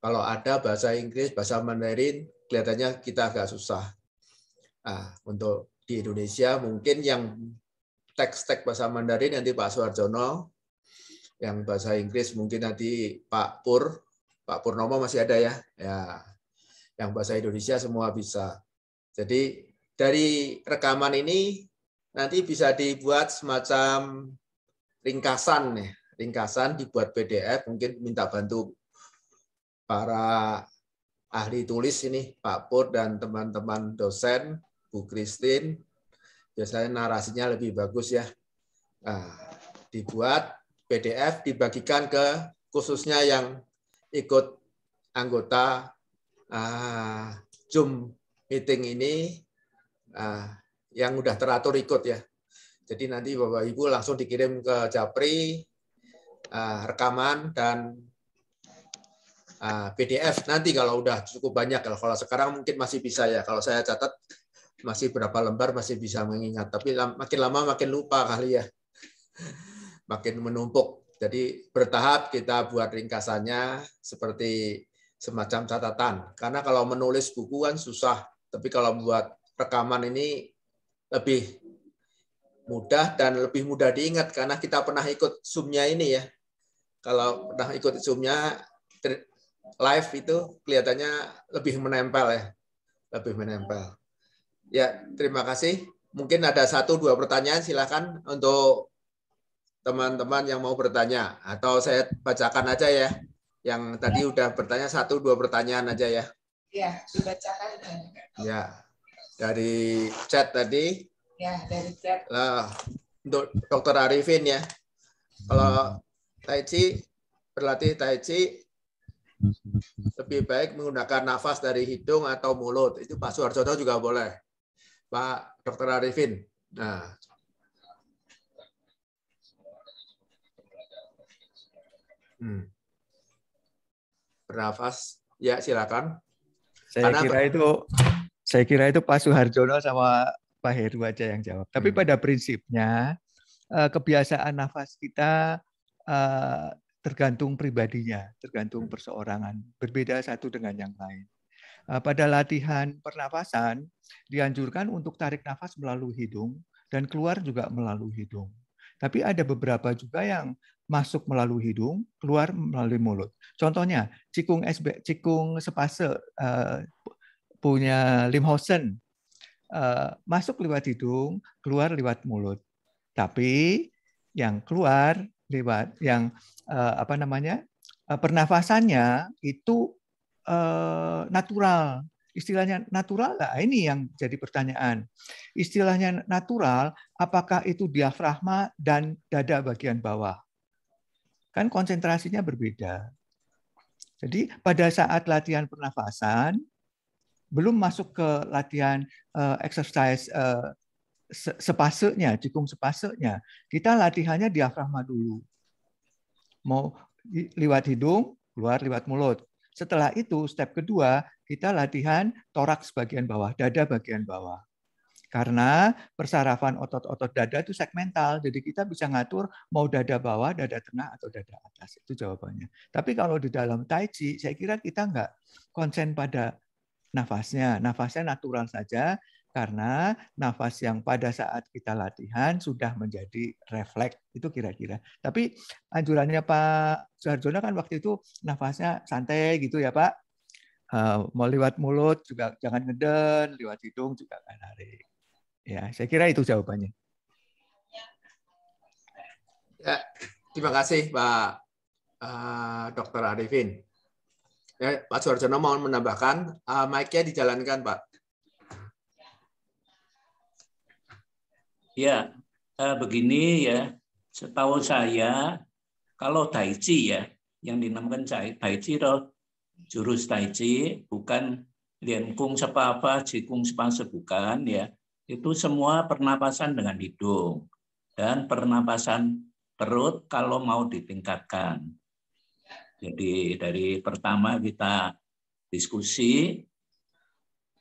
Kalau ada bahasa Inggris, bahasa Mandarin, kelihatannya kita agak susah. uh, untuk di Indonesia mungkin yang teks-teks bahasa Mandarin nanti Pak Suarjono, yang bahasa Inggris mungkin nanti Pak Pur, Pak Purnomo masih ada ya, ya yang bahasa Indonesia semua bisa. Jadi dari rekaman ini nanti bisa dibuat semacam ringkasan nih, ya. ringkasan dibuat PDF mungkin minta bantu para ahli tulis ini Pak Pur dan teman-teman dosen Bu Kristin biasanya narasinya lebih bagus ya nah, dibuat PDF dibagikan ke khususnya yang ikut anggota uh, Zoom meeting ini uh, yang udah teratur ikut ya. Jadi nanti Bapak Ibu langsung dikirim ke Japri uh, rekaman dan uh, PDF nanti kalau udah cukup banyak kalau sekarang mungkin masih bisa ya. Kalau saya catat masih berapa lembar masih bisa mengingat, tapi makin lama makin lupa kali ya. [LAUGHS] makin menumpuk. Jadi bertahap kita buat ringkasannya seperti semacam catatan. Karena kalau menulis buku kan susah, tapi kalau buat rekaman ini lebih mudah dan lebih mudah diingat karena kita pernah ikut Zoom-nya ini ya. Kalau pernah ikut Zoom-nya live itu kelihatannya lebih menempel ya, lebih menempel. Ya terima kasih. Mungkin ada satu dua pertanyaan silakan untuk teman-teman yang mau bertanya atau saya bacakan aja ya yang ya. tadi udah bertanya satu dua pertanyaan aja ya. Iya, dibacakan. Iya, Dari chat tadi. Iya, dari chat. Lah, untuk Dokter Arifin ya. Kalau tai chi berlatih tai chi lebih baik menggunakan nafas dari hidung atau mulut. Itu Pak Suharjono juga boleh. Pak Dokter Arifin. Nah, Hmm bernafas. Ya, silakan. Saya Karena kira itu saya kira itu Pak Suharjono sama Pak Heru aja yang jawab. Tapi hmm. pada prinsipnya eh, kebiasaan nafas kita eh, tergantung pribadinya, tergantung perseorangan. Berbeda satu dengan yang lain. Eh, pada latihan pernafasan dianjurkan untuk tarik nafas melalui hidung dan keluar juga melalui hidung. Tapi ada beberapa juga yang masuk melalui hidung, keluar melalui mulut. Contohnya, cikung SB, cikung sepase uh, punya Limhausen uh, eh, masuk lewat hidung, keluar lewat mulut. Tapi yang keluar lewat yang uh, apa namanya? Uh, pernafasannya itu uh, natural. Istilahnya natural nggak? Ah, ini yang jadi pertanyaan. Istilahnya natural apakah itu diafragma dan dada bagian bawah? kan konsentrasinya berbeda. Jadi pada saat latihan pernafasan belum masuk ke latihan uh, exercise uh, sepasenya, sepasuknya, sepasenya. Kita latihannya diafragma dulu. Mau lewat hidung, keluar lewat mulut. Setelah itu step kedua kita latihan toraks bagian bawah, dada bagian bawah. Karena persarafan otot-otot dada itu segmental, jadi kita bisa ngatur mau dada bawah, dada tengah, atau dada atas. Itu jawabannya. Tapi kalau di dalam tai chi, saya kira kita nggak konsen pada nafasnya. Nafasnya natural saja, karena nafas yang pada saat kita latihan sudah menjadi refleks itu kira-kira. Tapi anjurannya Pak Suharjono kan waktu itu nafasnya santai gitu ya Pak. Eh, mau lewat mulut juga jangan ngeden, lewat hidung juga nggak narik. Ya, saya kira itu jawabannya. Ya, terima kasih Pak uh, eh, Dr. Arifin. Ya, Pak Suarjono mau menambahkan, uh, mic-nya dijalankan Pak. Ya, uh, begini ya, setahu saya kalau tai chi ya, yang dinamakan tai chi itu jurus tai chi bukan lian kung sepa apa, jikung sepa bukan ya itu semua pernapasan dengan hidung dan pernapasan perut kalau mau ditingkatkan. Jadi dari pertama kita diskusi,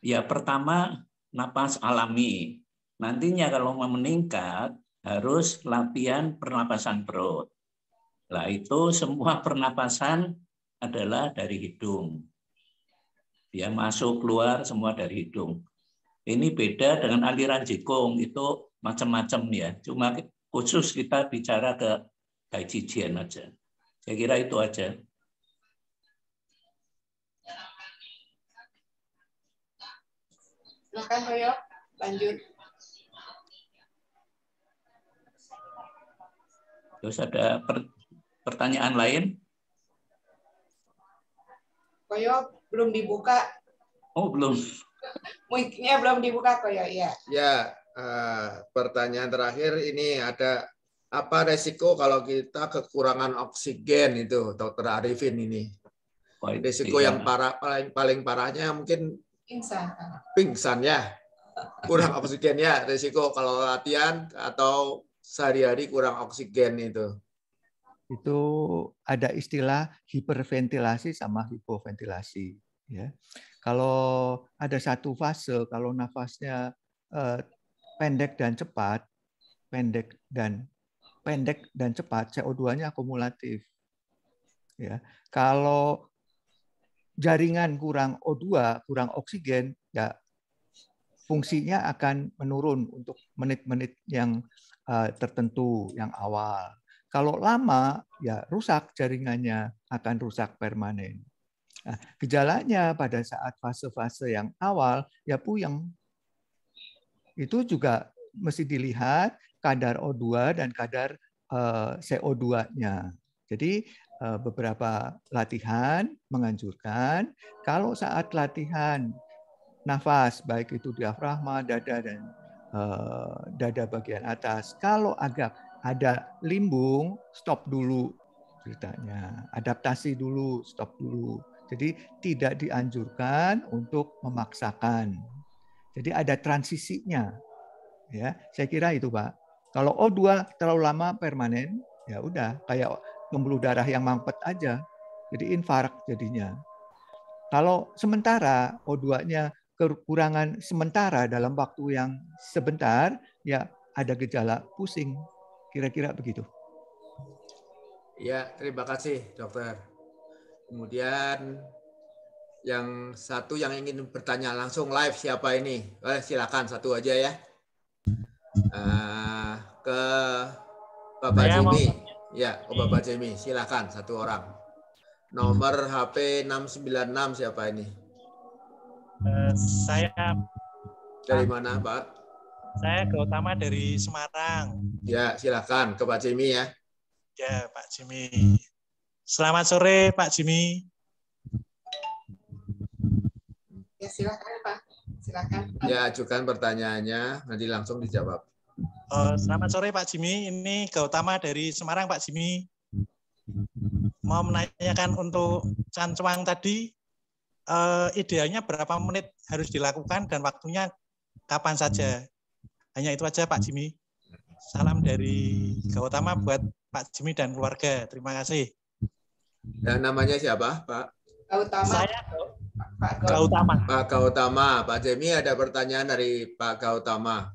ya pertama napas alami. Nantinya kalau mau meningkat harus latihan pernapasan perut. Lah itu semua pernapasan adalah dari hidung. Dia masuk keluar semua dari hidung. Ini beda dengan aliran jikung itu macam-macam ya. Cuma khusus kita bicara ke kajian aja. Saya kira itu aja. Makan Hoyo, lanjut. Terus ada per pertanyaan lain? Koyo belum dibuka. Oh, belum. [LAUGHS] mungkin ya belum dibuka kok ya. Iya. Ya. ya uh, pertanyaan terakhir ini ada apa resiko kalau kita kekurangan oksigen itu Dokter Arifin ini? Oh, resiko iya. yang parah paling paling parahnya mungkin pingsan. Pingsan ya. Kurang [LAUGHS] oksigen ya resiko kalau latihan atau sehari-hari kurang oksigen itu itu ada istilah hiperventilasi sama hipoventilasi ya kalau ada satu fase, kalau nafasnya eh, pendek dan cepat, pendek dan pendek dan cepat, CO2-nya akumulatif. Ya, kalau jaringan kurang O2, kurang oksigen, ya fungsinya akan menurun untuk menit-menit yang eh, tertentu yang awal. Kalau lama, ya rusak jaringannya akan rusak permanen. Nah, gejalanya pada saat fase-fase yang awal ya puyeng. Itu juga mesti dilihat kadar O2 dan kadar eh, CO2-nya. Jadi eh, beberapa latihan menganjurkan kalau saat latihan nafas baik itu diafragma, dada dan eh, dada bagian atas kalau agak ada limbung stop dulu ceritanya. Adaptasi dulu, stop dulu. Jadi tidak dianjurkan untuk memaksakan. Jadi ada transisinya. Ya, saya kira itu, Pak. Kalau O2 terlalu lama permanen, ya udah kayak pembuluh darah yang mampet aja. Jadi infark jadinya. Kalau sementara O2-nya kekurangan sementara dalam waktu yang sebentar, ya ada gejala pusing. Kira-kira begitu. Ya, terima kasih, dokter. Kemudian yang satu yang ingin bertanya langsung live siapa ini? Eh, silakan satu aja ya. Uh, ke Bapak Saya Jimmy. Mau... Ya, oh, Bapak Jimmy, silakan satu orang. Nomor HP 696 siapa ini? Uh, saya dari mana, Pak? Saya terutama dari Semarang. Ya, silakan ke Pak Jimmy ya. Ya, Pak Jimmy. Selamat sore Pak Jimmy. Ya silakan Pak. Silakan. Ya ajukan pertanyaannya nanti langsung dijawab. Uh, selamat sore Pak Jimmy. Ini Gautama dari Semarang Pak Jimmy. Mau menanyakan untuk cancuang tadi uh, idealnya berapa menit harus dilakukan dan waktunya kapan saja. Hanya itu aja Pak Jimmy. Salam dari Gautama buat Pak Jimmy dan keluarga. Terima kasih. Ya, namanya siapa, Pak? Kautama. Saya, Pak Kautama. Pak Kautama. Pak Jemi ada pertanyaan dari Pak Kautama.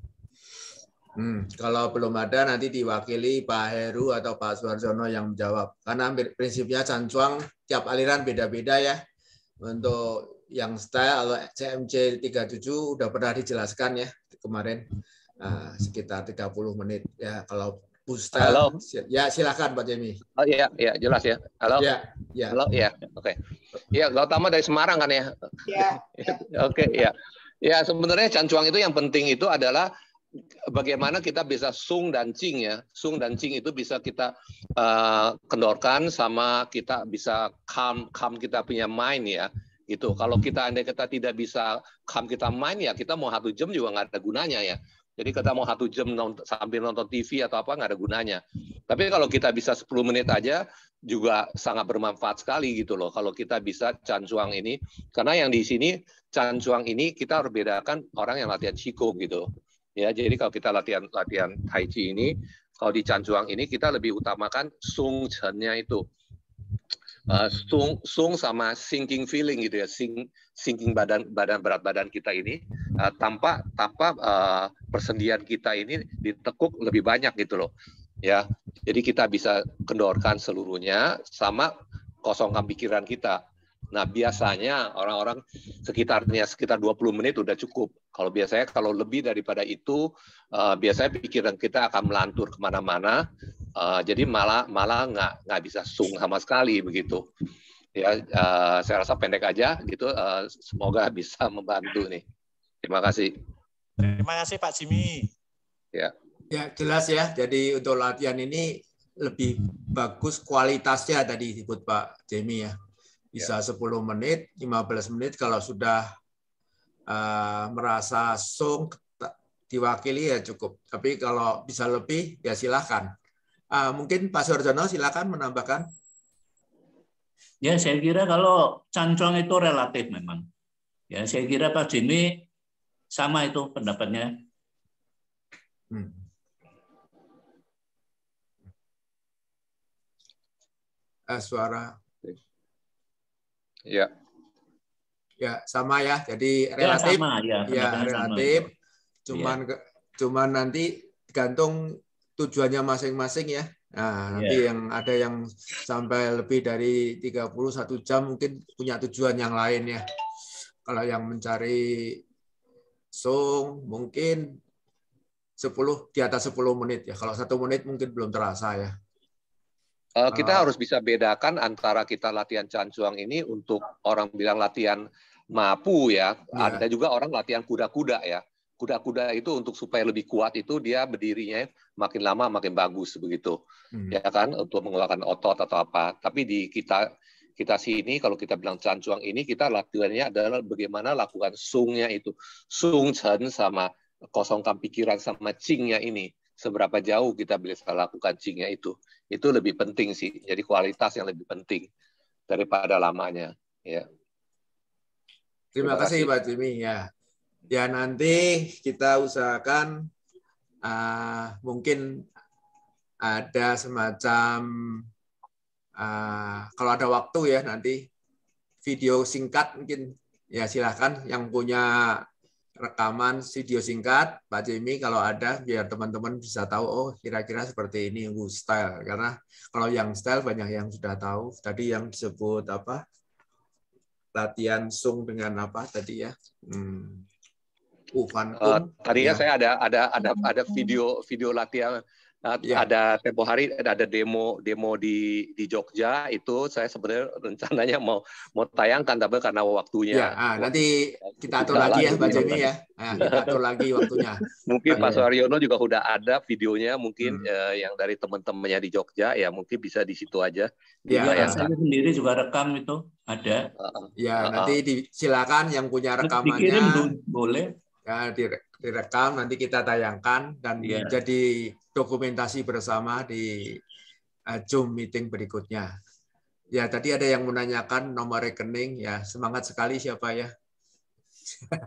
Hmm, kalau belum ada nanti diwakili Pak Heru atau Pak Suarsono yang menjawab. Karena prinsipnya cancuang tiap aliran beda-beda ya. Untuk yang style atau CMC 37 udah pernah dijelaskan ya kemarin. Nah, sekitar 30 menit ya kalau Ustaz. Halo. Ya, silakan Pak Jemi. Oh iya, iya jelas ya. Halo. Iya, Ya. Halo, iya. Oke. Okay. Iya, Gautama dari Semarang kan ya? Iya. [LAUGHS] Oke, iya. Ya, sebenarnya cancuang itu yang penting itu adalah bagaimana kita bisa sung dan cing ya. Sung dan cing itu bisa kita uh, kendorkan sama kita bisa calm calm kita punya mind ya gitu. Kalau kita andai kita tidak bisa calm kita main ya kita mau satu jam juga nggak ada gunanya ya. Jadi kita mau satu jam nonton, sambil nonton TV atau apa nggak ada gunanya. Tapi kalau kita bisa 10 menit aja juga sangat bermanfaat sekali gitu loh. Kalau kita bisa cancuang ini, karena yang di sini cancuang ini kita harus bedakan orang yang latihan Shiko gitu. Ya, jadi kalau kita latihan latihan tai chi ini, kalau di cancuang ini kita lebih utamakan sung chen-nya itu uh, eh, sung sung sama sinking feeling gitu ya sing sinking badan badan berat badan kita ini uh, tanpa tanpa uh, persendian kita ini ditekuk lebih banyak gitu loh ya jadi kita bisa kendorkan seluruhnya sama kosongkan pikiran kita Nah, biasanya orang-orang sekitarnya sekitar 20 menit udah cukup. Kalau biasanya kalau lebih daripada itu, uh, biasanya pikiran kita akan melantur kemana-mana Eh, jadi malah malah nggak nggak bisa sung sama sekali begitu. Ya, uh, saya rasa pendek aja gitu. Uh, semoga [LAUGHS] bisa membantu nih. Terima kasih. Terima kasih Pak Jimmy. Ya. Ya jelas ya. Jadi untuk latihan ini lebih bagus kualitasnya tadi disebut Pak Jimmy ya. Bisa ya. 10 menit, 15 menit kalau sudah uh, merasa sung diwakili ya cukup. Tapi kalau bisa lebih ya silahkan. Uh, mungkin Pak Suryono silakan menambahkan. Ya, saya kira kalau cancong itu relatif memang. Ya, saya kira Pak Jimmy sama itu pendapatnya. Hmm. Uh, suara. Ya. Ya, sama ya. Jadi ya, relatif. Ya, sama, ya, ya relatif. Sama. Ya. Cuman ya. cuman nanti gantung tujuannya masing-masing ya. Nah, nanti yeah. yang ada yang sampai lebih dari 31 jam mungkin punya tujuan yang lain ya. Kalau yang mencari song mungkin 10 di atas 10 menit ya. Kalau satu menit mungkin belum terasa ya. Eh, kita harus bisa bedakan antara kita latihan cancuang ini untuk orang bilang latihan mapu ya. Yeah. Ada juga orang latihan kuda-kuda ya. Kuda-kuda itu untuk supaya lebih kuat itu dia berdirinya makin lama makin bagus begitu hmm. ya kan untuk mengeluarkan otot atau apa tapi di kita kita sini kalau kita bilang cancuang ini kita latihannya adalah bagaimana lakukan sungnya itu sung chen sama kosongkan pikiran sama cingnya ini seberapa jauh kita bisa lakukan cingnya itu itu lebih penting sih jadi kualitas yang lebih penting daripada lamanya ya terima, terima kasih Pak Jimmy ya ya nanti kita usahakan uh, mungkin ada semacam uh, kalau ada waktu ya nanti video singkat mungkin ya silahkan yang punya rekaman video singkat Pak Jimmy kalau ada biar teman-teman bisa tahu oh kira-kira seperti ini Wu style karena kalau yang style banyak yang sudah tahu tadi yang disebut apa latihan sung dengan apa tadi ya hmm Uh, oh, uh, eh, tadinya kan ya. saya ada ada ada ada video video latihan nah, ya. ada tempo hari ada demo demo di di Jogja itu saya sebenarnya rencananya mau mau tayangkan tapi karena waktunya. Ya, ah, nanti kita atur lagi ya Pak Jemi kan. ya. Nah, kita atur lagi waktunya. [LAUGHS] Mungkin nah, Pak ya. Suharyono juga sudah ada videonya mungkin hmm. eh, yang dari teman-temannya di Jogja ya mungkin bisa di situ aja. Ya, juga ya. saya sendiri juga rekam itu ada. Ya, ah, ah. nanti silakan yang punya rekamannya. Dikirim boleh ya, direkam nanti kita tayangkan dan yeah. jadi dokumentasi bersama di eh, Zoom meeting berikutnya. Ya tadi ada yang menanyakan nomor rekening ya semangat sekali siapa ya. [LAUGHS]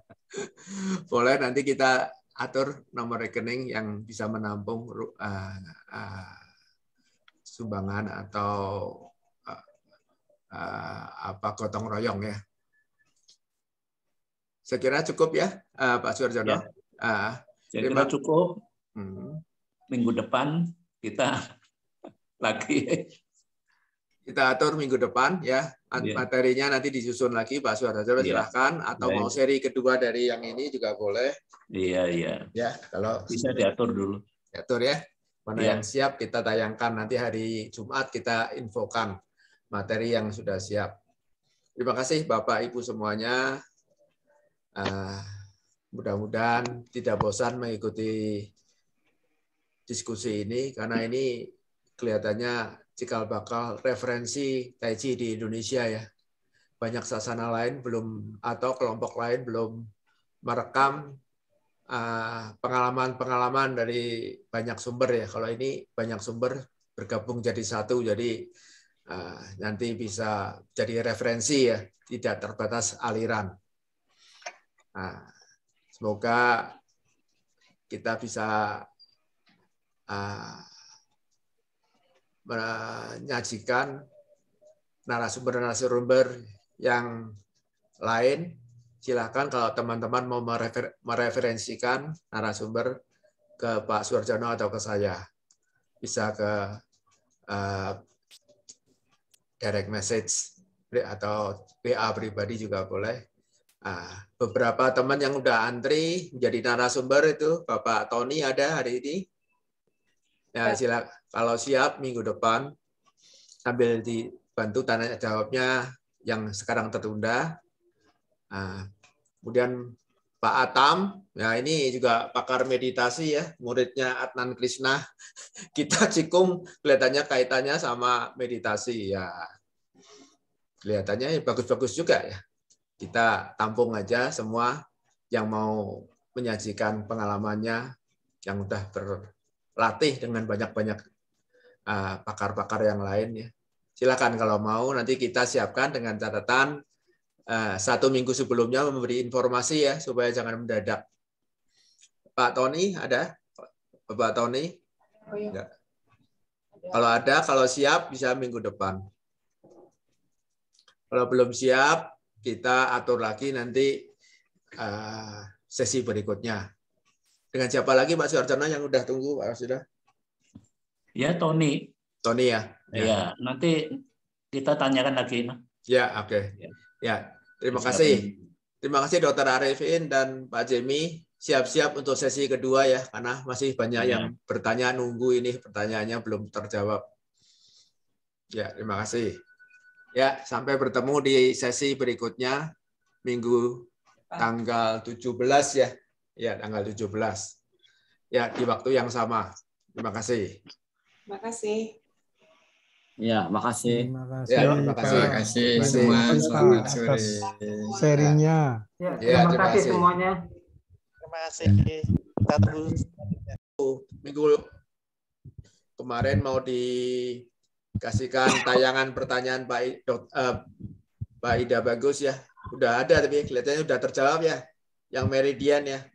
Boleh nanti kita atur nomor rekening yang bisa menampung uh, uh, sumbangan atau uh, uh, apa gotong royong ya. Saya kira cukup ya, eh, Pak Suarjono. Ya. Uh, Saya kira cukup. Hmm. Minggu depan kita [LAUGHS] lagi kita atur minggu depan ya iya. materinya nanti disusun lagi Pak Suarjono. Iya. silahkan atau Baik. mau seri kedua dari yang ini juga boleh iya iya ya kalau bisa diatur dulu diatur ya mana ya. yang siap kita tayangkan nanti hari Jumat kita infokan materi yang sudah siap terima kasih Bapak Ibu semuanya Ah, mudah-mudahan tidak bosan mengikuti diskusi ini karena ini kelihatannya cikal bakal referensi tai chi di Indonesia ya. Banyak sasana lain belum atau kelompok lain belum merekam ah, pengalaman-pengalaman dari banyak sumber ya. Kalau ini banyak sumber bergabung jadi satu jadi ah, nanti bisa jadi referensi ya, tidak terbatas aliran. Nah, semoga kita bisa uh, menyajikan narasumber-narasumber yang lain. Silakan kalau teman-teman mau merefer mereferensikan narasumber ke Pak Suarjono atau ke saya. Bisa ke uh, direct message atau WA pribadi juga boleh Nah, beberapa teman yang udah antri jadi narasumber itu Bapak Tony ada hari ini. Nah, sila kalau siap minggu depan sambil dibantu tanya jawabnya yang sekarang tertunda. Nah, kemudian Pak Atam, ya ini juga pakar meditasi ya, muridnya Adnan Krishna. [LAUGHS] Kita cikung kelihatannya kaitannya sama meditasi ya. Kelihatannya bagus-bagus juga ya kita tampung aja semua yang mau menyajikan pengalamannya yang udah berlatih dengan banyak-banyak uh, pakar-pakar yang lain ya. Silakan kalau mau nanti kita siapkan dengan catatan uh, satu minggu sebelumnya memberi informasi ya supaya jangan mendadak. Pak Tony ada? Bapak Tony? Oh, ya. Kalau ada, kalau siap bisa minggu depan. Kalau belum siap, kita atur lagi nanti eh, sesi berikutnya. Dengan siapa lagi Pak Suarjana yang sudah tunggu Pak sudah? Ya Tony. Tony ya. Ya, ya nanti kita tanyakan lagi. Nah. Ya oke. Okay. Ya. ya terima kasih. Terima kasih Dokter Arifin dan Pak Jemi siap-siap untuk sesi kedua ya karena masih banyak ya. yang bertanya nunggu ini pertanyaannya belum terjawab. Ya terima kasih. Ya, sampai bertemu di sesi berikutnya minggu tanggal 17 ya. Ya, tanggal 17. Ya, di waktu yang sama. Terima kasih. Terima kasih. Ya, makasih. Terima kasih. Ya, terima kasih. Terima kasih semua. Selamat sore. Sharingnya. Ya, ya terima, terima kasih semuanya. Terima kasih. Kita terus. Minggu kemarin mau di kasihkan tayangan pertanyaan Pak, uh, Pak Ida bagus ya. Udah ada tapi kelihatannya udah terjawab ya. Yang meridian ya.